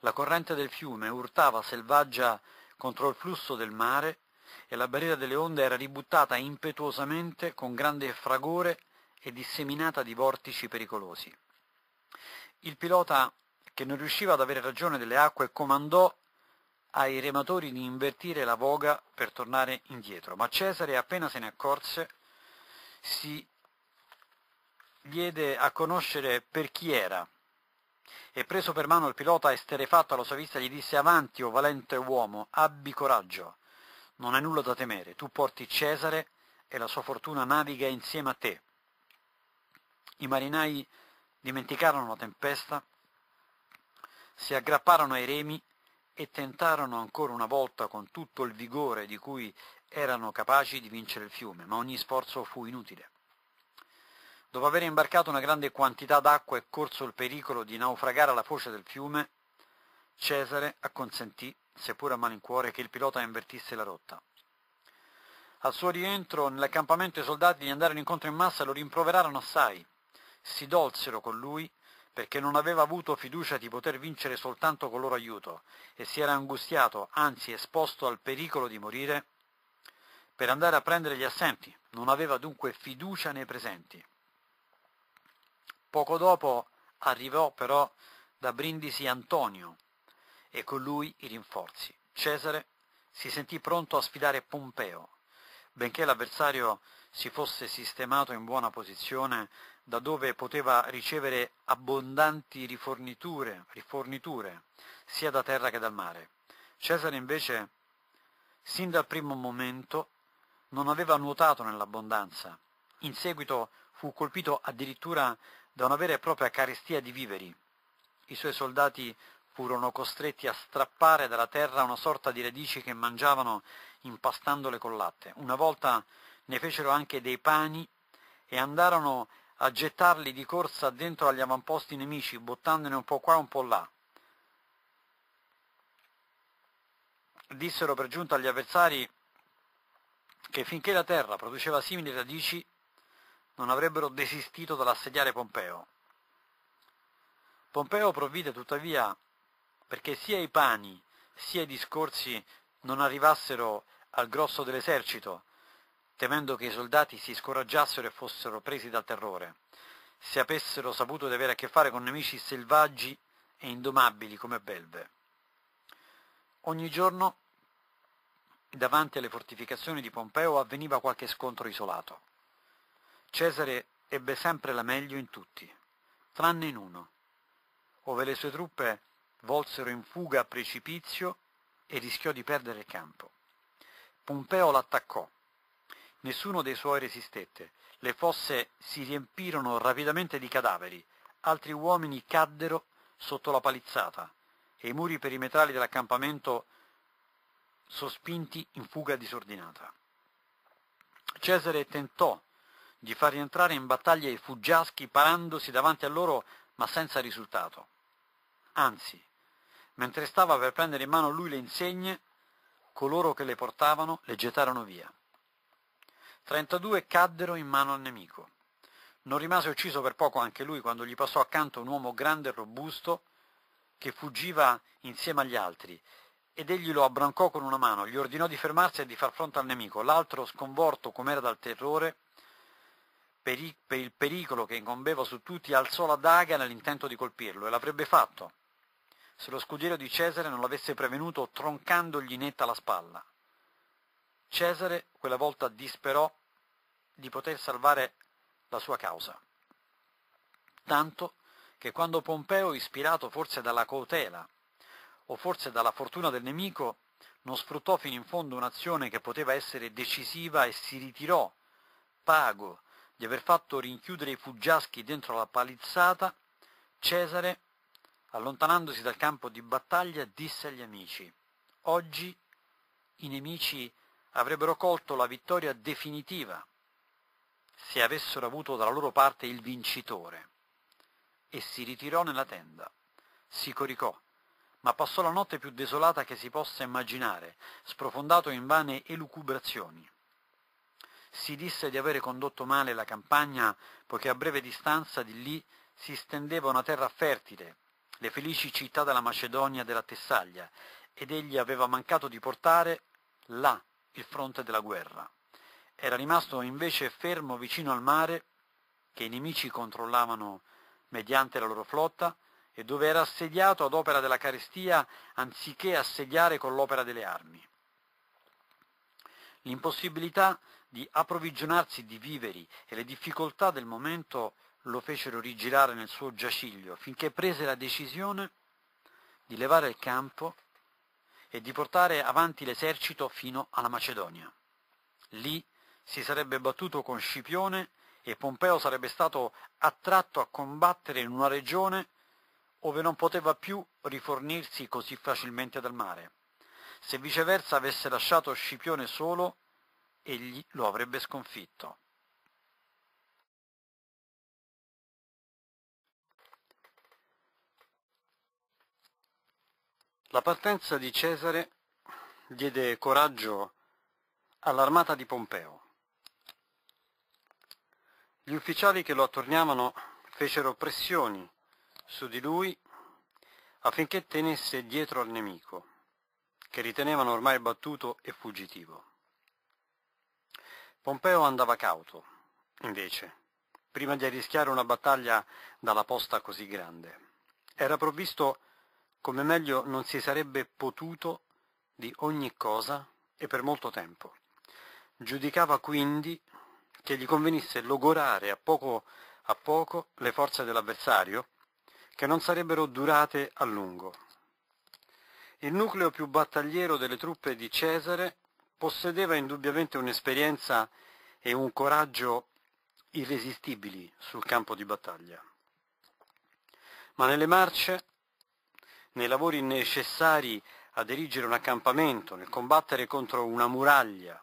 la corrente del fiume urtava selvaggia contro il flusso del mare e la barriera delle onde era ributtata impetuosamente con grande fragore e disseminata di vortici pericolosi. Il pilota, che non riusciva ad avere ragione delle acque, comandò ai rematori di invertire la voga per tornare indietro, ma Cesare appena se ne accorse si diede a conoscere per chi era e preso per mano il pilota esterefatto alla sua vista gli disse avanti, o oh valente uomo, abbi coraggio, non hai nulla da temere, tu porti Cesare e la sua fortuna naviga insieme a te. I marinai dimenticarono la tempesta, si aggrapparono ai remi e tentarono ancora una volta con tutto il vigore di cui erano capaci di vincere il fiume, ma ogni sforzo fu inutile. Dopo aver imbarcato una grande quantità d'acqua e corso il pericolo di naufragare alla foce del fiume, Cesare acconsentì, seppur a malincuore, che il pilota invertisse la rotta. Al suo rientro nell'accampamento i soldati gli andarono incontro in massa e lo rimproverarono assai. Si dolsero con lui perché non aveva avuto fiducia di poter vincere soltanto con loro aiuto e si era angustiato, anzi esposto al pericolo di morire per andare a prendere gli assenti, non aveva dunque fiducia nei presenti. Poco dopo arrivò però da Brindisi Antonio e con lui i rinforzi. Cesare si sentì pronto a sfidare Pompeo, benché l'avversario si fosse sistemato in buona posizione da dove poteva ricevere abbondanti riforniture, riforniture sia da terra che dal mare. Cesare invece, sin dal primo momento, non aveva nuotato nell'abbondanza. In seguito fu colpito addirittura da una vera e propria carestia di viveri. I suoi soldati furono costretti a strappare dalla terra una sorta di radici che mangiavano impastandole col latte. Una volta ne fecero anche dei pani e andarono a gettarli di corsa dentro agli avamposti nemici, buttandone un po' qua e un po' là. Dissero per giunta agli avversari che finché la terra produceva simili radici non avrebbero desistito dall'assediare Pompeo. Pompeo provvide tuttavia perché sia i pani sia i discorsi non arrivassero al grosso dell'esercito, temendo che i soldati si scoraggiassero e fossero presi dal terrore, se avessero saputo di avere a che fare con nemici selvaggi e indomabili come belve. Ogni giorno davanti alle fortificazioni di Pompeo avveniva qualche scontro isolato. Cesare ebbe sempre la meglio in tutti, tranne in uno, ove le sue truppe volsero in fuga a precipizio e rischiò di perdere il campo. Pompeo l'attaccò. Nessuno dei suoi resistette. Le fosse si riempirono rapidamente di cadaveri. Altri uomini caddero sotto la palizzata e i muri perimetrali dell'accampamento sospinti in fuga disordinata. Cesare tentò di far rientrare in battaglia i fuggiaschi parandosi davanti a loro ma senza risultato. Anzi, mentre stava per prendere in mano lui le insegne, coloro che le portavano le gettarono via. 32 caddero in mano al nemico. Non rimase ucciso per poco anche lui quando gli passò accanto un uomo grande e robusto che fuggiva insieme agli altri ed egli lo abbrancò con una mano, gli ordinò di fermarsi e di far fronte al nemico. L'altro, sconvolto com'era dal terrore, per il pericolo che incombeva su tutti, alzò la daga nell'intento di colpirlo e l'avrebbe fatto se lo scudiero di Cesare non l'avesse prevenuto troncandogli netta la spalla. Cesare quella volta disperò di poter salvare la sua causa. Tanto che quando Pompeo, ispirato forse dalla cautela o forse dalla fortuna del nemico, non sfruttò fino in fondo un'azione che poteva essere decisiva e si ritirò, pago di aver fatto rinchiudere i fuggiaschi dentro la palizzata, Cesare, allontanandosi dal campo di battaglia, disse agli amici, oggi i nemici avrebbero colto la vittoria definitiva se avessero avuto dalla loro parte il vincitore. E si ritirò nella tenda, si coricò ma passò la notte più desolata che si possa immaginare, sprofondato in vane elucubrazioni. Si disse di avere condotto male la campagna, poiché a breve distanza di lì si stendeva una terra fertile, le felici città della Macedonia e della Tessaglia, ed egli aveva mancato di portare là il fronte della guerra. Era rimasto invece fermo vicino al mare, che i nemici controllavano mediante la loro flotta, e dove era assediato ad opera della carestia anziché assediare con l'opera delle armi. L'impossibilità di approvvigionarsi di viveri e le difficoltà del momento lo fecero rigirare nel suo giaciglio finché prese la decisione di levare il campo e di portare avanti l'esercito fino alla Macedonia. Lì si sarebbe battuto con Scipione e Pompeo sarebbe stato attratto a combattere in una regione ove non poteva più rifornirsi così facilmente dal mare. Se viceversa avesse lasciato Scipione solo, egli lo avrebbe sconfitto. La partenza di Cesare diede coraggio all'armata di Pompeo. Gli ufficiali che lo attorniavano fecero pressioni su di lui affinché tenesse dietro al nemico, che ritenevano ormai battuto e fuggitivo. Pompeo andava cauto, invece, prima di arrischiare una battaglia dalla posta così grande. Era provvisto, come meglio non si sarebbe potuto, di ogni cosa e per molto tempo. Giudicava quindi che gli convenisse logorare a poco a poco le forze dell'avversario che non sarebbero durate a lungo. Il nucleo più battagliero delle truppe di Cesare possedeva indubbiamente un'esperienza e un coraggio irresistibili sul campo di battaglia. Ma nelle marce, nei lavori necessari ad erigere un accampamento, nel combattere contro una muraglia,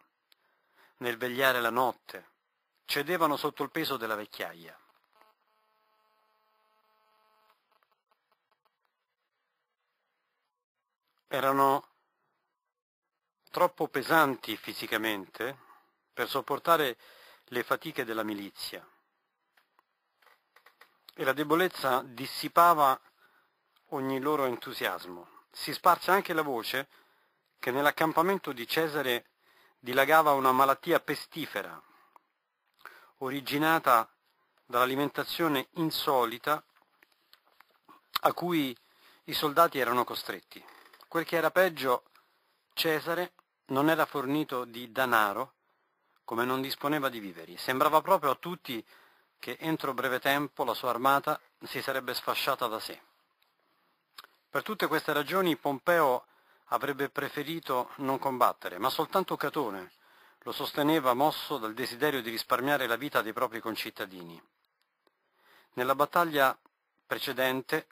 nel vegliare la notte, cedevano sotto il peso della vecchiaia. erano troppo pesanti fisicamente per sopportare le fatiche della milizia e la debolezza dissipava ogni loro entusiasmo. Si sparse anche la voce che nell'accampamento di Cesare dilagava una malattia pestifera, originata dall'alimentazione insolita a cui i soldati erano costretti. Quel che era peggio, Cesare non era fornito di danaro, come non disponeva di viveri. Sembrava proprio a tutti che entro breve tempo la sua armata si sarebbe sfasciata da sé. Per tutte queste ragioni Pompeo avrebbe preferito non combattere, ma soltanto Catone lo sosteneva mosso dal desiderio di risparmiare la vita dei propri concittadini. Nella battaglia precedente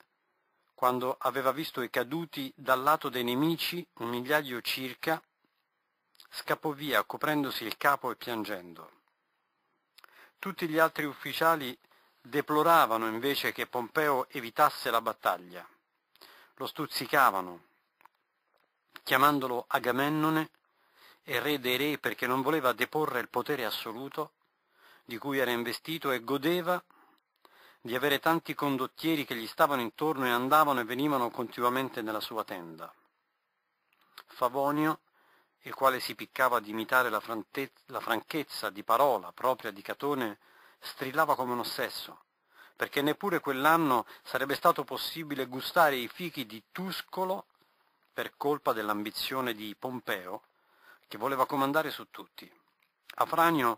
quando aveva visto i caduti dal lato dei nemici, un migliaio circa, scappò via coprendosi il capo e piangendo. Tutti gli altri ufficiali deploravano invece che Pompeo evitasse la battaglia. Lo stuzzicavano, chiamandolo Agamennone e re dei re perché non voleva deporre il potere assoluto di cui era investito e godeva di avere tanti condottieri che gli stavano intorno e andavano e venivano continuamente nella sua tenda. Favonio, il quale si piccava ad imitare la, la franchezza di parola propria di Catone, strillava come un ossesso, perché neppure quell'anno sarebbe stato possibile gustare i fichi di Tuscolo per colpa dell'ambizione di Pompeo, che voleva comandare su tutti. Afranio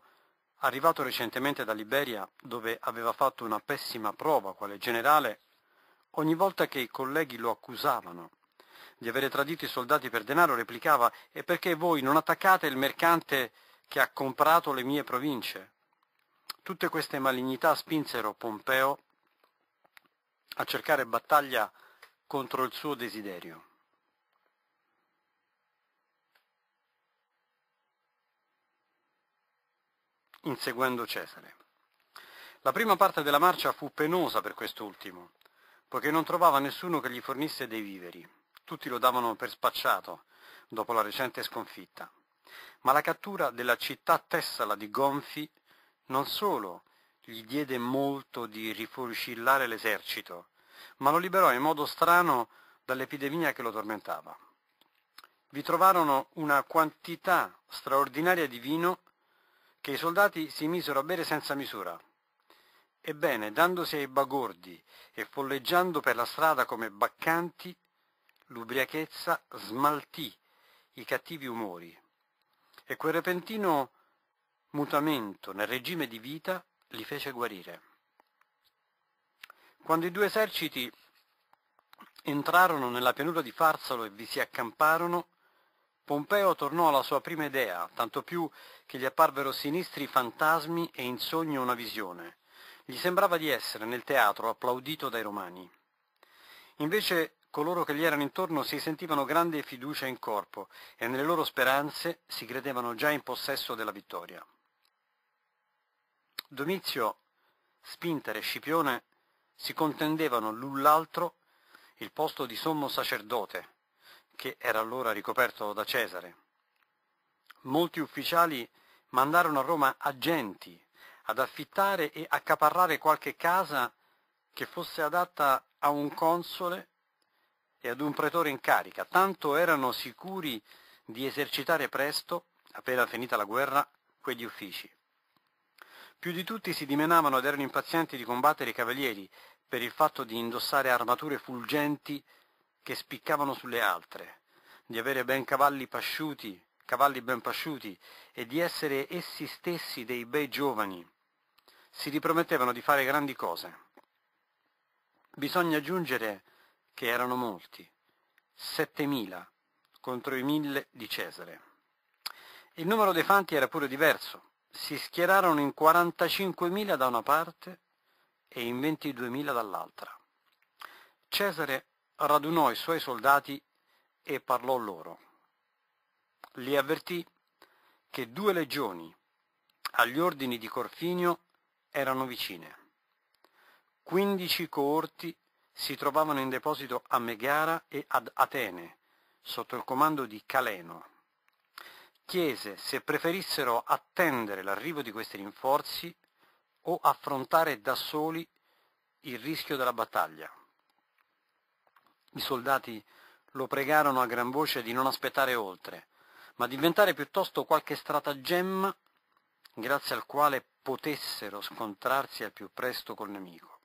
Arrivato recentemente da Liberia, dove aveva fatto una pessima prova quale generale, ogni volta che i colleghi lo accusavano di avere tradito i soldati per denaro, replicava «E perché voi non attaccate il mercante che ha comprato le mie province?» Tutte queste malignità spinsero Pompeo a cercare battaglia contro il suo desiderio. inseguendo Cesare. La prima parte della marcia fu penosa per quest'ultimo, poiché non trovava nessuno che gli fornisse dei viveri. Tutti lo davano per spacciato dopo la recente sconfitta. Ma la cattura della città tessala di Gonfi non solo gli diede molto di rifucillare l'esercito, ma lo liberò in modo strano dall'epidemia che lo tormentava. Vi trovarono una quantità straordinaria di vino che i soldati si misero a bere senza misura. Ebbene, dandosi ai bagordi e folleggiando per la strada come baccanti, l'ubriachezza smaltì i cattivi umori e quel repentino mutamento nel regime di vita li fece guarire. Quando i due eserciti entrarono nella pianura di Farsalo e vi si accamparono, Pompeo tornò alla sua prima idea, tanto più che gli apparvero sinistri fantasmi e in sogno una visione. Gli sembrava di essere nel teatro applaudito dai romani. Invece coloro che gli erano intorno si sentivano grande fiducia in corpo e nelle loro speranze si credevano già in possesso della vittoria. Domizio, Spintere e Scipione si contendevano l'un l'altro il posto di sommo sacerdote che era allora ricoperto da Cesare. Molti ufficiali mandarono a Roma agenti ad affittare e accaparrare qualche casa che fosse adatta a un console e ad un pretore in carica, tanto erano sicuri di esercitare presto, appena finita la guerra, quegli uffici. Più di tutti si dimenavano ed erano impazienti di combattere i cavalieri per il fatto di indossare armature fulgenti che spiccavano sulle altre, di avere ben cavalli pasciuti, cavalli ben pasciuti e di essere essi stessi dei bei giovani. Si ripromettevano di fare grandi cose. Bisogna aggiungere che erano molti, 7000 contro i 1000 di Cesare. Il numero dei fanti era pure diverso. Si schierarono in 45.000 da una parte e in 22.000 dall'altra. Cesare radunò i suoi soldati e parlò loro. Li avvertì che due legioni agli ordini di Corfinio erano vicine. Quindici coorti si trovavano in deposito a Megara e ad Atene, sotto il comando di Caleno. Chiese se preferissero attendere l'arrivo di questi rinforzi o affrontare da soli il rischio della battaglia. I soldati lo pregarono a gran voce di non aspettare oltre, ma di inventare piuttosto qualche stratagemma grazie al quale potessero scontrarsi al più presto col nemico.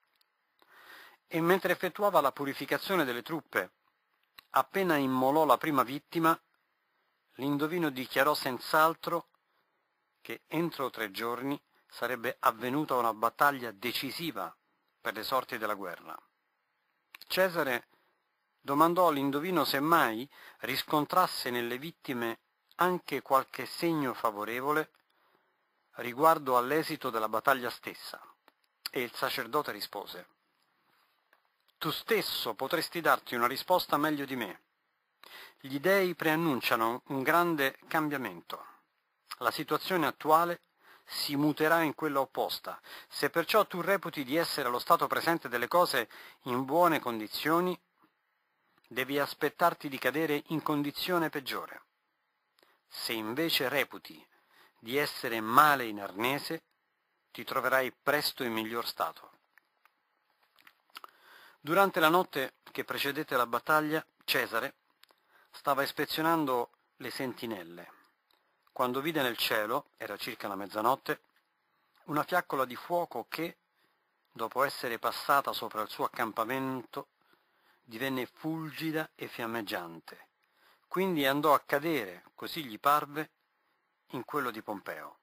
E mentre effettuava la purificazione delle truppe, appena immolò la prima vittima, l'indovino dichiarò senz'altro che entro tre giorni sarebbe avvenuta una battaglia decisiva per le sorti della guerra. Cesare domandò all'indovino se mai riscontrasse nelle vittime anche qualche segno favorevole riguardo all'esito della battaglia stessa, e il sacerdote rispose Tu stesso potresti darti una risposta meglio di me. Gli dei preannunciano un grande cambiamento. La situazione attuale si muterà in quella opposta. Se perciò tu reputi di essere allo stato presente delle cose in buone condizioni, devi aspettarti di cadere in condizione peggiore. Se invece reputi di essere male in arnese, ti troverai presto in miglior stato. Durante la notte che precedette la battaglia, Cesare stava ispezionando le sentinelle, quando vide nel cielo, era circa la mezzanotte, una fiaccola di fuoco che, dopo essere passata sopra il suo accampamento, divenne fulgida e fiammeggiante. Quindi andò a cadere, così gli parve, in quello di Pompeo.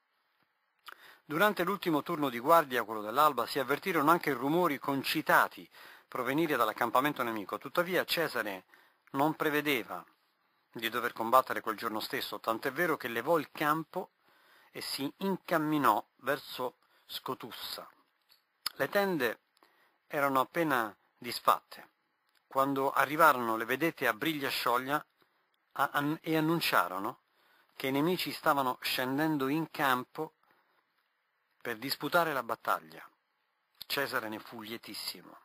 Durante l'ultimo turno di guardia, quello dell'alba, si avvertirono anche rumori concitati provenire dall'accampamento nemico. Tuttavia Cesare non prevedeva di dover combattere quel giorno stesso, tant'è vero che levò il campo e si incamminò verso Scotussa. Le tende erano appena disfatte quando arrivarono le vedette a Briglia Scioglia e annunciarono che i nemici stavano scendendo in campo per disputare la battaglia. Cesare ne fu lietissimo.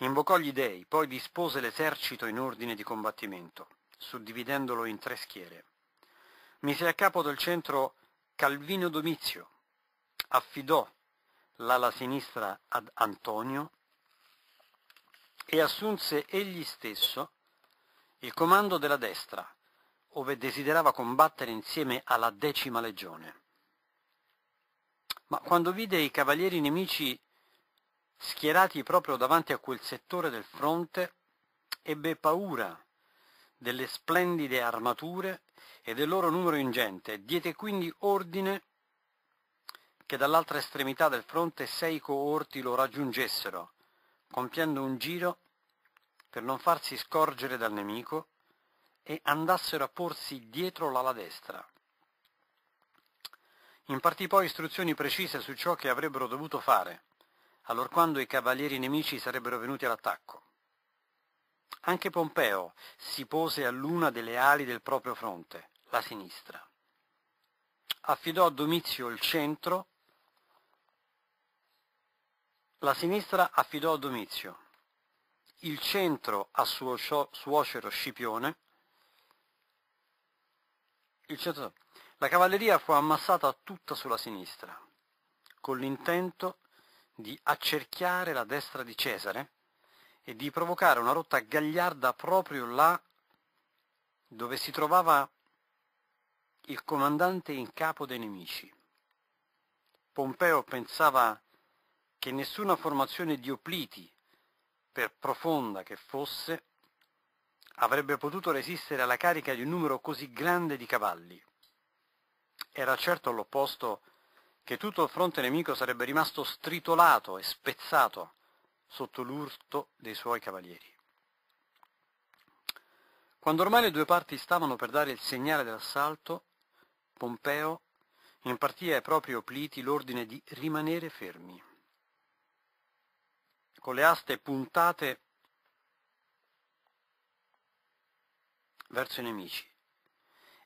Invocò gli dei, poi dispose l'esercito in ordine di combattimento, suddividendolo in tre schiere. Mise a capo del centro Calvino Domizio, affidò l'ala sinistra ad Antonio e assunse egli stesso il comando della destra, ove desiderava combattere insieme alla decima legione. Ma quando vide i cavalieri nemici schierati proprio davanti a quel settore del fronte, ebbe paura delle splendide armature e del loro numero ingente, diede quindi ordine che dall'altra estremità del fronte sei coorti lo raggiungessero compiendo un giro per non farsi scorgere dal nemico e andassero a porsi dietro l'ala destra. Impartì poi istruzioni precise su ciò che avrebbero dovuto fare, allorquando i cavalieri nemici sarebbero venuti all'attacco. Anche Pompeo si pose all'una delle ali del proprio fronte, la sinistra. Affidò a Domizio il centro la sinistra affidò a Domizio, il centro a suo suocero Scipione, centro, la cavalleria fu ammassata tutta sulla sinistra, con l'intento di accerchiare la destra di Cesare e di provocare una rotta gagliarda proprio là dove si trovava il comandante in capo dei nemici. Pompeo pensava che nessuna formazione di opliti, per profonda che fosse, avrebbe potuto resistere alla carica di un numero così grande di cavalli. Era certo all'opposto che tutto il fronte nemico sarebbe rimasto stritolato e spezzato sotto l'urto dei suoi cavalieri. Quando ormai le due parti stavano per dare il segnale dell'assalto, Pompeo impartì ai propri opliti l'ordine di rimanere fermi con le aste puntate verso i nemici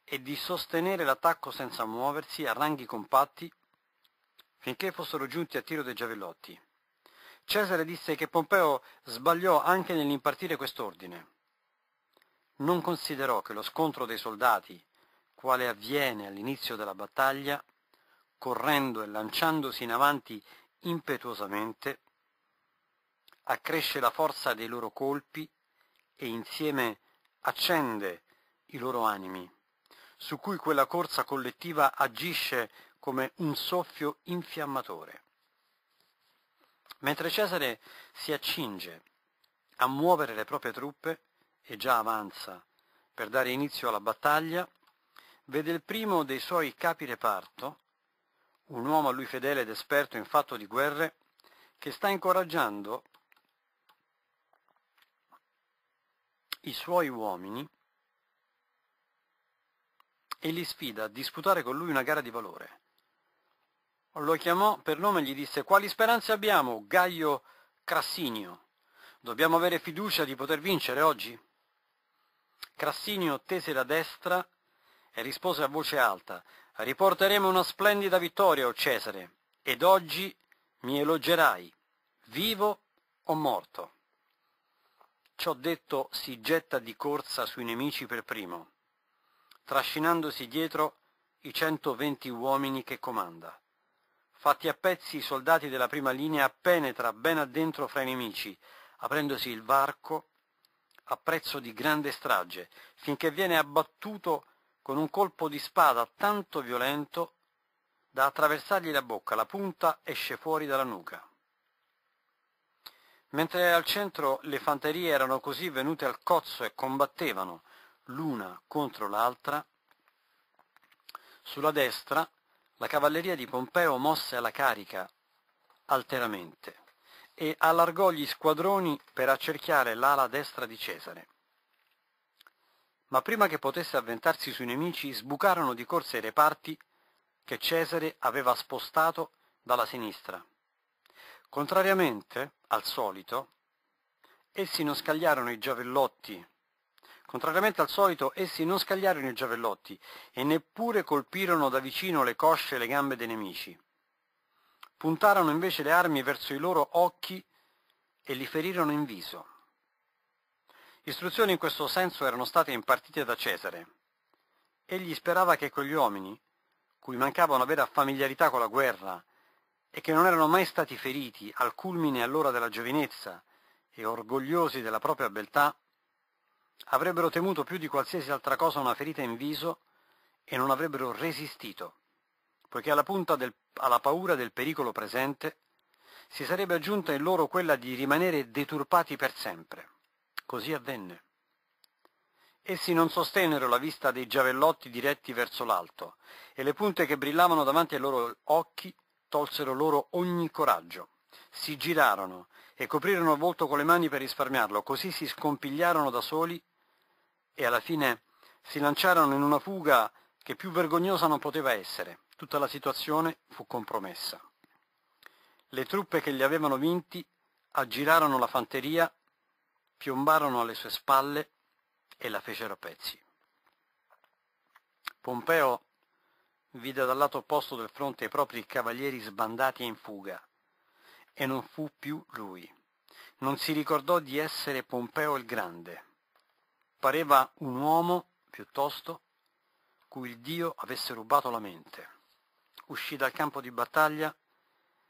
e di sostenere l'attacco senza muoversi a ranghi compatti finché fossero giunti a tiro dei giavellotti. Cesare disse che Pompeo sbagliò anche nell'impartire quest'ordine. Non considerò che lo scontro dei soldati, quale avviene all'inizio della battaglia, correndo e lanciandosi in avanti impetuosamente, accresce la forza dei loro colpi e insieme accende i loro animi, su cui quella corsa collettiva agisce come un soffio infiammatore. Mentre Cesare si accinge a muovere le proprie truppe e già avanza per dare inizio alla battaglia, vede il primo dei suoi capi reparto, un uomo a lui fedele ed esperto in fatto di guerre, che sta incoraggiando i suoi uomini e li sfida a disputare con lui una gara di valore. Lo chiamò per nome e gli disse quali speranze abbiamo, Gaio Crassinio? Dobbiamo avere fiducia di poter vincere oggi? Crassinio tese la destra e rispose a voce alta riporteremo una splendida vittoria, o Cesare, ed oggi mi elogerai, vivo o morto. Ciò detto si getta di corsa sui nemici per primo, trascinandosi dietro i 120 uomini che comanda. Fatti a pezzi i soldati della prima linea penetra ben addentro fra i nemici, aprendosi il varco a prezzo di grande strage, finché viene abbattuto con un colpo di spada tanto violento da attraversargli la bocca, la punta esce fuori dalla nuca mentre al centro le fanterie erano così venute al cozzo e combattevano l'una contro l'altra, sulla destra la cavalleria di Pompeo mosse alla carica alteramente e allargò gli squadroni per accerchiare l'ala destra di Cesare. Ma prima che potesse avventarsi sui nemici sbucarono di corsa i reparti che Cesare aveva spostato dalla sinistra Contrariamente al solito, essi non scagliarono i giavellotti. Contrariamente al solito, essi non scagliarono i giavellotti e neppure colpirono da vicino le cosce e le gambe dei nemici. Puntarono invece le armi verso i loro occhi e li ferirono in viso. Istruzioni in questo senso erano state impartite da Cesare. Egli sperava che quegli uomini, cui mancava una vera familiarità con la guerra e che non erano mai stati feriti al culmine allora della giovinezza e orgogliosi della propria beltà, avrebbero temuto più di qualsiasi altra cosa una ferita in viso e non avrebbero resistito, poiché alla punta del, alla paura del pericolo presente si sarebbe aggiunta in loro quella di rimanere deturpati per sempre. Così avvenne. Essi non sostennero la vista dei giavellotti diretti verso l'alto, e le punte che brillavano davanti ai loro occhi tolsero loro ogni coraggio. Si girarono e coprirono il volto con le mani per risparmiarlo, così si scompigliarono da soli e alla fine si lanciarono in una fuga che più vergognosa non poteva essere. Tutta la situazione fu compromessa. Le truppe che li avevano vinti aggirarono la fanteria, piombarono alle sue spalle e la fecero a pezzi. Pompeo vide dal lato opposto del fronte i propri cavalieri sbandati e in fuga. E non fu più lui. Non si ricordò di essere Pompeo il Grande. Pareva un uomo, piuttosto, cui il Dio avesse rubato la mente. Uscì dal campo di battaglia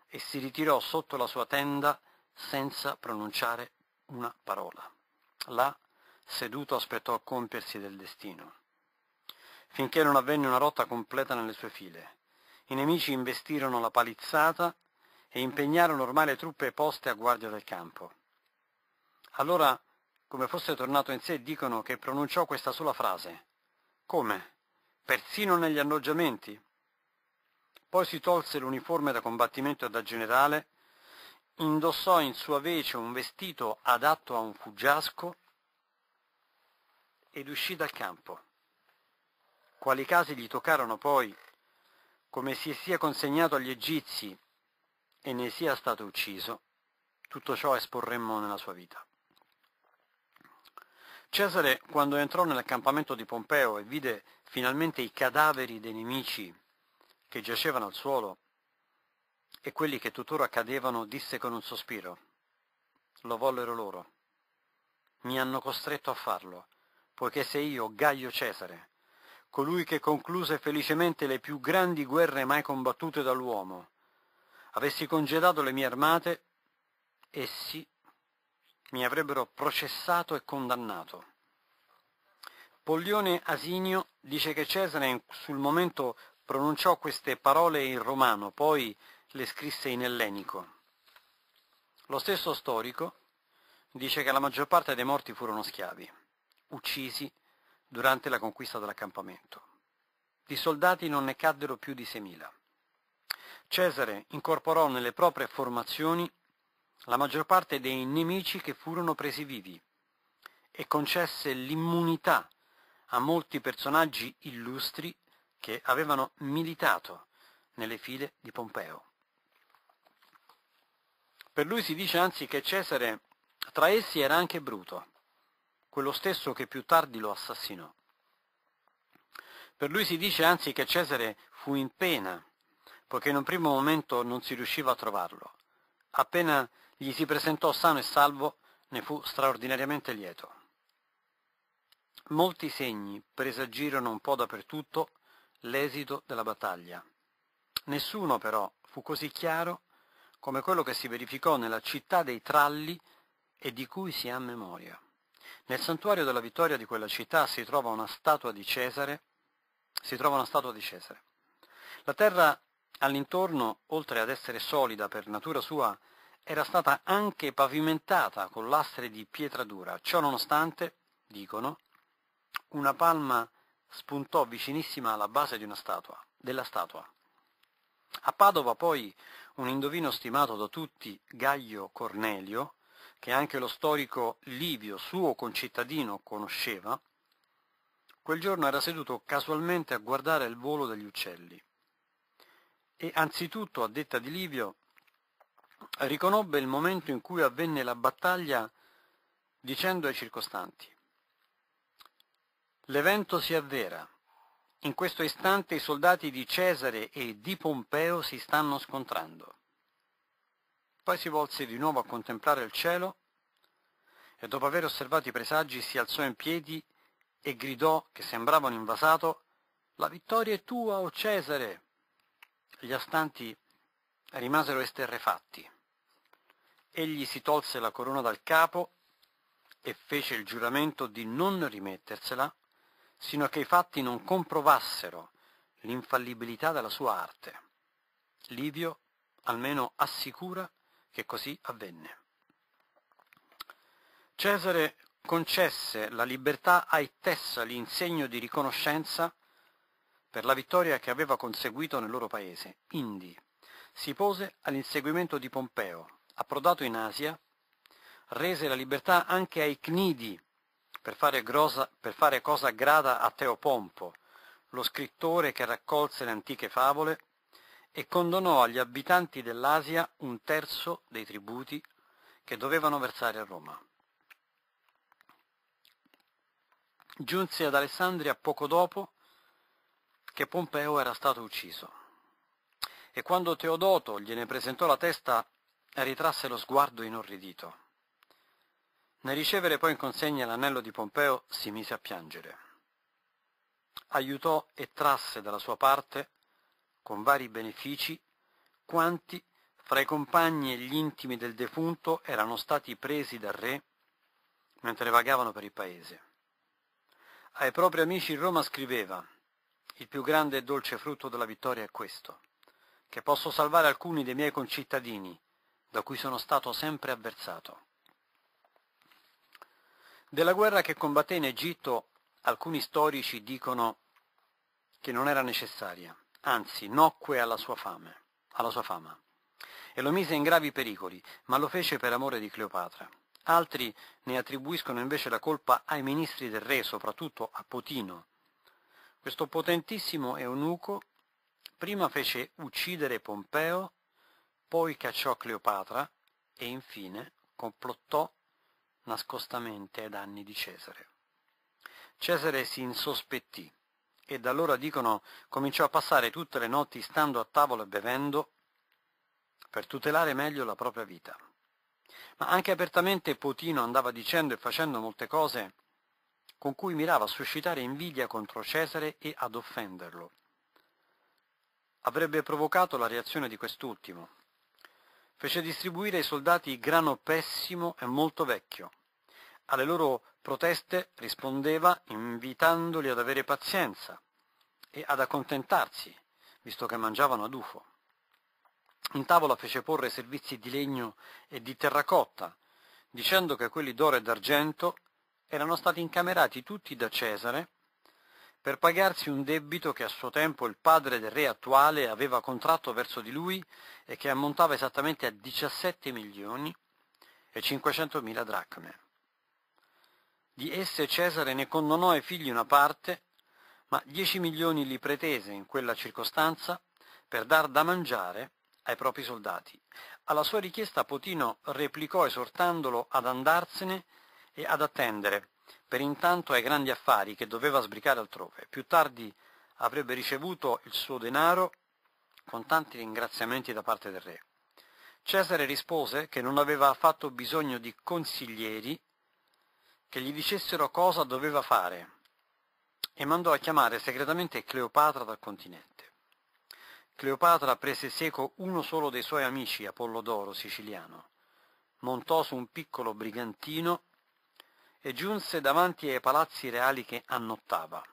e si ritirò sotto la sua tenda senza pronunciare una parola. Là, seduto, aspettò compiersi del destino finché non avvenne una rotta completa nelle sue file. I nemici investirono la palizzata e impegnarono ormai le truppe poste a guardia del campo. Allora, come fosse tornato in sé, dicono che pronunciò questa sola frase. Come? Persino negli alloggiamenti? Poi si tolse l'uniforme da combattimento e da generale, indossò in sua vece un vestito adatto a un fuggiasco ed uscì dal campo quali casi gli toccarono poi, come si sia consegnato agli egizi e ne sia stato ucciso, tutto ciò esporremmo nella sua vita. Cesare, quando entrò nell'accampamento di Pompeo e vide finalmente i cadaveri dei nemici che giacevano al suolo e quelli che tuttora cadevano, disse con un sospiro, lo vollero loro, mi hanno costretto a farlo, poiché se io, Gaio Cesare, colui che concluse felicemente le più grandi guerre mai combattute dall'uomo. Avessi congedato le mie armate, essi mi avrebbero processato e condannato. Pollione Asinio dice che Cesare sul momento pronunciò queste parole in romano, poi le scrisse in ellenico. Lo stesso storico dice che la maggior parte dei morti furono schiavi, uccisi durante la conquista dell'accampamento. Di soldati non ne caddero più di 6.000. Cesare incorporò nelle proprie formazioni la maggior parte dei nemici che furono presi vivi e concesse l'immunità a molti personaggi illustri che avevano militato nelle file di Pompeo. Per lui si dice anzi che Cesare tra essi era anche Bruto, quello stesso che più tardi lo assassinò. Per lui si dice anzi che Cesare fu in pena, poiché in un primo momento non si riusciva a trovarlo. Appena gli si presentò sano e salvo, ne fu straordinariamente lieto. Molti segni presagirono un po' dappertutto l'esito della battaglia. Nessuno però fu così chiaro come quello che si verificò nella città dei Tralli e di cui si ha memoria. Nel santuario della vittoria di quella città si trova una statua di Cesare, si trova una statua di Cesare. La terra all'intorno, oltre ad essere solida per natura sua, era stata anche pavimentata con lastre di pietra dura. Ciò nonostante, dicono, una palma spuntò vicinissima alla base statua, della statua. A Padova poi un indovino stimato da tutti, Gaglio Cornelio, che anche lo storico Livio, suo concittadino, conosceva, quel giorno era seduto casualmente a guardare il volo degli uccelli. E anzitutto, a detta di Livio, riconobbe il momento in cui avvenne la battaglia dicendo ai circostanti, l'evento si avvera, in questo istante i soldati di Cesare e di Pompeo si stanno scontrando. Poi si volse di nuovo a contemplare il cielo e dopo aver osservato i presagi si alzò in piedi e gridò, che sembrava un invasato, La vittoria è tua, o oh Cesare! Gli astanti rimasero esterrefatti. Egli si tolse la corona dal capo e fece il giuramento di non rimettersela sino a che i fatti non comprovassero l'infallibilità della sua arte. Livio almeno assicura che così avvenne. Cesare concesse la libertà ai Tessali in segno di riconoscenza per la vittoria che aveva conseguito nel loro paese, Indi. Si pose all'inseguimento di Pompeo, approdato in Asia, rese la libertà anche ai Cnidi, per fare, grosa, per fare cosa grada a Teopompo, lo scrittore che raccolse le antiche favole e condonò agli abitanti dell'Asia un terzo dei tributi che dovevano versare a Roma. Giunse ad Alessandria poco dopo che Pompeo era stato ucciso e quando Teodoto gliene presentò la testa ritrasse lo sguardo inorridito. Nel ricevere poi in consegna l'anello di Pompeo si mise a piangere. Aiutò e trasse dalla sua parte con vari benefici, quanti fra i compagni e gli intimi del defunto erano stati presi dal re mentre vagavano per il paese. Ai propri amici in Roma scriveva, il più grande e dolce frutto della vittoria è questo, che posso salvare alcuni dei miei concittadini, da cui sono stato sempre avversato. Della guerra che combatté in Egitto alcuni storici dicono che non era necessaria, anzi nocque alla sua, fame, alla sua fama, e lo mise in gravi pericoli, ma lo fece per amore di Cleopatra. Altri ne attribuiscono invece la colpa ai ministri del re, soprattutto a Potino. Questo potentissimo eunuco prima fece uccidere Pompeo, poi cacciò Cleopatra e infine complottò nascostamente ai danni di Cesare. Cesare si insospettì e da allora dicono cominciò a passare tutte le notti stando a tavola e bevendo per tutelare meglio la propria vita. Ma anche apertamente Potino andava dicendo e facendo molte cose con cui mirava a suscitare invidia contro Cesare e ad offenderlo. Avrebbe provocato la reazione di quest'ultimo. Fece distribuire ai soldati grano pessimo e molto vecchio, alle loro proteste rispondeva invitandoli ad avere pazienza e ad accontentarsi, visto che mangiavano ad ufo. In tavola fece porre servizi di legno e di terracotta, dicendo che quelli d'oro e d'argento erano stati incamerati tutti da Cesare per pagarsi un debito che a suo tempo il padre del re attuale aveva contratto verso di lui e che ammontava esattamente a 17 milioni e 500 mila dracme. Di esse Cesare ne condonò ai figli una parte, ma 10 milioni li pretese in quella circostanza per dar da mangiare ai propri soldati. Alla sua richiesta Potino replicò esortandolo ad andarsene e ad attendere, per intanto ai grandi affari che doveva sbrigare altrove. Più tardi avrebbe ricevuto il suo denaro con tanti ringraziamenti da parte del re. Cesare rispose che non aveva affatto bisogno di consiglieri che gli dicessero cosa doveva fare e mandò a chiamare segretamente Cleopatra dal continente. Cleopatra prese seco uno solo dei suoi amici, Apollodoro siciliano, montò su un piccolo brigantino e giunse davanti ai palazzi reali che annottava.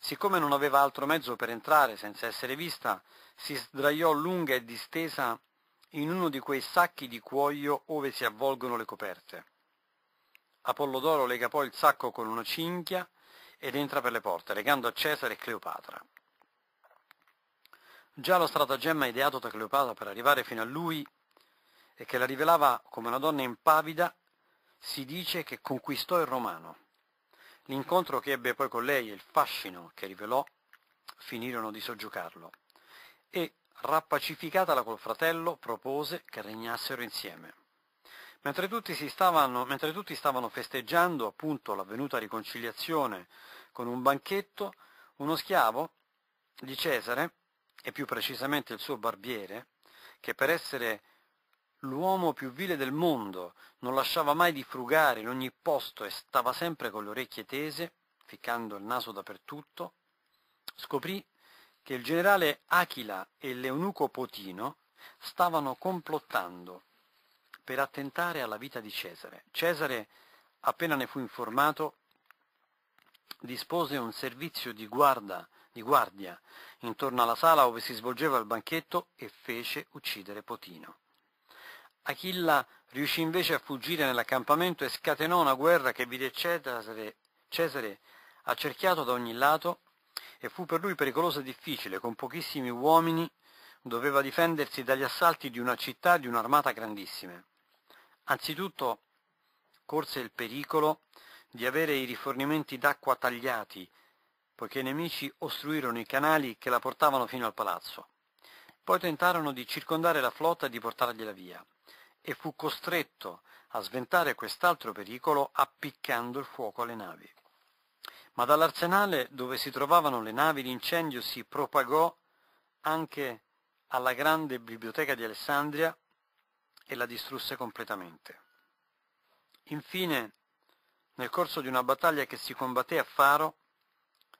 Siccome non aveva altro mezzo per entrare senza essere vista, si sdraiò lunga e distesa in uno di quei sacchi di cuoio ove si avvolgono le coperte Apollodoro lega poi il sacco con una cinchia ed entra per le porte, legando a Cesare e Cleopatra. Già lo stratagemma ideato da Cleopatra per arrivare fino a lui e che la rivelava come una donna impavida, si dice che conquistò il romano. L'incontro che ebbe poi con lei e il fascino che rivelò finirono di soggiocarlo e, rappacificatala col fratello, propose che regnassero insieme. Mentre tutti, stavano, mentre tutti stavano festeggiando appunto l'avvenuta riconciliazione con un banchetto, uno schiavo di Cesare, e più precisamente il suo barbiere, che per essere l'uomo più vile del mondo non lasciava mai di frugare in ogni posto e stava sempre con le orecchie tese, ficcando il naso dappertutto, scoprì che il generale Aquila e l'eunuco Potino stavano complottando per attentare alla vita di Cesare. Cesare, appena ne fu informato, dispose un servizio di guarda di guardia intorno alla sala dove si svolgeva il banchetto e fece uccidere Potino. Achilla riuscì invece a fuggire nell'accampamento e scatenò una guerra che vide Cesare, Cesare accerchiato da ogni lato e fu per lui pericolosa e difficile, con pochissimi uomini doveva difendersi dagli assalti di una città e di un'armata grandissime. Anzitutto corse il pericolo di avere i rifornimenti d'acqua tagliati, poiché i nemici ostruirono i canali che la portavano fino al palazzo. Poi tentarono di circondare la flotta e di portargliela via, e fu costretto a sventare quest'altro pericolo appiccando il fuoco alle navi. Ma dall'arsenale dove si trovavano le navi l'incendio si propagò anche alla grande biblioteca di Alessandria e la distrusse completamente. Infine, nel corso di una battaglia che si combatté a Faro,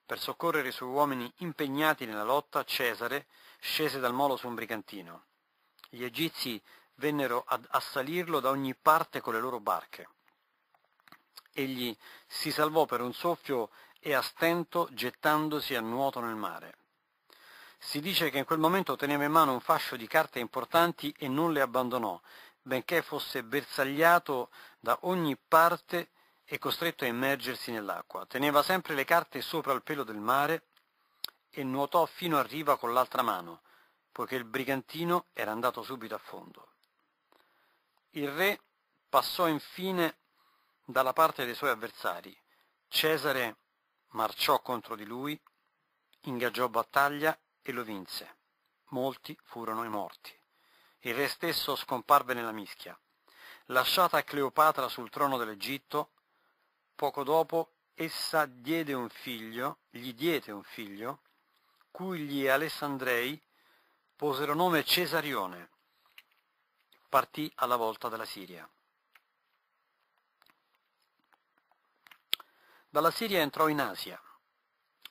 per soccorrere i suoi uomini impegnati nella lotta, Cesare scese dal molo su un brigantino. Gli egizi vennero ad assalirlo da ogni parte con le loro barche. Egli si salvò per un soffio e a stento gettandosi a nuoto nel mare. Si dice che in quel momento teneva in mano un fascio di carte importanti e non le abbandonò, benché fosse bersagliato da ogni parte e costretto a immergersi nell'acqua. Teneva sempre le carte sopra il pelo del mare e nuotò fino a riva con l'altra mano, poiché il brigantino era andato subito a fondo. Il re passò infine dalla parte dei suoi avversari. Cesare marciò contro di lui, ingaggiò battaglia e lo vinse. Molti furono i morti. Il re stesso scomparve nella mischia. Lasciata Cleopatra sul trono dell'Egitto, poco dopo essa diede un figlio, gli diede un figlio, cui gli Alessandrei posero nome Cesarione. Partì alla volta della Siria. Dalla Siria entrò in Asia,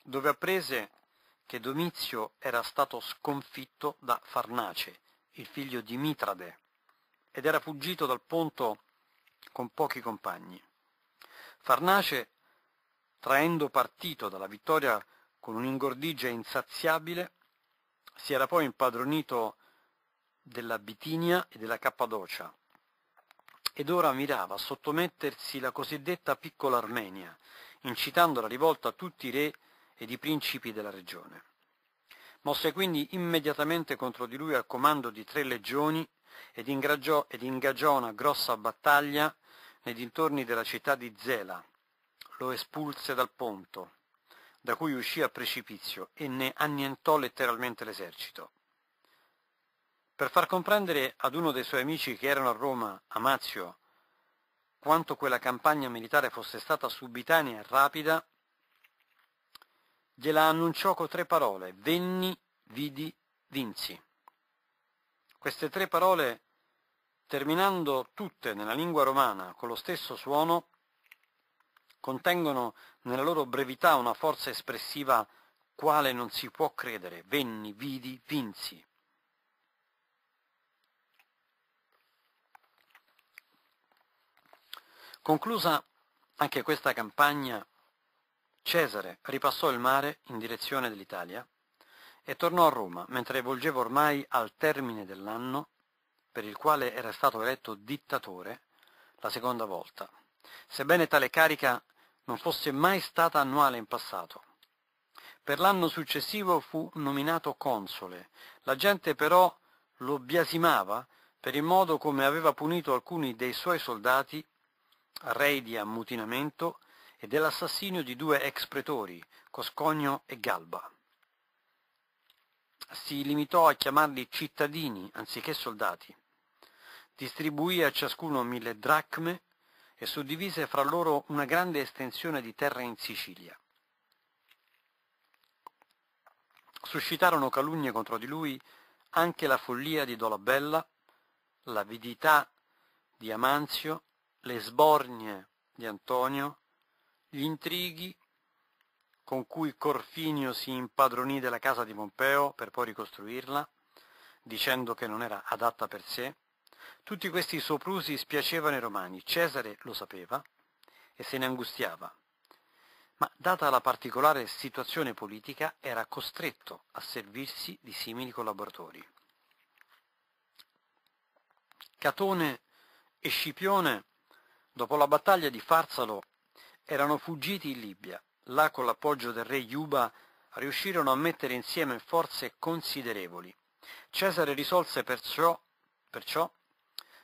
dove apprese che Domizio era stato sconfitto da Farnace, il figlio di Mitrade, ed era fuggito dal ponto con pochi compagni. Farnace, traendo partito dalla vittoria con un'ingordigia insaziabile, si era poi impadronito della Bitinia e della Cappadocia ed ora mirava a sottomettersi la cosiddetta piccola Armenia, incitando la rivolta a tutti i re ed i principi della regione. Mosse quindi immediatamente contro di lui al comando di tre legioni ed, ingaggiò, ed ingaggiò una grossa battaglia nei dintorni della città di Zela. Lo espulse dal ponto, da cui uscì a precipizio e ne annientò letteralmente l'esercito. Per far comprendere ad uno dei suoi amici che erano a Roma, Amazio, quanto quella campagna militare fosse stata subitanea e rapida, gliela annunciò con tre parole, venni, vidi, vinsi. Queste tre parole, terminando tutte nella lingua romana con lo stesso suono, contengono nella loro brevità una forza espressiva quale non si può credere, venni, vidi, vinsi. Conclusa anche questa campagna Cesare ripassò il mare in direzione dell'Italia e tornò a Roma mentre volgeva ormai al termine dell'anno per il quale era stato eletto dittatore la seconda volta, sebbene tale carica non fosse mai stata annuale in passato. Per l'anno successivo fu nominato console. La gente però lo biasimava per il modo come aveva punito alcuni dei suoi soldati, rei di ammutinamento, e dell'assassinio di due ex pretori, Coscogno e Galba. Si limitò a chiamarli cittadini anziché soldati. Distribuì a ciascuno mille dracme e suddivise fra loro una grande estensione di terra in Sicilia. Suscitarono calunnie contro di lui anche la follia di Dolabella, l'avidità di Amanzio, le sbornie di Antonio, gli intrighi con cui Corfinio si impadronì della casa di Pompeo per poi ricostruirla, dicendo che non era adatta per sé, tutti questi soprusi spiacevano ai romani, Cesare lo sapeva e se ne angustiava, ma data la particolare situazione politica era costretto a servirsi di simili collaboratori. Catone e Scipione, dopo la battaglia di Farsalo erano fuggiti in Libia. Là con l'appoggio del re Yuba riuscirono a mettere insieme forze considerevoli. Cesare risolse perciò, perciò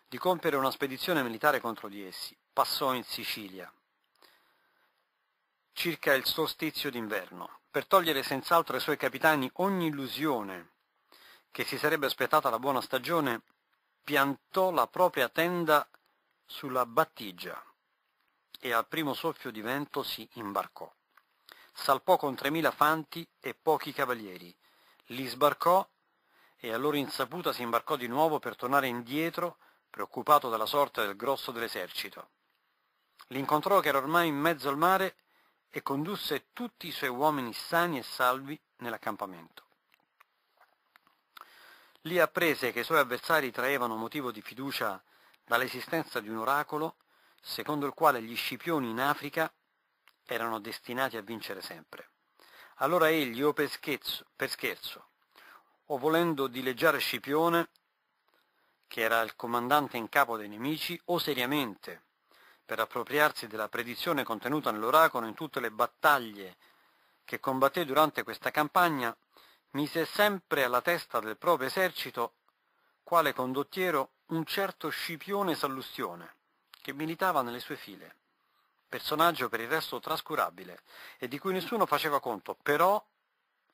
di compiere una spedizione militare contro di essi. Passò in Sicilia circa il solstizio d'inverno, per togliere senz'altro ai suoi capitani ogni illusione che si sarebbe aspettata la buona stagione, piantò la propria tenda sulla battigia, e al primo soffio di vento si imbarcò. Salpò con 3.000 fanti e pochi cavalieri, li sbarcò e a loro insaputa si imbarcò di nuovo per tornare indietro, preoccupato dalla sorte del grosso dell'esercito. L'incontrò che era ormai in mezzo al mare e condusse tutti i suoi uomini sani e salvi nell'accampamento. Lì apprese che i suoi avversari traevano motivo di fiducia dall'esistenza di un oracolo secondo il quale gli scipioni in Africa erano destinati a vincere sempre. Allora egli, o per scherzo, per scherzo o volendo dileggiare Scipione, che era il comandante in capo dei nemici, o seriamente, per appropriarsi della predizione contenuta nell'oracolo in tutte le battaglie che combatté durante questa campagna, mise sempre alla testa del proprio esercito, quale condottiero, un certo Scipione Sallustione, che militava nelle sue file, personaggio per il resto trascurabile e di cui nessuno faceva conto, però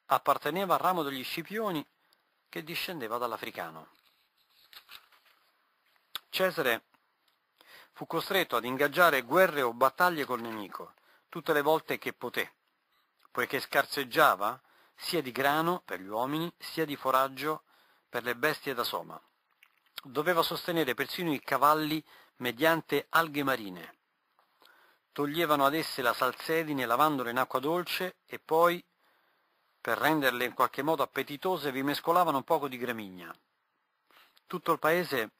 apparteneva al ramo degli scipioni che discendeva dall'africano. Cesare fu costretto ad ingaggiare guerre o battaglie col nemico tutte le volte che poté, poiché scarseggiava sia di grano per gli uomini, sia di foraggio per le bestie da soma. Doveva sostenere persino i cavalli mediante alghe marine. Toglievano ad esse la salsedine lavandole in acqua dolce e poi, per renderle in qualche modo appetitose, vi mescolavano un poco di gramigna. Tutto il paese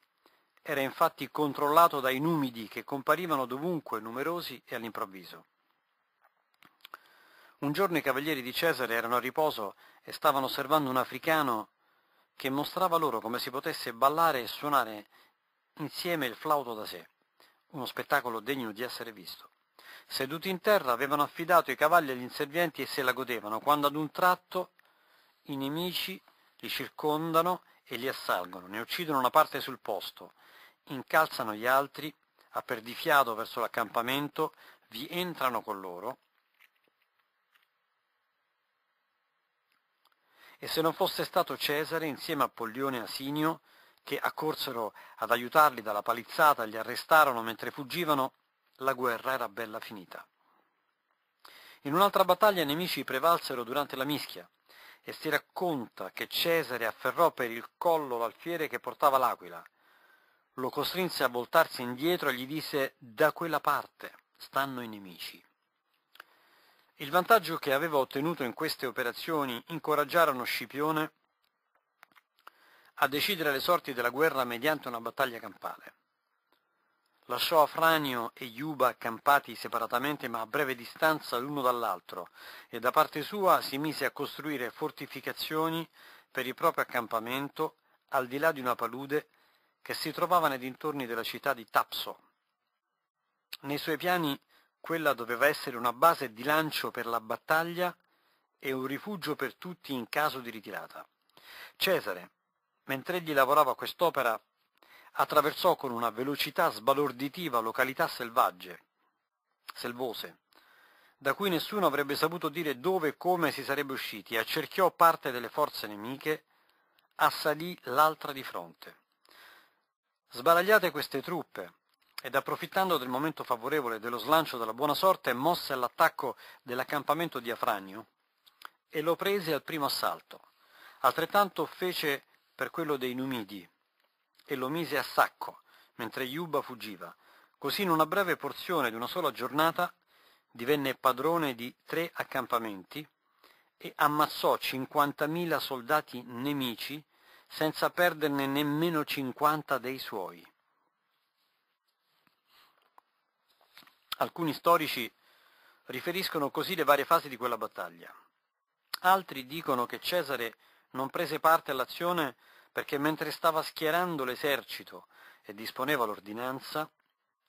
era infatti controllato dai numidi che comparivano dovunque, numerosi e all'improvviso. Un giorno i cavalieri di Cesare erano a riposo e stavano osservando un africano che mostrava loro come si potesse ballare e suonare insieme il flauto da sé, uno spettacolo degno di essere visto. Seduti in terra avevano affidato i cavalli agli inservienti e se la godevano, quando ad un tratto i nemici li circondano e li assalgono, ne uccidono una parte sul posto, incalzano gli altri, a perdifiato verso l'accampamento, vi entrano con loro e se non fosse stato Cesare insieme a Pollione e Asinio che accorsero ad aiutarli dalla palizzata, li arrestarono mentre fuggivano, la guerra era bella finita. In un'altra battaglia i nemici prevalsero durante la mischia e si racconta che Cesare afferrò per il collo l'alfiere che portava l'aquila, lo costrinse a voltarsi indietro e gli disse da quella parte stanno i nemici. Il vantaggio che aveva ottenuto in queste operazioni incoraggiarono Scipione a decidere le sorti della guerra mediante una battaglia campale. Lasciò Afranio e Iuba accampati separatamente ma a breve distanza l'uno dall'altro e da parte sua si mise a costruire fortificazioni per il proprio accampamento al di là di una palude che si trovava nei dintorni della città di Tapso. Nei suoi piani quella doveva essere una base di lancio per la battaglia e un rifugio per tutti in caso di ritirata. Cesare, Mentre egli lavorava a quest'opera, attraversò con una velocità sbalorditiva località selvagge, selvose, da cui nessuno avrebbe saputo dire dove e come si sarebbe usciti, accerchiò parte delle forze nemiche, assalì l'altra di fronte. Sbaragliate queste truppe, ed approfittando del momento favorevole dello slancio della buona sorte, mosse all'attacco dell'accampamento di Afranio e lo prese al primo assalto. Altrettanto fece per quello dei Numidi, e lo mise a sacco, mentre Iuba fuggiva. Così in una breve porzione di una sola giornata divenne padrone di tre accampamenti e ammazzò 50.000 soldati nemici senza perderne nemmeno 50 dei suoi. Alcuni storici riferiscono così le varie fasi di quella battaglia. Altri dicono che Cesare non prese parte all'azione perché mentre stava schierando l'esercito e disponeva l'ordinanza,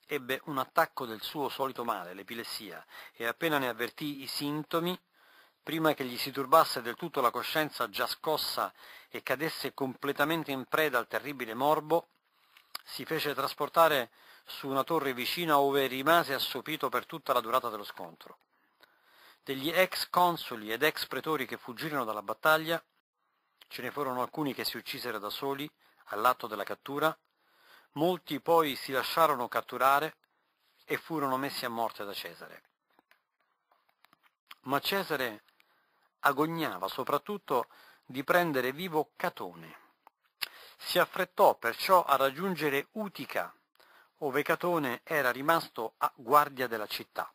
ebbe un attacco del suo solito male, l'epilessia, e appena ne avvertì i sintomi, prima che gli si turbasse del tutto la coscienza già scossa e cadesse completamente in preda al terribile morbo, si fece trasportare su una torre vicina ove rimase assopito per tutta la durata dello scontro. Degli ex consoli ed ex pretori che fuggirono dalla battaglia, ce ne furono alcuni che si uccisero da soli all'atto della cattura, molti poi si lasciarono catturare e furono messi a morte da Cesare. Ma Cesare agognava soprattutto di prendere vivo Catone. Si affrettò perciò a raggiungere Utica, ove Catone era rimasto a guardia della città,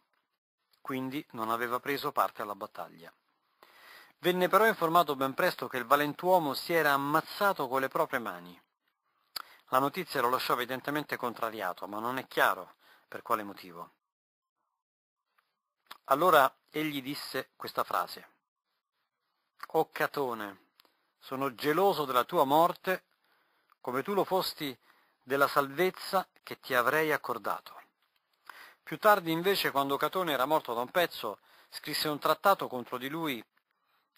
quindi non aveva preso parte alla battaglia. Venne però informato ben presto che il valentuomo si era ammazzato con le proprie mani. La notizia lo lasciò evidentemente contrariato, ma non è chiaro per quale motivo. Allora egli disse questa frase. O Catone, sono geloso della tua morte come tu lo fosti della salvezza che ti avrei accordato. Più tardi invece, quando Catone era morto da un pezzo, scrisse un trattato contro di lui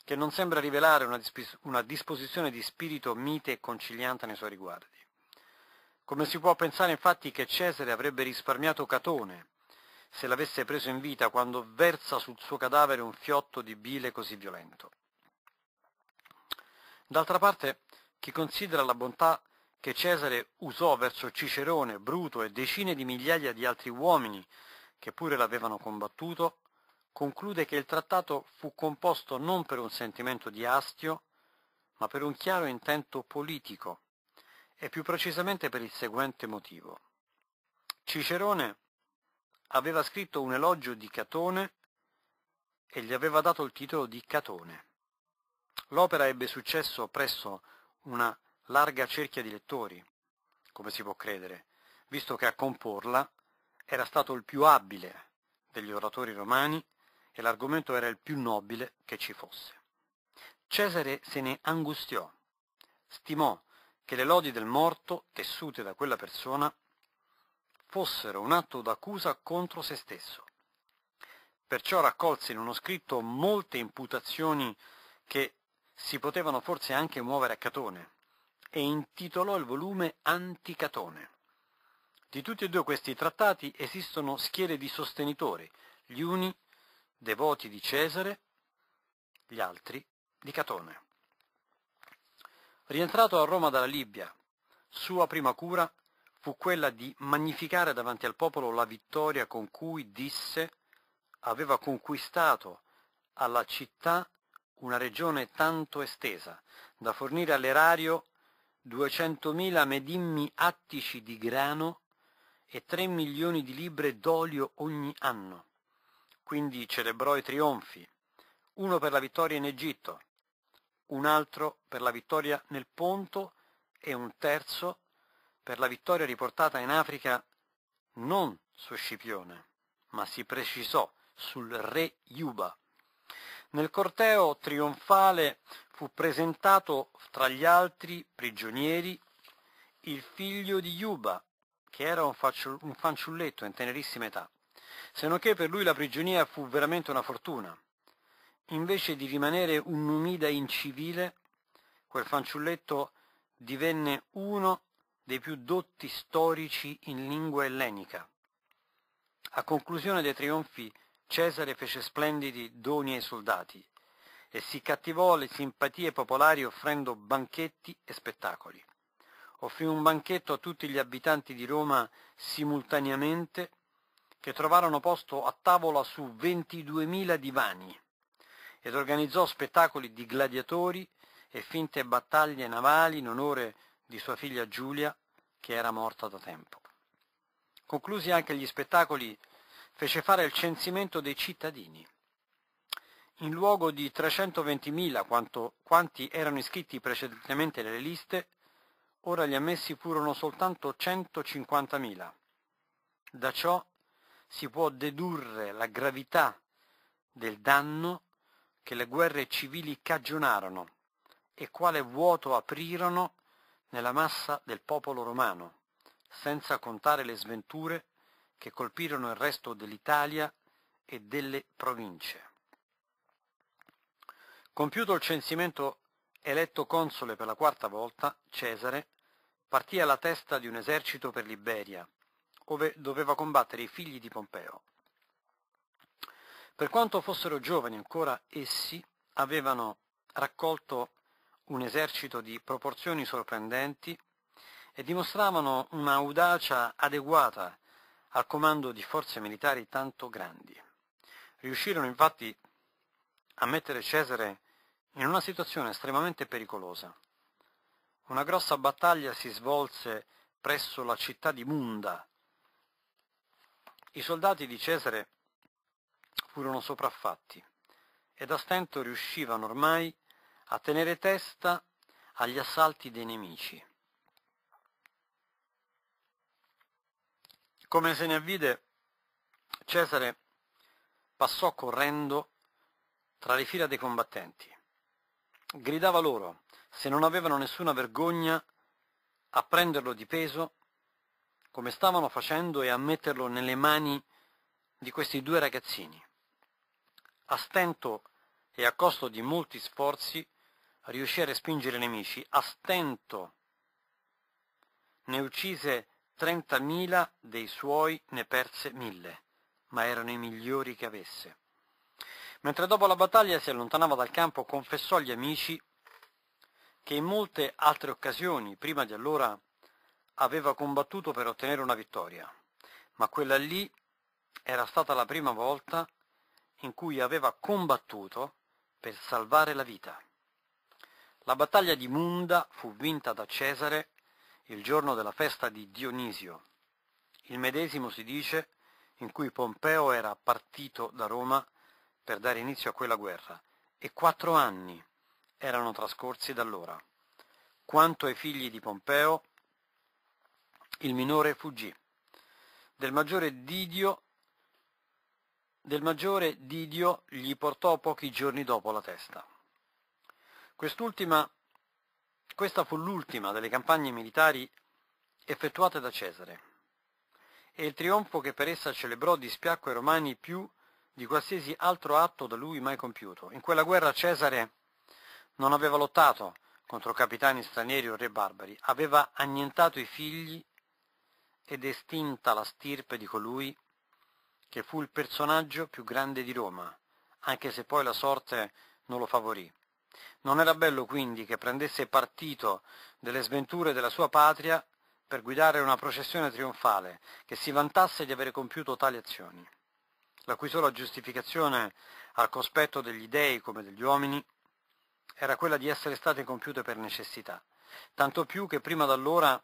che non sembra rivelare una, dispos- una disposizione di spirito mite e conciliante nei suoi riguardi. Come si può pensare infatti che Cesare avrebbe risparmiato Catone se l'avesse preso in vita quando versa sul suo cadavere un fiotto di bile così violento? D'altra parte, chi considera la bontà che Cesare usò verso Cicerone, Bruto e decine di migliaia di altri uomini che pure l'avevano combattuto, conclude che il trattato fu composto non per un sentimento di astio, ma per un chiaro intento politico, e più precisamente per il seguente motivo. Cicerone aveva scritto un elogio di Catone e gli aveva dato il titolo di Catone. L'opera ebbe successo presso una larga cerchia di lettori, come si può credere, visto che a comporla era stato il più abile degli oratori romani e l'argomento era il più nobile che ci fosse. Cesare se ne angustiò, stimò che le lodi del morto, tessute da quella persona, fossero un atto d'accusa contro se stesso. Perciò raccolse in uno scritto molte imputazioni che si potevano forse anche muovere a Catone e intitolò il volume Anticatone. Di tutti e due questi trattati esistono schiere di sostenitori, gli uni devoti di Cesare, gli altri di Catone. Rientrato a Roma dalla Libia, sua prima cura fu quella di magnificare davanti al popolo la vittoria con cui disse aveva conquistato alla città una regione tanto estesa da fornire all'erario 200.000 medimmi attici di grano e 3 milioni di libre d'olio ogni anno quindi celebrò i trionfi, uno per la vittoria in Egitto, un altro per la vittoria nel Ponto e un terzo per la vittoria riportata in Africa non su Scipione, ma si precisò sul re Iuba. Nel corteo trionfale fu presentato tra gli altri prigionieri il figlio di Iuba, che era un, fanciulletto in tenerissima età se non che per lui la prigionia fu veramente una fortuna. Invece di rimanere un numida incivile, quel fanciulletto divenne uno dei più dotti storici in lingua ellenica. A conclusione dei trionfi Cesare fece splendidi doni ai soldati e si cattivò le simpatie popolari offrendo banchetti e spettacoli. Offrì un banchetto a tutti gli abitanti di Roma simultaneamente che trovarono posto a tavola su 22.000 divani ed organizzò spettacoli di gladiatori e finte battaglie navali in onore di sua figlia Giulia, che era morta da tempo. Conclusi anche gli spettacoli, fece fare il censimento dei cittadini. In luogo di 320.000 quanto, quanti erano iscritti precedentemente nelle liste, ora gli ammessi furono soltanto 150.000. Da ciò si può dedurre la gravità del danno che le guerre civili cagionarono e quale vuoto aprirono nella massa del popolo romano, senza contare le sventure che colpirono il resto dell'Italia e delle province. Compiuto il censimento eletto console per la quarta volta, Cesare partì alla testa di un esercito per l'Iberia, ove doveva combattere i figli di Pompeo. Per quanto fossero giovani ancora, essi avevano raccolto un esercito di proporzioni sorprendenti e dimostravano un'audacia adeguata al comando di forze militari tanto grandi. Riuscirono infatti a mettere Cesare in una situazione estremamente pericolosa. Una grossa battaglia si svolse presso la città di Munda, i soldati di Cesare furono sopraffatti ed a stento riuscivano ormai a tenere testa agli assalti dei nemici. Come se ne avvide, Cesare passò correndo tra le fila dei combattenti. Gridava loro, se non avevano nessuna vergogna, a prenderlo di peso come stavano facendo e a metterlo nelle mani di questi due ragazzini. A stento e a costo di molti sforzi riuscì a respingere i nemici, a stento ne uccise 30.000 dei suoi, ne perse 1.000, ma erano i migliori che avesse. Mentre dopo la battaglia si allontanava dal campo confessò agli amici che in molte altre occasioni, prima di allora aveva combattuto per ottenere una vittoria, ma quella lì era stata la prima volta in cui aveva combattuto per salvare la vita. La battaglia di Munda fu vinta da Cesare il giorno della festa di Dionisio, il medesimo si dice in cui Pompeo era partito da Roma per dare inizio a quella guerra, e quattro anni erano trascorsi da allora. Quanto ai figli di Pompeo, il minore fuggì. Del maggiore Didio, del maggiore Didio gli portò pochi giorni dopo la testa. Quest'ultima, questa fu l'ultima delle campagne militari effettuate da Cesare e il trionfo che per essa celebrò dispiacque ai romani più di qualsiasi altro atto da lui mai compiuto. In quella guerra Cesare non aveva lottato contro capitani stranieri o re barbari, aveva annientato i figli ed estinta la stirpe di colui che fu il personaggio più grande di Roma, anche se poi la sorte non lo favorì. Non era bello quindi che prendesse partito delle sventure della sua patria per guidare una processione trionfale che si vantasse di avere compiuto tali azioni, la cui sola giustificazione al cospetto degli dei come degli uomini era quella di essere state compiute per necessità, tanto più che prima d'allora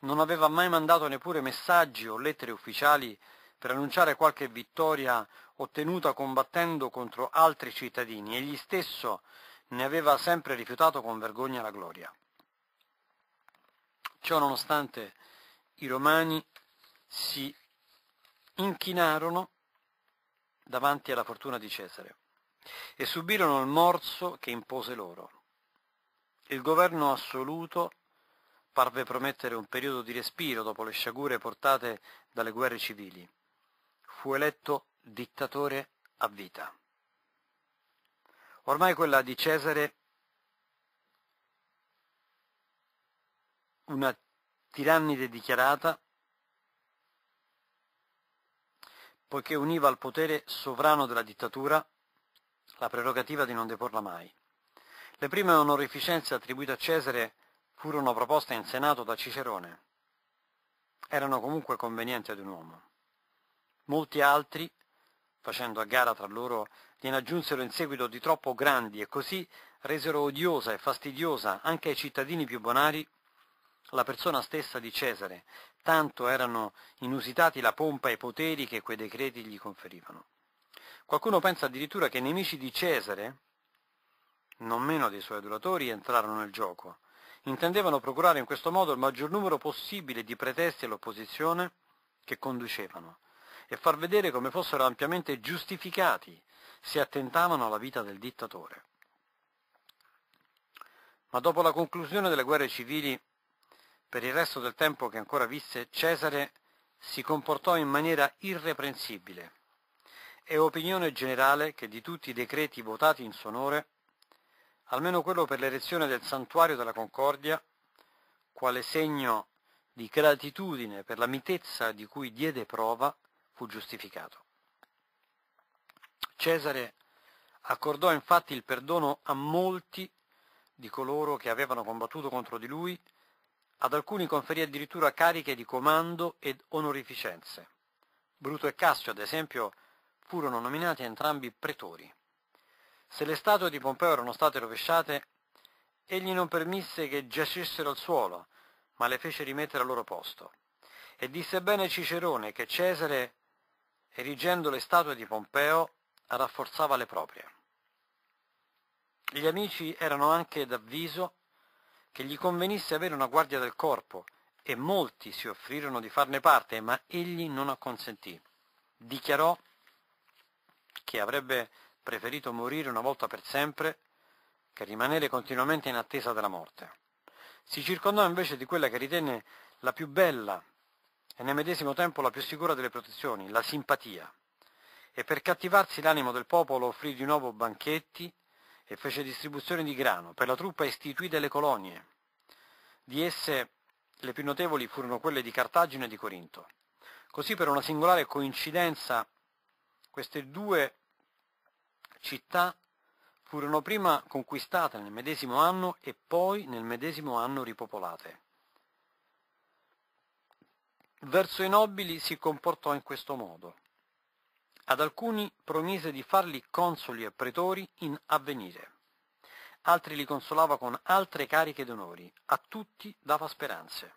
non aveva mai mandato neppure messaggi o lettere ufficiali per annunciare qualche vittoria ottenuta combattendo contro altri cittadini, egli stesso ne aveva sempre rifiutato con vergogna la gloria. Ciò nonostante i romani si inchinarono davanti alla fortuna di Cesare e subirono il morso che impose loro. Il governo assoluto parve promettere un periodo di respiro dopo le sciagure portate dalle guerre civili. Fu eletto dittatore a vita. Ormai quella di Cesare, una tirannide dichiarata, poiché univa al potere sovrano della dittatura la prerogativa di non deporla mai. Le prime onorificenze attribuite a Cesare furono proposte in Senato da Cicerone. Erano comunque convenienti ad un uomo. Molti altri, facendo a gara tra loro, gliene aggiunsero in seguito di troppo grandi e così resero odiosa e fastidiosa anche ai cittadini più bonari la persona stessa di Cesare, tanto erano inusitati la pompa e i poteri che quei decreti gli conferivano. Qualcuno pensa addirittura che i nemici di Cesare, non meno dei suoi adulatori, entrarono nel gioco, intendevano procurare in questo modo il maggior numero possibile di pretesti all'opposizione che conducevano e far vedere come fossero ampiamente giustificati se attentavano alla vita del dittatore. Ma dopo la conclusione delle guerre civili, per il resto del tempo che ancora visse, Cesare si comportò in maniera irreprensibile. È opinione generale che di tutti i decreti votati in suo onore, almeno quello per l'erezione del santuario della Concordia, quale segno di gratitudine per la mitezza di cui diede prova, fu giustificato. Cesare accordò infatti il perdono a molti di coloro che avevano combattuto contro di lui, ad alcuni conferì addirittura cariche di comando ed onorificenze. Bruto e Cassio, ad esempio, furono nominati entrambi pretori. Se le statue di Pompeo erano state rovesciate, egli non permise che giacessero al suolo, ma le fece rimettere al loro posto. E disse bene Cicerone che Cesare, erigendo le statue di Pompeo, rafforzava le proprie. Gli amici erano anche d'avviso che gli convenisse avere una guardia del corpo e molti si offrirono di farne parte, ma egli non acconsentì. Dichiarò che avrebbe preferito morire una volta per sempre che rimanere continuamente in attesa della morte. Si circondò invece di quella che ritenne la più bella e nel medesimo tempo la più sicura delle protezioni, la simpatia, e per cattivarsi l'animo del popolo offrì di nuovo banchetti e fece distribuzione di grano, per la truppa istituì delle colonie. Di esse le più notevoli furono quelle di Cartagine e di Corinto. Così per una singolare coincidenza queste due città furono prima conquistate nel medesimo anno e poi nel medesimo anno ripopolate. Verso i nobili si comportò in questo modo. Ad alcuni promise di farli consoli e pretori in avvenire, altri li consolava con altre cariche d'onori, a tutti dava speranze,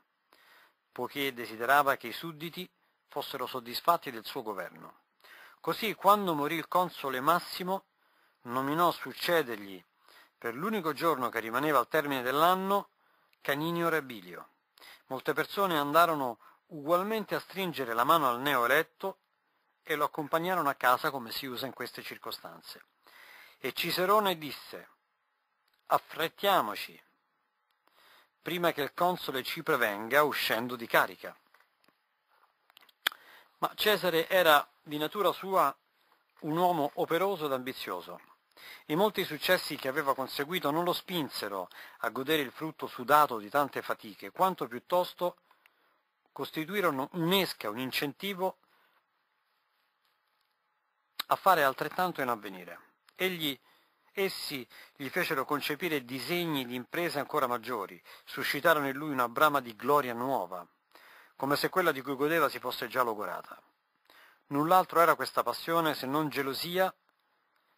poiché desiderava che i sudditi fossero soddisfatti del suo governo. Così quando morì il console Massimo nominò succedergli, per l'unico giorno che rimaneva al termine dell'anno, Caninio Rabilio. Molte persone andarono ugualmente a stringere la mano al neoeletto e lo accompagnarono a casa come si usa in queste circostanze. E Cicerone disse, affrettiamoci, prima che il console ci prevenga uscendo di carica. Ma Cesare era di natura sua un uomo operoso ed ambizioso. I molti successi che aveva conseguito non lo spinsero a godere il frutto sudato di tante fatiche, quanto piuttosto costituirono un'esca, un incentivo a fare altrettanto in avvenire. Egli, essi gli fecero concepire disegni di imprese ancora maggiori, suscitarono in lui una brama di gloria nuova, come se quella di cui godeva si fosse già logorata. Null'altro era questa passione se non gelosia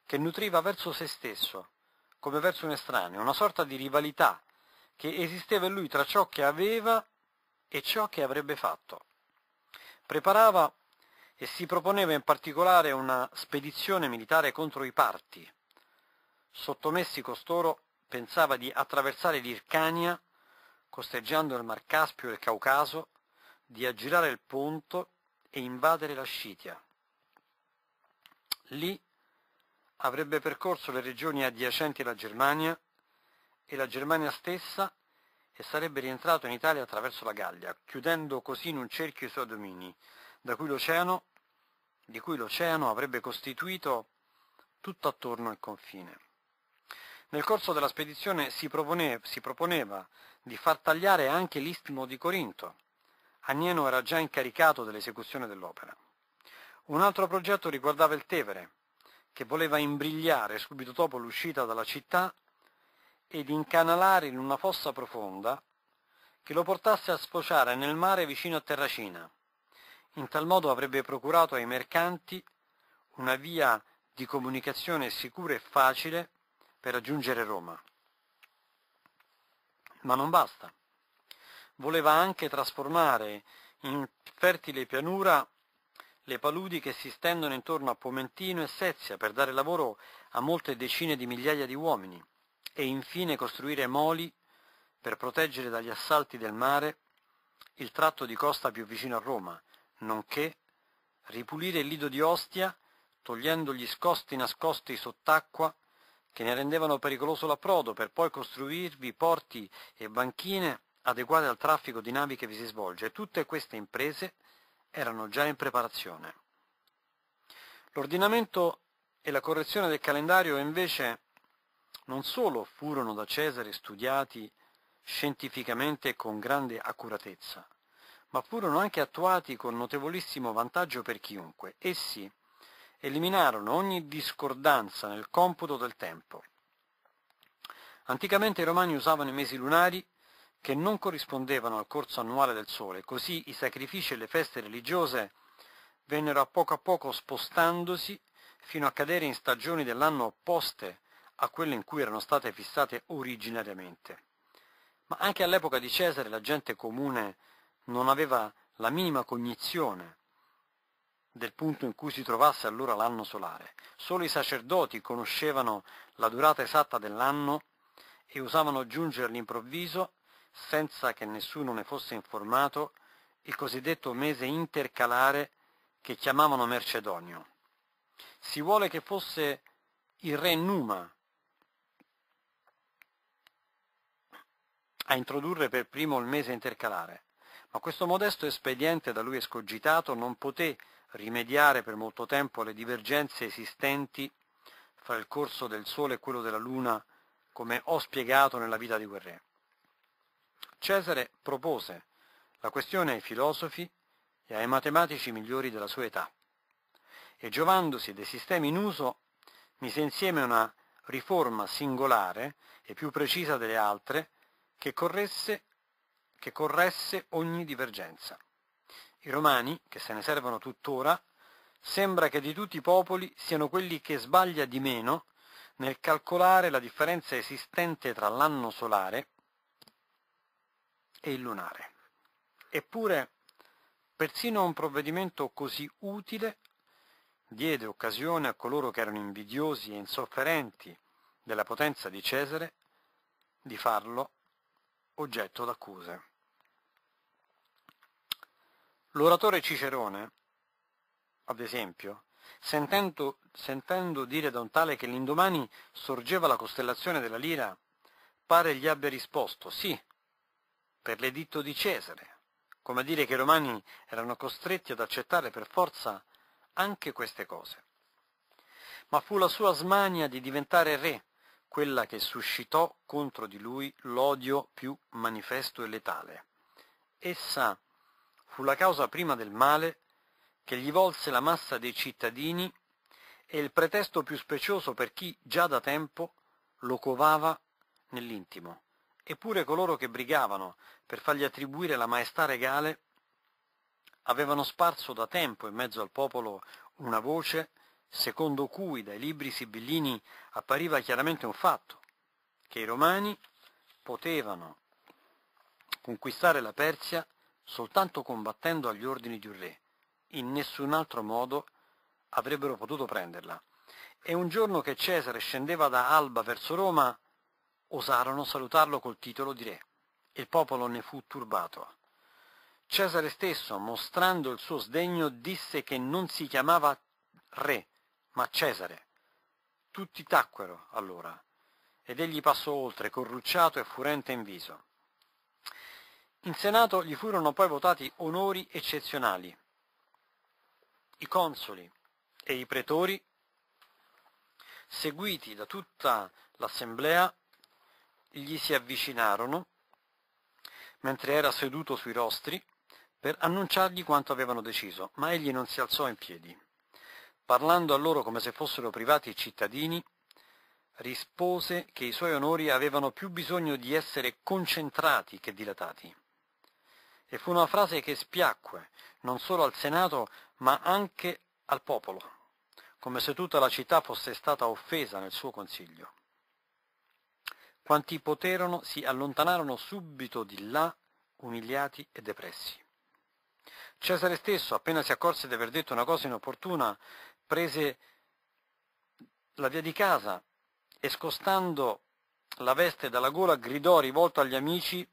che nutriva verso se stesso, come verso un estraneo, una sorta di rivalità che esisteva in lui tra ciò che aveva e ciò che avrebbe fatto. Preparava e si proponeva in particolare una spedizione militare contro i parti. Sottomessi costoro pensava di attraversare l'Ircania, costeggiando il Mar Caspio e il Caucaso, di aggirare il Ponto e invadere la Scitia. Lì avrebbe percorso le regioni adiacenti alla Germania e la Germania stessa e sarebbe rientrato in Italia attraverso la Gallia, chiudendo così in un cerchio i suoi domini, cui di cui l'oceano avrebbe costituito tutto attorno il confine. Nel corso della spedizione si, propone, si proponeva di far tagliare anche l'istmo di Corinto. Agneno era già incaricato dell'esecuzione dell'opera. Un altro progetto riguardava il Tevere, che voleva imbrigliare subito dopo l'uscita dalla città ed incanalare in una fossa profonda che lo portasse a sfociare nel mare vicino a Terracina. In tal modo avrebbe procurato ai mercanti una via di comunicazione sicura e facile per raggiungere Roma. Ma non basta. Voleva anche trasformare in fertile pianura le paludi che si stendono intorno a Pomentino e Sezia per dare lavoro a molte decine di migliaia di uomini e infine costruire moli per proteggere dagli assalti del mare il tratto di costa più vicino a Roma, nonché ripulire il lido di Ostia togliendo gli scosti nascosti sott'acqua che ne rendevano pericoloso l'approdo per poi costruirvi porti e banchine adeguate al traffico di navi che vi si svolge. Tutte queste imprese erano già in preparazione. L'ordinamento e la correzione del calendario invece non solo furono da Cesare studiati scientificamente e con grande accuratezza, ma furono anche attuati con notevolissimo vantaggio per chiunque. Essi eliminarono ogni discordanza nel computo del tempo. Anticamente i romani usavano i mesi lunari che non corrispondevano al corso annuale del Sole, così i sacrifici e le feste religiose vennero a poco a poco spostandosi fino a cadere in stagioni dell'anno opposte a quelle in cui erano state fissate originariamente. Ma anche all'epoca di Cesare la gente comune non aveva la minima cognizione del punto in cui si trovasse allora l'anno solare. Solo i sacerdoti conoscevano la durata esatta dell'anno e usavano giungere all'improvviso senza che nessuno ne fosse informato, il cosiddetto mese intercalare che chiamavano Mercedonio. Si vuole che fosse il re Numa a introdurre per primo il mese intercalare, ma questo modesto espediente da lui escogitato non poté rimediare per molto tempo alle divergenze esistenti fra il corso del Sole e quello della Luna, come ho spiegato nella vita di quel re. Cesare propose la questione ai filosofi e ai matematici migliori della sua età e giovandosi dei sistemi in uso mise insieme una riforma singolare e più precisa delle altre che, corresse, che corresse ogni divergenza. I romani, che se ne servono tuttora, sembra che di tutti i popoli siano quelli che sbaglia di meno nel calcolare la differenza esistente tra l'anno solare e il lunare. Eppure, persino un provvedimento così utile diede occasione a coloro che erano invidiosi e insofferenti della potenza di Cesare di farlo oggetto d'accuse. L'oratore Cicerone, ad esempio, sentendo, sentendo dire da un tale che l'indomani sorgeva la costellazione della lira, pare gli abbia risposto, sì, per l'editto di Cesare, come a dire che i romani erano costretti ad accettare per forza anche queste cose. Ma fu la sua smania di diventare re quella che suscitò contro di lui l'odio più manifesto e letale. Essa fu la causa prima del male che gli volse la massa dei cittadini e il pretesto più specioso per chi già da tempo lo covava nell'intimo Eppure coloro che brigavano per fargli attribuire la maestà regale avevano sparso da tempo in mezzo al popolo una voce secondo cui dai libri sibillini appariva chiaramente un fatto, che i romani potevano conquistare la Persia soltanto combattendo agli ordini di un re, in nessun altro modo avrebbero potuto prenderla. E un giorno che Cesare scendeva da Alba verso Roma, osarono salutarlo col titolo di re. Il popolo ne fu turbato. Cesare stesso, mostrando il suo sdegno, disse che non si chiamava re, ma Cesare. Tutti tacquero allora, ed egli passò oltre, corrucciato e furente in viso. In Senato gli furono poi votati onori eccezionali. I consoli e i pretori, seguiti da tutta l'assemblea, gli si avvicinarono, mentre era seduto sui rostri, per annunciargli quanto avevano deciso, ma egli non si alzò in piedi. Parlando a loro come se fossero privati cittadini, rispose che i suoi onori avevano più bisogno di essere concentrati che dilatati. E fu una frase che spiacque non solo al Senato, ma anche al popolo, come se tutta la città fosse stata offesa nel suo consiglio. Quanti poterono si allontanarono subito di là, umiliati e depressi. Cesare stesso, appena si accorse di aver detto una cosa inopportuna, prese la via di casa e scostando la veste dalla gola gridò rivolto agli amici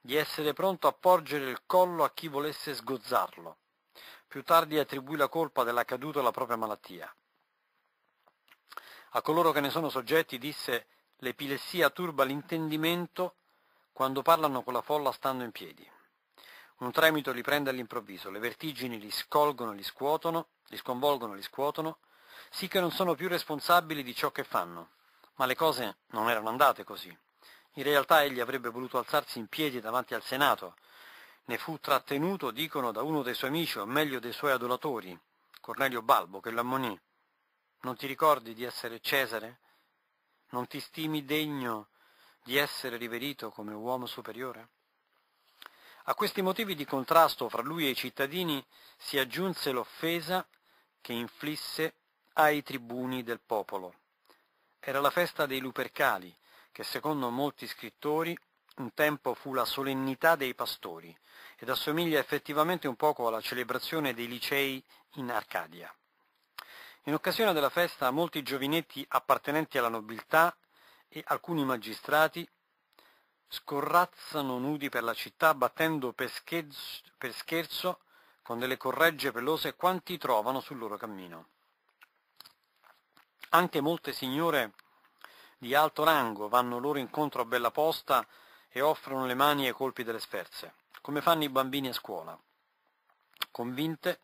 di essere pronto a porgere il collo a chi volesse sgozzarlo. Più tardi attribuì la colpa dell'accaduto alla propria malattia. A coloro che ne sono soggetti disse L'epilessia turba l'intendimento quando parlano con la folla stando in piedi. Un tremito li prende all'improvviso, le vertigini li scolgono, li scuotono, li sconvolgono, li scuotono, sì che non sono più responsabili di ciò che fanno. Ma le cose non erano andate così. In realtà egli avrebbe voluto alzarsi in piedi davanti al Senato. Ne fu trattenuto, dicono, da uno dei suoi amici, o meglio dei suoi adulatori, Cornelio Balbo, che lo ammonì. Non ti ricordi di essere Cesare? Non ti stimi degno di essere riverito come uomo superiore? A questi motivi di contrasto fra lui e i cittadini si aggiunse l'offesa che inflisse ai tribuni del popolo. Era la festa dei Lupercali, che secondo molti scrittori un tempo fu la solennità dei pastori ed assomiglia effettivamente un poco alla celebrazione dei licei in Arcadia. In occasione della festa molti giovinetti appartenenti alla nobiltà e alcuni magistrati scorrazzano nudi per la città battendo per scherzo, per scherzo con delle corregge pelose quanti trovano sul loro cammino. Anche molte signore di alto rango vanno loro incontro a bella posta e offrono le mani ai colpi delle sferze, come fanno i bambini a scuola, convinte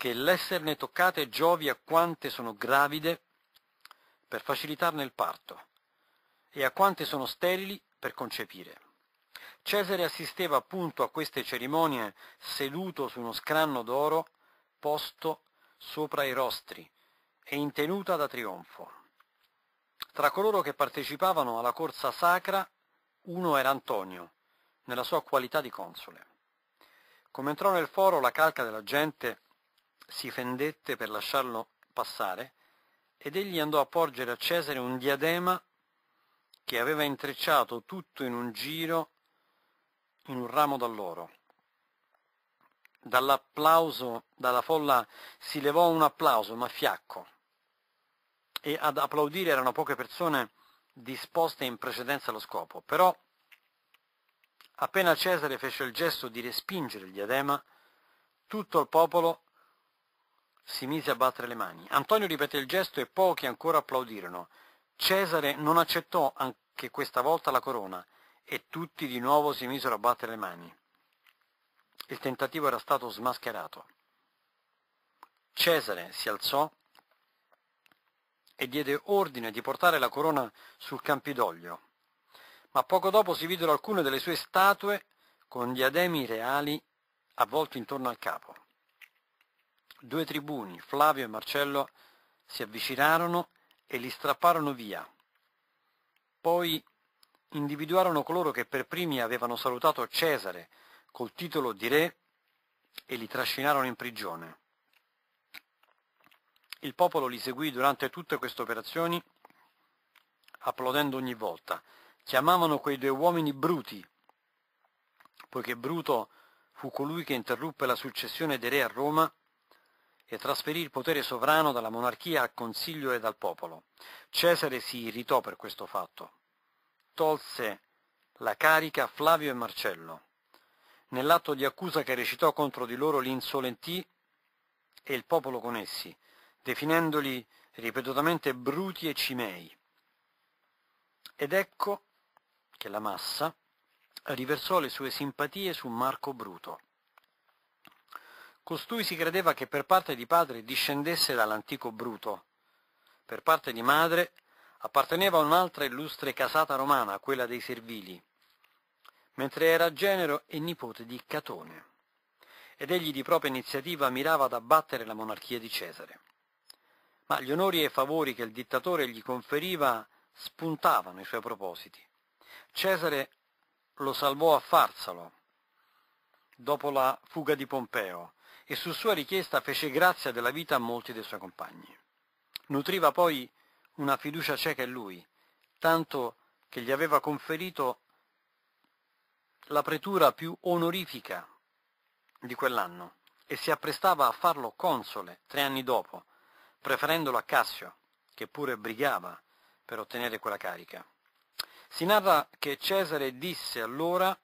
che l'esserne toccate giovi a quante sono gravide per facilitarne il parto e a quante sono sterili per concepire. Cesare assisteva appunto a queste cerimonie seduto su uno scranno d'oro posto sopra i rostri e in tenuta da trionfo. Tra coloro che partecipavano alla corsa sacra uno era Antonio, nella sua qualità di console. Come entrò nel foro la calca della gente si fendette per lasciarlo passare, ed egli andò a porgere a Cesare un diadema che aveva intrecciato tutto in un giro in un ramo d'alloro. Dall'applauso, dalla folla si levò un applauso, ma fiacco, e ad applaudire erano poche persone disposte in precedenza allo scopo. Però, appena Cesare fece il gesto di respingere il diadema, tutto il popolo si mise a battere le mani. Antonio ripeté il gesto e pochi ancora applaudirono. Cesare non accettò anche questa volta la corona e tutti di nuovo si misero a battere le mani. Il tentativo era stato smascherato. Cesare si alzò e diede ordine di portare la corona sul Campidoglio, ma poco dopo si videro alcune delle sue statue con diademi reali avvolti intorno al capo. Due tribuni, Flavio e Marcello, si avvicinarono e li strapparono via. Poi individuarono coloro che per primi avevano salutato Cesare col titolo di re e li trascinarono in prigione. Il popolo li seguì durante tutte queste operazioni, applaudendo ogni volta. Chiamavano quei due uomini bruti, poiché Bruto fu colui che interruppe la successione dei re a Roma e trasferì il potere sovrano dalla monarchia al consiglio e dal popolo. Cesare si irritò per questo fatto. Tolse la carica Flavio e Marcello. Nell'atto di accusa che recitò contro di loro li e il popolo con essi, definendoli ripetutamente bruti e cimei. Ed ecco che la massa riversò le sue simpatie su Marco Bruto. Costui si credeva che per parte di padre discendesse dall'antico Bruto, per parte di madre apparteneva a un'altra illustre casata romana, quella dei Servili, mentre era genero e nipote di Catone, ed egli di propria iniziativa mirava ad abbattere la monarchia di Cesare. Ma gli onori e favori che il dittatore gli conferiva spuntavano i suoi propositi. Cesare lo salvò a Farsalo, dopo la fuga di Pompeo, e su sua richiesta fece grazia della vita a molti dei suoi compagni. Nutriva poi una fiducia cieca in lui, tanto che gli aveva conferito la pretura più onorifica di quell'anno e si apprestava a farlo console tre anni dopo, preferendolo a Cassio, che pure brigava per ottenere quella carica. Si narra che Cesare disse allora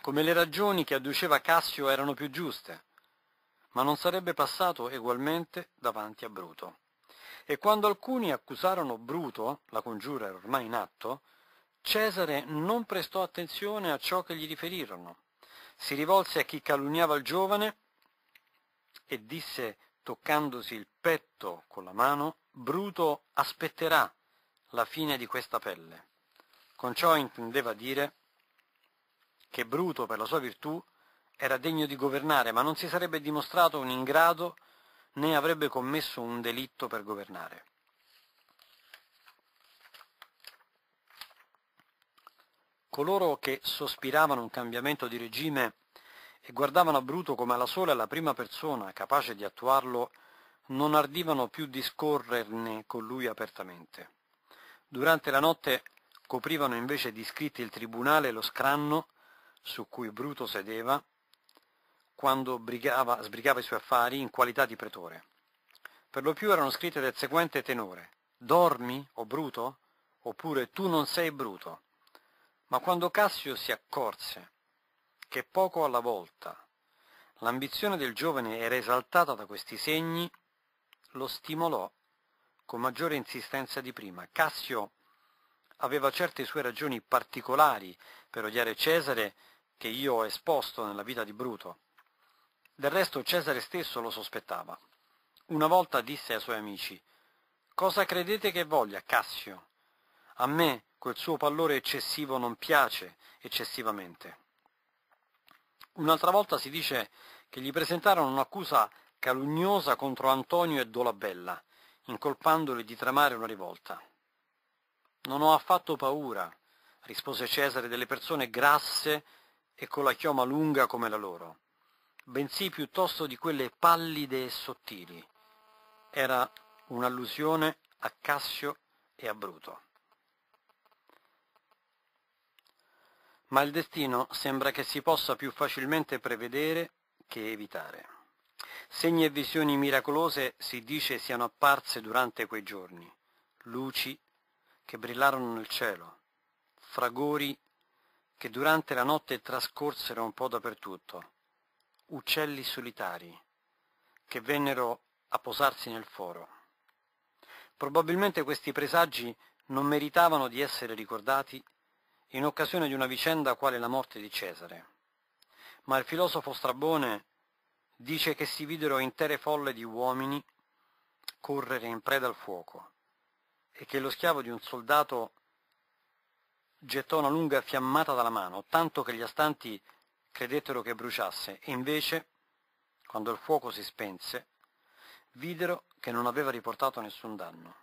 come le ragioni che adduceva Cassio erano più giuste, ma non sarebbe passato egualmente davanti a Bruto. E quando alcuni accusarono Bruto, la congiura era ormai in atto, Cesare non prestò attenzione a ciò che gli riferirono. Si rivolse a chi calunniava il giovane e disse, toccandosi il petto con la mano, Bruto aspetterà la fine di questa pelle. Con ciò intendeva dire che Bruto per la sua virtù era degno di governare, ma non si sarebbe dimostrato un ingrato né avrebbe commesso un delitto per governare. Coloro che sospiravano un cambiamento di regime e guardavano a Bruto come alla sola e alla prima persona capace di attuarlo, non ardivano più discorrerne con lui apertamente. Durante la notte coprivano invece di scritti il tribunale e lo scranno su cui Bruto sedeva quando brigava, sbrigava i suoi affari in qualità di pretore. Per lo più erano scritte del seguente tenore, dormi, o Bruto, oppure tu non sei Bruto. Ma quando Cassio si accorse che poco alla volta l'ambizione del giovane era esaltata da questi segni, lo stimolò con maggiore insistenza di prima. Cassio aveva certe sue ragioni particolari per odiare Cesare che io ho esposto nella vita di Bruto. Del resto Cesare stesso lo sospettava. Una volta disse ai suoi amici, Cosa credete che voglia, Cassio? A me quel suo pallore eccessivo non piace eccessivamente. Un'altra volta si dice che gli presentarono un'accusa calunniosa contro Antonio e Dolabella, incolpandoli di tramare una rivolta. Non ho affatto paura, rispose Cesare, delle persone grasse e con la chioma lunga come la loro, bensì piuttosto di quelle pallide e sottili. Era un'allusione a Cassio e a Bruto. Ma il destino sembra che si possa più facilmente prevedere che evitare. Segni e visioni miracolose si dice siano apparse durante quei giorni, luci che brillarono nel cielo, fragori che durante la notte trascorsero un po' dappertutto, uccelli solitari, che vennero a posarsi nel foro. Probabilmente questi presagi non meritavano di essere ricordati in occasione di una vicenda quale la morte di Cesare. Ma il filosofo Strabone dice che si videro intere folle di uomini correre in preda al fuoco e che lo schiavo di un soldato gettò una lunga fiammata dalla mano, tanto che gli astanti credettero che bruciasse, e invece, quando il fuoco si spense, videro che non aveva riportato nessun danno.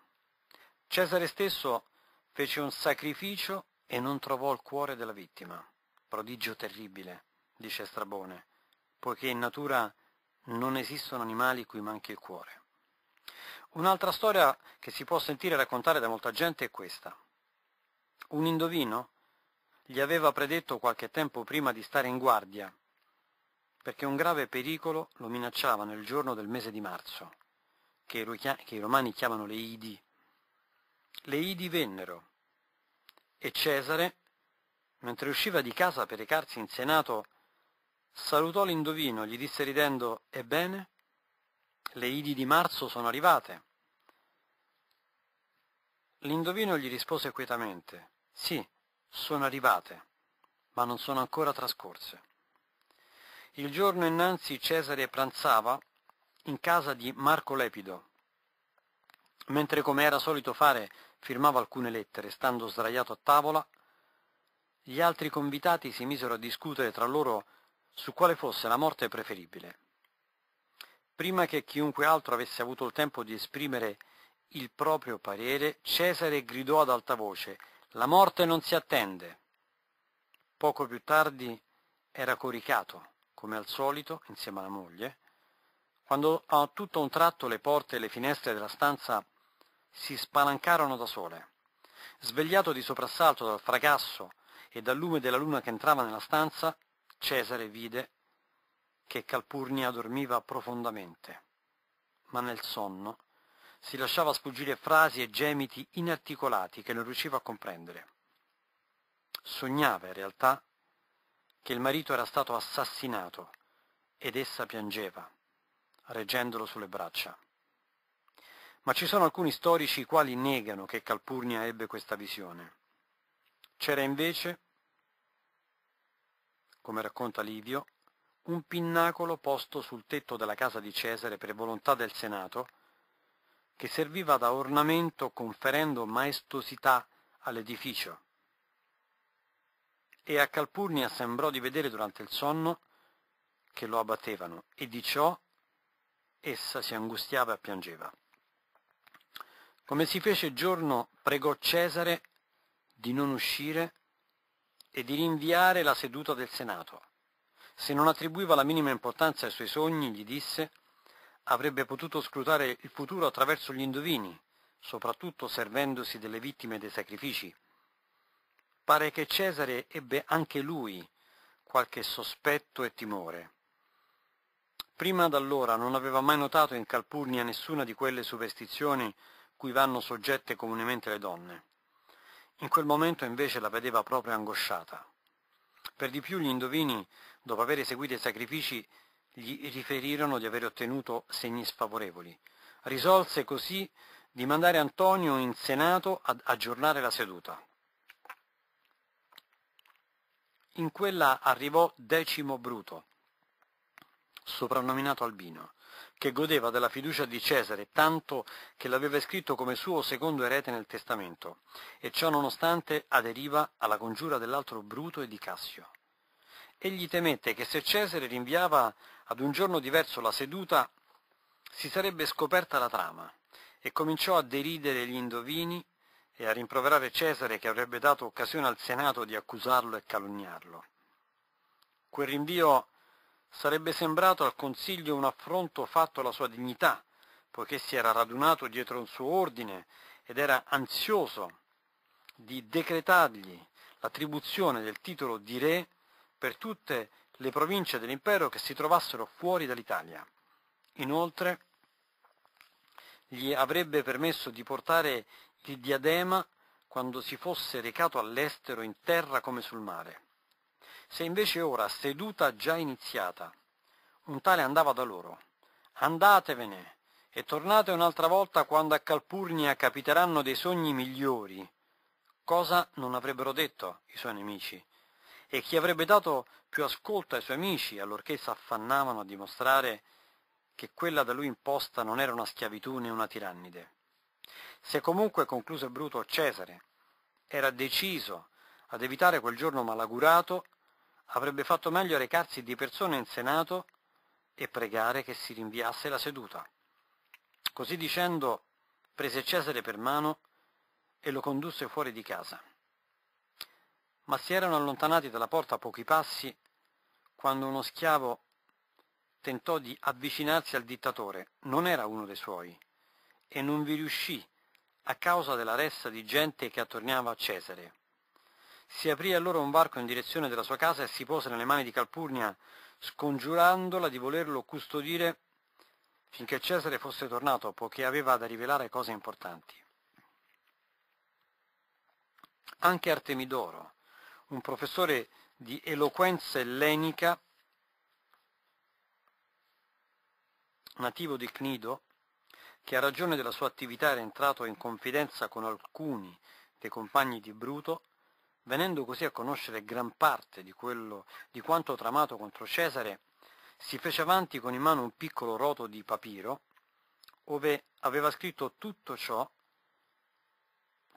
Cesare stesso fece un sacrificio e non trovò il cuore della vittima. Prodigio terribile, dice Strabone, poiché in natura non esistono animali cui manchi il cuore. Un'altra storia che si può sentire raccontare da molta gente è questa. Un indovino gli aveva predetto qualche tempo prima di stare in guardia, perché un grave pericolo lo minacciava nel giorno del mese di marzo, che i romani chiamano le Idi. Le Idi vennero e Cesare, mentre usciva di casa per recarsi in Senato, salutò l'indovino e gli disse ridendo, ebbene, le Idi di marzo sono arrivate. L'indovino gli rispose quietamente, sì, sono arrivate, ma non sono ancora trascorse. Il giorno innanzi Cesare pranzava in casa di Marco Lepido, mentre come era solito fare firmava alcune lettere, stando sdraiato a tavola, gli altri convitati si misero a discutere tra loro su quale fosse la morte preferibile. Prima che chiunque altro avesse avuto il tempo di esprimere il proprio parere, Cesare gridò ad alta voce la morte non si attende. Poco più tardi era coricato, come al solito, insieme alla moglie, quando a tutto un tratto le porte e le finestre della stanza si spalancarono da sole. Svegliato di soprassalto dal fracasso e dal lume della luna che entrava nella stanza, Cesare vide che Calpurnia dormiva profondamente, ma nel sonno si lasciava sfuggire frasi e gemiti inarticolati che non riusciva a comprendere. Sognava in realtà che il marito era stato assassinato ed essa piangeva, reggendolo sulle braccia. Ma ci sono alcuni storici i quali negano che Calpurnia ebbe questa visione. C'era invece, come racconta Livio, un pinnacolo posto sul tetto della casa di Cesare per volontà del Senato che serviva da ornamento conferendo maestosità all'edificio. E a Calpurnia sembrò di vedere durante il sonno che lo abbattevano, e di ciò essa si angustiava e piangeva. Come si fece giorno, pregò Cesare di non uscire e di rinviare la seduta del Senato. Se non attribuiva la minima importanza ai suoi sogni, gli disse, avrebbe potuto scrutare il futuro attraverso gli indovini, soprattutto servendosi delle vittime dei sacrifici. Pare che Cesare ebbe anche lui qualche sospetto e timore. Prima d'allora non aveva mai notato in Calpurnia nessuna di quelle superstizioni cui vanno soggette comunemente le donne. In quel momento invece la vedeva proprio angosciata. Per di più gli indovini, dopo aver eseguito i sacrifici, gli riferirono di aver ottenuto segni sfavorevoli. Risolse così di mandare Antonio in Senato ad aggiornare la seduta. In quella arrivò Decimo Bruto, soprannominato Albino, che godeva della fiducia di Cesare, tanto che l'aveva scritto come suo secondo erede nel testamento, e ciò nonostante aderiva alla congiura dell'altro Bruto e di Cassio. Egli temette che se Cesare rinviava ad un giorno diverso la seduta si sarebbe scoperta la trama e cominciò a deridere gli indovini e a rimproverare Cesare che avrebbe dato occasione al Senato di accusarlo e calunniarlo. Quel rinvio sarebbe sembrato al Consiglio un affronto fatto alla sua dignità, poiché si era radunato dietro un suo ordine ed era ansioso di decretargli l'attribuzione del titolo di re per tutte le province dell'impero che si trovassero fuori dall'Italia. Inoltre gli avrebbe permesso di portare il diadema quando si fosse recato all'estero in terra come sul mare. Se invece ora, seduta già iniziata, un tale andava da loro, andatevene e tornate un'altra volta quando a Calpurnia capiteranno dei sogni migliori, cosa non avrebbero detto i suoi nemici, e chi avrebbe dato più ascolto ai suoi amici allorché s'affannavano a dimostrare che quella da lui imposta non era una schiavitù né una tirannide. Se comunque, concluse Bruto, Cesare era deciso ad evitare quel giorno malagurato, avrebbe fatto meglio recarsi di persona in Senato e pregare che si rinviasse la seduta. Così dicendo, prese Cesare per mano e lo condusse fuori di casa ma si erano allontanati dalla porta a pochi passi quando uno schiavo tentò di avvicinarsi al dittatore. Non era uno dei suoi e non vi riuscì a causa della ressa di gente che attorniava a Cesare. Si aprì allora un varco in direzione della sua casa e si pose nelle mani di Calpurnia, scongiurandola di volerlo custodire finché Cesare fosse tornato, poiché aveva da rivelare cose importanti. Anche Artemidoro, un professore di eloquenza ellenica nativo di Cnido, che a ragione della sua attività era entrato in confidenza con alcuni dei compagni di Bruto, venendo così a conoscere gran parte di, quello, di quanto tramato contro Cesare, si fece avanti con in mano un piccolo roto di papiro, ove aveva scritto tutto ciò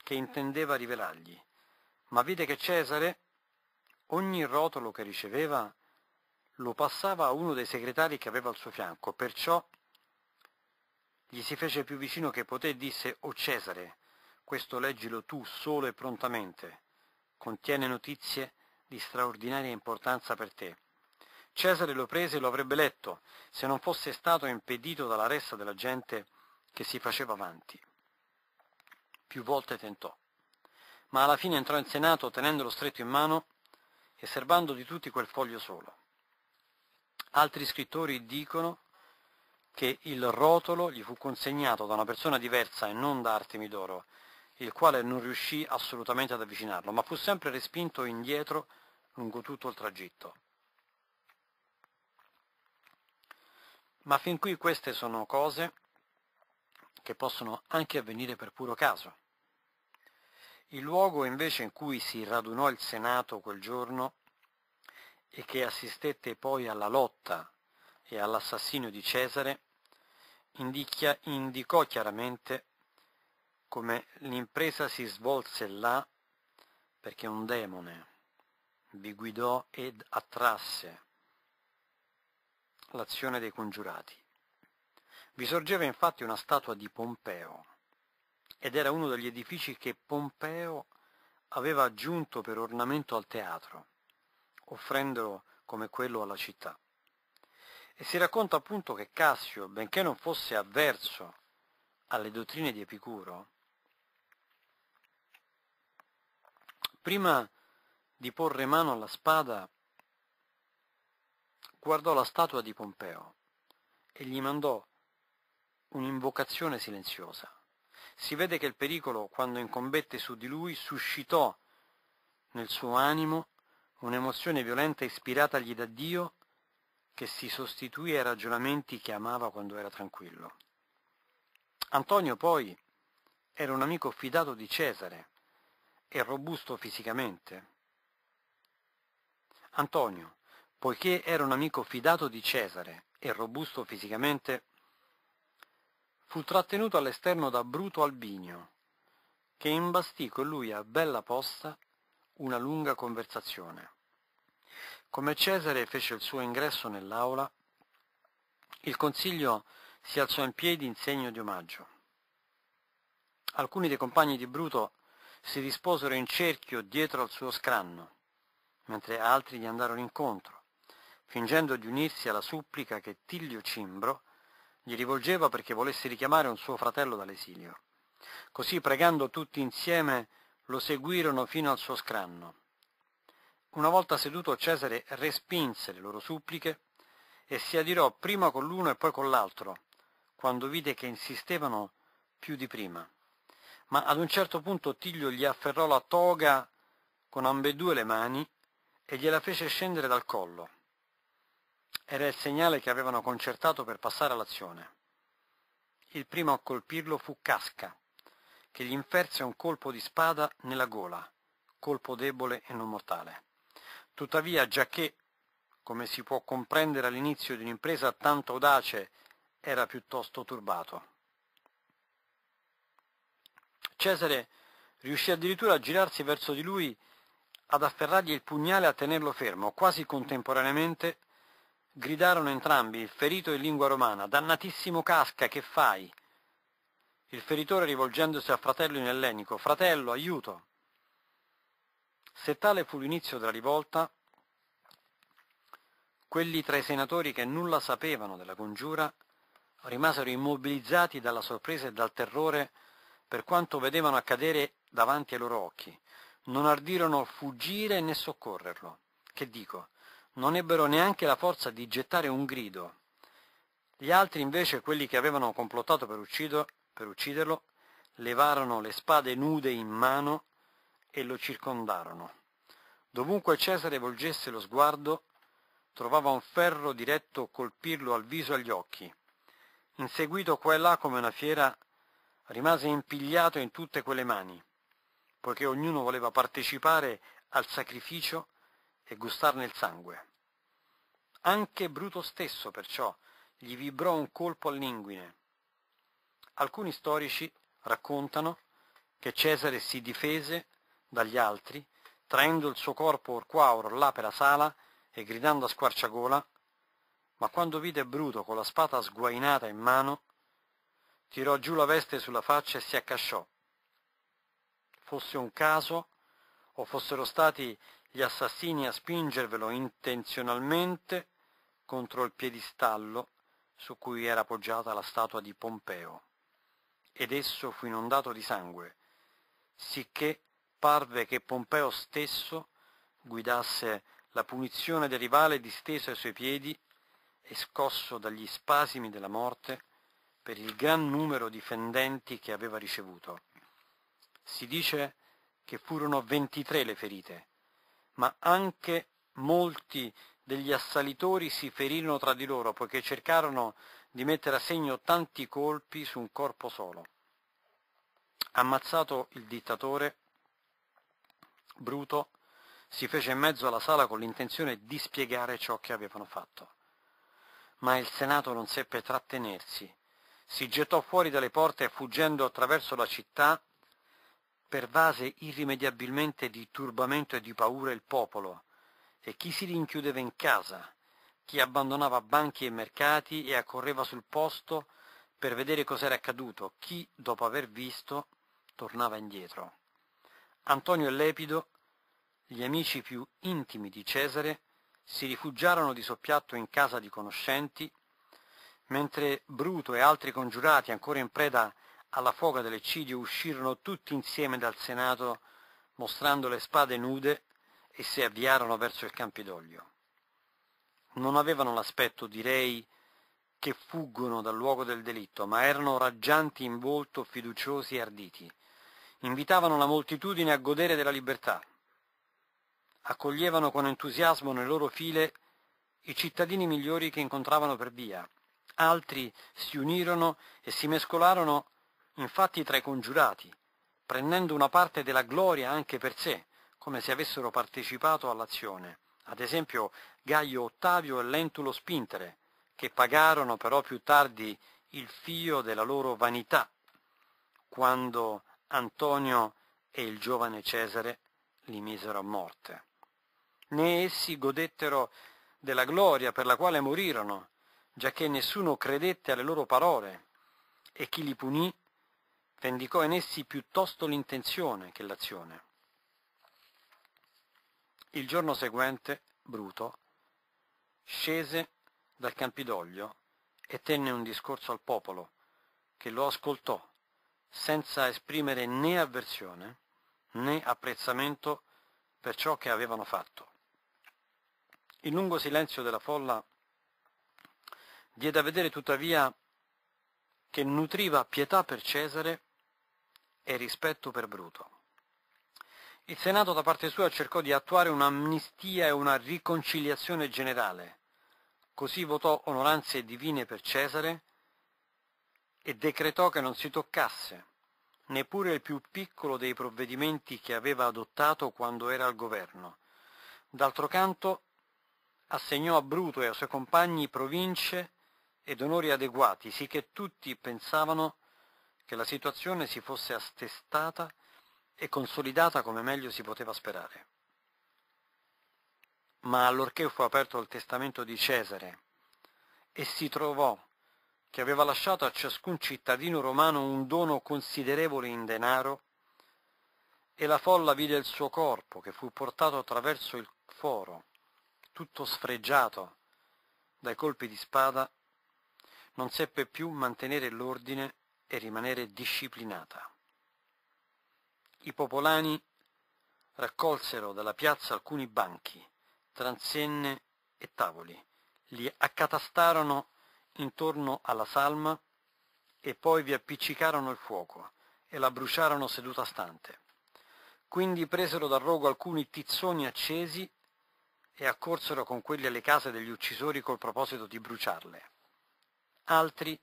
che intendeva rivelargli ma vide che Cesare ogni rotolo che riceveva lo passava a uno dei segretari che aveva al suo fianco, perciò gli si fece più vicino che poté e disse O Cesare, questo leggilo tu solo e prontamente, contiene notizie di straordinaria importanza per te. Cesare lo prese e lo avrebbe letto, se non fosse stato impedito dalla ressa della gente che si faceva avanti. Più volte tentò ma alla fine entrò in Senato tenendolo stretto in mano e serbando di tutti quel foglio solo. Altri scrittori dicono che il rotolo gli fu consegnato da una persona diversa e non da Artemidoro, il quale non riuscì assolutamente ad avvicinarlo, ma fu sempre respinto indietro lungo tutto il tragitto. Ma fin qui queste sono cose che possono anche avvenire per puro caso. Il luogo invece in cui si radunò il Senato quel giorno e che assistette poi alla lotta e all'assassinio di Cesare indicò chiaramente come l'impresa si svolse là perché un demone vi guidò ed attrasse l'azione dei congiurati. Vi sorgeva infatti una statua di Pompeo, ed era uno degli edifici che Pompeo aveva aggiunto per ornamento al teatro, offrendolo come quello alla città. E si racconta appunto che Cassio, benché non fosse avverso alle dottrine di Epicuro, prima di porre mano alla spada, guardò la statua di Pompeo e gli mandò un'invocazione silenziosa si vede che il pericolo, quando incombette su di lui, suscitò nel suo animo un'emozione violenta ispiratagli da Dio che si sostituì ai ragionamenti che amava quando era tranquillo. Antonio poi era un amico fidato di Cesare e robusto fisicamente. Antonio, poiché era un amico fidato di Cesare e robusto fisicamente, fu trattenuto all'esterno da Bruto Albinio, che imbastì con lui a bella posta una lunga conversazione. Come Cesare fece il suo ingresso nell'aula, il consiglio si alzò in piedi in segno di omaggio. Alcuni dei compagni di Bruto si risposero in cerchio dietro al suo scranno, mentre altri gli andarono incontro, fingendo di unirsi alla supplica che Tiglio Cimbro gli rivolgeva perché volesse richiamare un suo fratello dall'esilio. Così pregando tutti insieme lo seguirono fino al suo scranno. Una volta seduto Cesare respinse le loro suppliche e si adirò prima con l'uno e poi con l'altro, quando vide che insistevano più di prima. Ma ad un certo punto Tiglio gli afferrò la toga con ambedue le mani e gliela fece scendere dal collo. Era il segnale che avevano concertato per passare all'azione. Il primo a colpirlo fu Casca, che gli inferse un colpo di spada nella gola, colpo debole e non mortale. Tuttavia, giacché, come si può comprendere all'inizio di un'impresa tanto audace, era piuttosto turbato. Cesare riuscì addirittura a girarsi verso di lui, ad afferrargli il pugnale e a tenerlo fermo. Quasi contemporaneamente Gridarono entrambi, il ferito in lingua romana, dannatissimo casca, che fai? Il feritore rivolgendosi al fratello in ellenico, fratello, aiuto! Se tale fu l'inizio della rivolta, quelli tra i senatori che nulla sapevano della congiura rimasero immobilizzati dalla sorpresa e dal terrore per quanto vedevano accadere davanti ai loro occhi. Non ardirono fuggire né soccorrerlo. Che dico? non ebbero neanche la forza di gettare un grido. Gli altri invece, quelli che avevano complottato per, uccido, per ucciderlo, levarono le spade nude in mano e lo circondarono. Dovunque Cesare volgesse lo sguardo, trovava un ferro diretto colpirlo al viso e agli occhi. Inseguito qua e là come una fiera, rimase impigliato in tutte quelle mani, poiché ognuno voleva partecipare al sacrificio e gustarne il sangue. Anche Bruto stesso, perciò, gli vibrò un colpo all'inguine. Alcuni storici raccontano che Cesare si difese dagli altri, traendo il suo corpo or qua or là per la sala e gridando a squarciagola, ma quando vide Bruto con la spada sguainata in mano, tirò giù la veste sulla faccia e si accasciò. Fosse un caso o fossero stati gli assassini a spingervelo intenzionalmente contro il piedistallo su cui era poggiata la statua di Pompeo. Ed esso fu inondato di sangue, sicché parve che Pompeo stesso guidasse la punizione del rivale disteso ai suoi piedi e scosso dagli spasimi della morte per il gran numero di fendenti che aveva ricevuto. Si dice che furono 23 le ferite, ma anche molti degli assalitori si ferirono tra di loro poiché cercarono di mettere a segno tanti colpi su un corpo solo. Ammazzato il dittatore, Bruto si fece in mezzo alla sala con l'intenzione di spiegare ciò che avevano fatto. Ma il Senato non seppe trattenersi. Si gettò fuori dalle porte e fuggendo attraverso la città pervase irrimediabilmente di turbamento e di paura il popolo, e chi si rinchiudeva in casa, chi abbandonava banchi e mercati e accorreva sul posto per vedere cos'era accaduto, chi, dopo aver visto, tornava indietro. Antonio e Lepido, gli amici più intimi di Cesare, si rifugiarono di soppiatto in casa di conoscenti, mentre Bruto e altri congiurati ancora in preda alla foga dell'eccidio uscirono tutti insieme dal Senato mostrando le spade nude e si avviarono verso il Campidoglio. Non avevano l'aspetto, direi, che fuggono dal luogo del delitto, ma erano raggianti in volto, fiduciosi e arditi. Invitavano la moltitudine a godere della libertà. Accoglievano con entusiasmo nelle loro file i cittadini migliori che incontravano per via. Altri si unirono e si mescolarono infatti tra i congiurati, prendendo una parte della gloria anche per sé, come se avessero partecipato all'azione, ad esempio Gaio Ottavio e Lentulo Spintere, che pagarono però più tardi il fio della loro vanità, quando Antonio e il giovane Cesare li misero a morte. Né essi godettero della gloria per la quale morirono, giacché nessuno credette alle loro parole, e chi li punì vendicò in essi piuttosto l'intenzione che l'azione. Il giorno seguente, Bruto, scese dal Campidoglio e tenne un discorso al popolo, che lo ascoltò senza esprimere né avversione né apprezzamento per ciò che avevano fatto. Il lungo silenzio della folla diede a vedere tuttavia che nutriva pietà per Cesare e rispetto per Bruto. Il Senato da parte sua cercò di attuare un'amnistia e una riconciliazione generale, così votò onoranze divine per Cesare e decretò che non si toccasse neppure il più piccolo dei provvedimenti che aveva adottato quando era al governo. D'altro canto assegnò a Bruto e ai suoi compagni province ed onori adeguati, sì che tutti pensavano che la situazione si fosse attestata e consolidata come meglio si poteva sperare. Ma allorché fu aperto il testamento di Cesare e si trovò che aveva lasciato a ciascun cittadino romano un dono considerevole in denaro, e la folla vide il suo corpo che fu portato attraverso il foro, tutto sfregiato dai colpi di spada, non seppe più mantenere l'ordine e rimanere disciplinata. I popolani raccolsero dalla piazza alcuni banchi, transenne e tavoli, li accatastarono intorno alla salma e poi vi appiccicarono il fuoco e la bruciarono seduta stante. Quindi presero dal rogo alcuni tizzoni accesi e accorsero con quelli alle case degli uccisori col proposito di bruciarle. Altri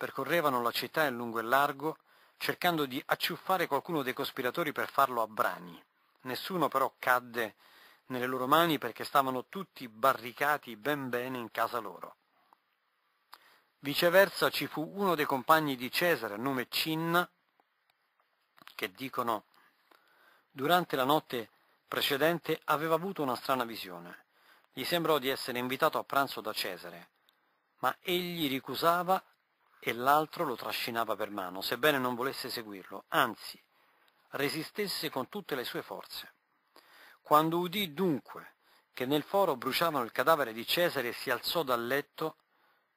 percorrevano la città in lungo e largo, cercando di acciuffare qualcuno dei cospiratori per farlo a brani. Nessuno però cadde nelle loro mani perché stavano tutti barricati ben bene in casa loro. Viceversa ci fu uno dei compagni di Cesare, nome Cinna, che dicono durante la notte precedente aveva avuto una strana visione. Gli sembrò di essere invitato a pranzo da Cesare, ma egli ricusava e l'altro lo trascinava per mano, sebbene non volesse seguirlo, anzi resistesse con tutte le sue forze. Quando udì dunque che nel foro bruciavano il cadavere di Cesare, si alzò dal letto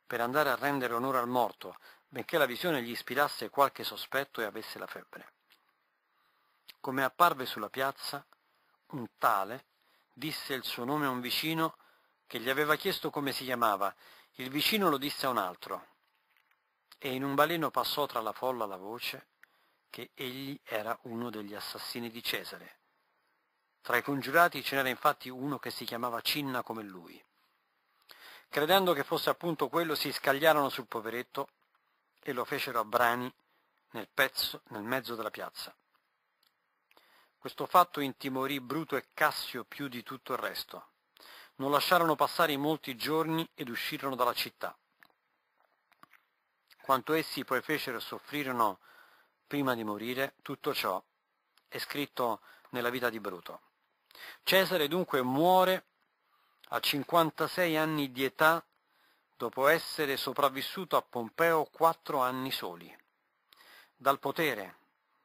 per andare a rendere onore al morto, benché la visione gli ispirasse qualche sospetto e avesse la febbre. Come apparve sulla piazza, un tale disse il suo nome a un vicino che gli aveva chiesto come si chiamava. Il vicino lo disse a un altro e in un baleno passò tra la folla la voce che egli era uno degli assassini di Cesare. Tra i congiurati ce n'era infatti uno che si chiamava Cinna come lui. Credendo che fosse appunto quello, si scagliarono sul poveretto e lo fecero a brani nel, pezzo, nel mezzo della piazza. Questo fatto intimorì Bruto e Cassio più di tutto il resto. Non lasciarono passare molti giorni ed uscirono dalla città quanto essi poi fecero e soffrirono prima di morire, tutto ciò è scritto nella vita di Bruto. Cesare dunque muore a 56 anni di età dopo essere sopravvissuto a Pompeo quattro anni soli, dal potere,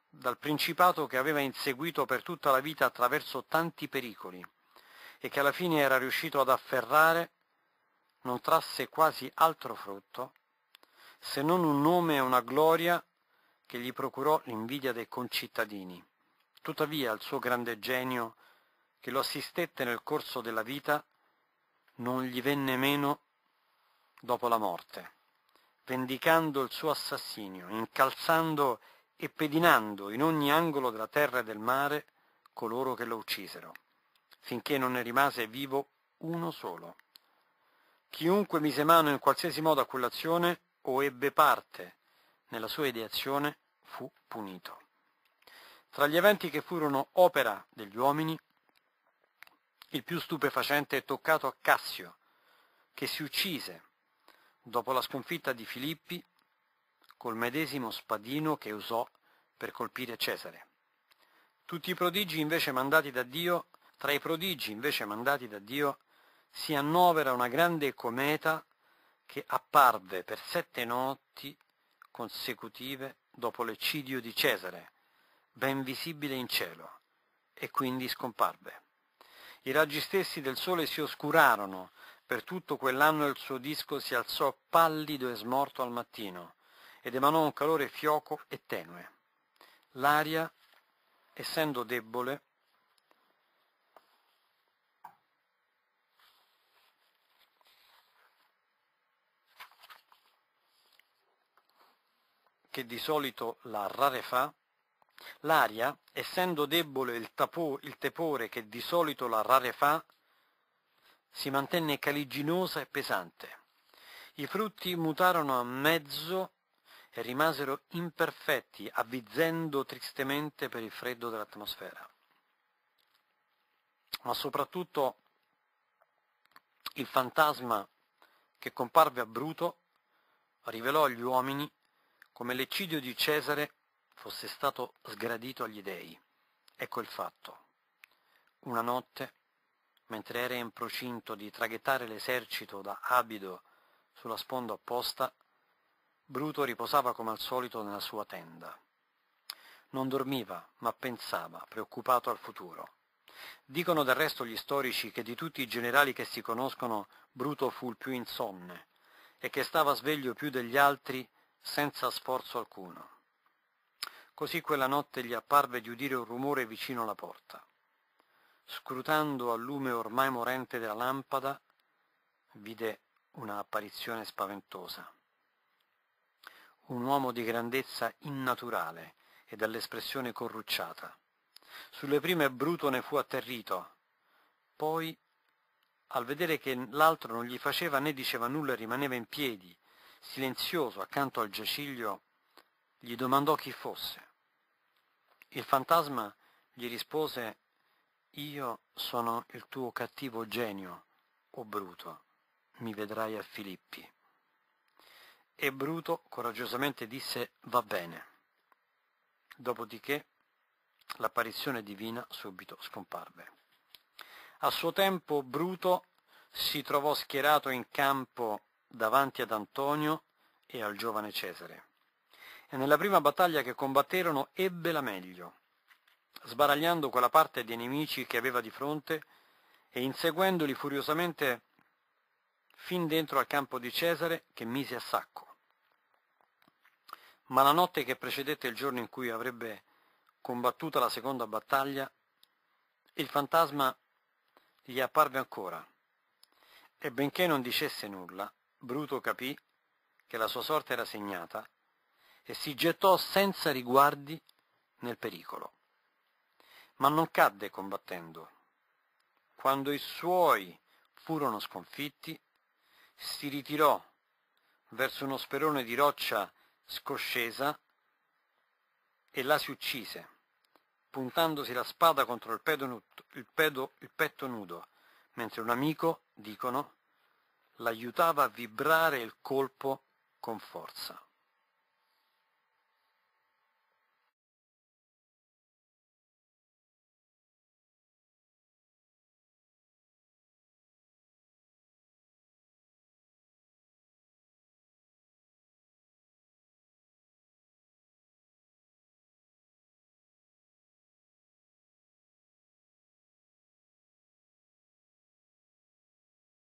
dal principato che aveva inseguito per tutta la vita attraverso tanti pericoli e che alla fine era riuscito ad afferrare, non trasse quasi altro frutto se non un nome e una gloria che gli procurò l'invidia dei concittadini. Tuttavia il suo grande genio, che lo assistette nel corso della vita, non gli venne meno dopo la morte, vendicando il suo assassinio, incalzando e pedinando in ogni angolo della terra e del mare coloro che lo uccisero, finché non ne rimase vivo uno solo. Chiunque mise mano in qualsiasi modo a quell'azione o ebbe parte nella sua ideazione fu punito. Tra gli eventi che furono opera degli uomini, il più stupefacente è toccato a Cassio, che si uccise dopo la sconfitta di Filippi col medesimo spadino che usò per colpire Cesare. Tutti i prodigi invece mandati da Dio, tra i prodigi invece mandati da Dio, si annovera una grande cometa che apparve per sette notti consecutive dopo l'eccidio di Cesare, ben visibile in cielo, e quindi scomparve. I raggi stessi del sole si oscurarono, per tutto quell'anno il suo disco si alzò pallido e smorto al mattino, ed emanò un calore fioco e tenue. L'aria, essendo debole, che di solito la rarefà, l'aria, essendo debole il, tapo, il tepore che di solito la rarefà, si mantenne caliginosa e pesante. I frutti mutarono a mezzo e rimasero imperfetti, avvizzendo tristemente per il freddo dell'atmosfera. Ma soprattutto il fantasma che comparve a Bruto rivelò agli uomini come l'eccidio di Cesare fosse stato sgradito agli dei. Ecco il fatto. Una notte, mentre era in procinto di traghettare l'esercito da Abido sulla sponda opposta, Bruto riposava come al solito nella sua tenda. Non dormiva, ma pensava, preoccupato al futuro. Dicono del resto gli storici che di tutti i generali che si conoscono Bruto fu il più insonne e che stava sveglio più degli altri senza sforzo alcuno. Così quella notte gli apparve di udire un rumore vicino alla porta. Scrutando al lume ormai morente della lampada, vide una apparizione spaventosa. Un uomo di grandezza innaturale e dall'espressione corrucciata. Sulle prime Bruto ne fu atterrito, poi, al vedere che l'altro non gli faceva né diceva nulla, rimaneva in piedi silenzioso accanto al giaciglio, gli domandò chi fosse. Il fantasma gli rispose Io sono il tuo cattivo genio, o Bruto, mi vedrai a Filippi. E Bruto coraggiosamente disse Va bene. Dopodiché l'apparizione divina subito scomparve. A suo tempo Bruto si trovò schierato in campo davanti ad Antonio e al giovane Cesare. E nella prima battaglia che combatterono ebbe la meglio, sbaragliando quella parte di nemici che aveva di fronte e inseguendoli furiosamente fin dentro al campo di Cesare che mise a sacco. Ma la notte che precedette il giorno in cui avrebbe combattuta la seconda battaglia, il fantasma gli apparve ancora, e benché non dicesse nulla, Bruto capì che la sua sorte era segnata e si gettò senza riguardi nel pericolo. Ma non cadde combattendo. Quando i suoi furono sconfitti, si ritirò verso uno sperone di roccia scoscesa e là si uccise, puntandosi la spada contro il, pedo, il, pedo, il petto nudo, mentre un amico, dicono, l'aiutava a vibrare il colpo con forza.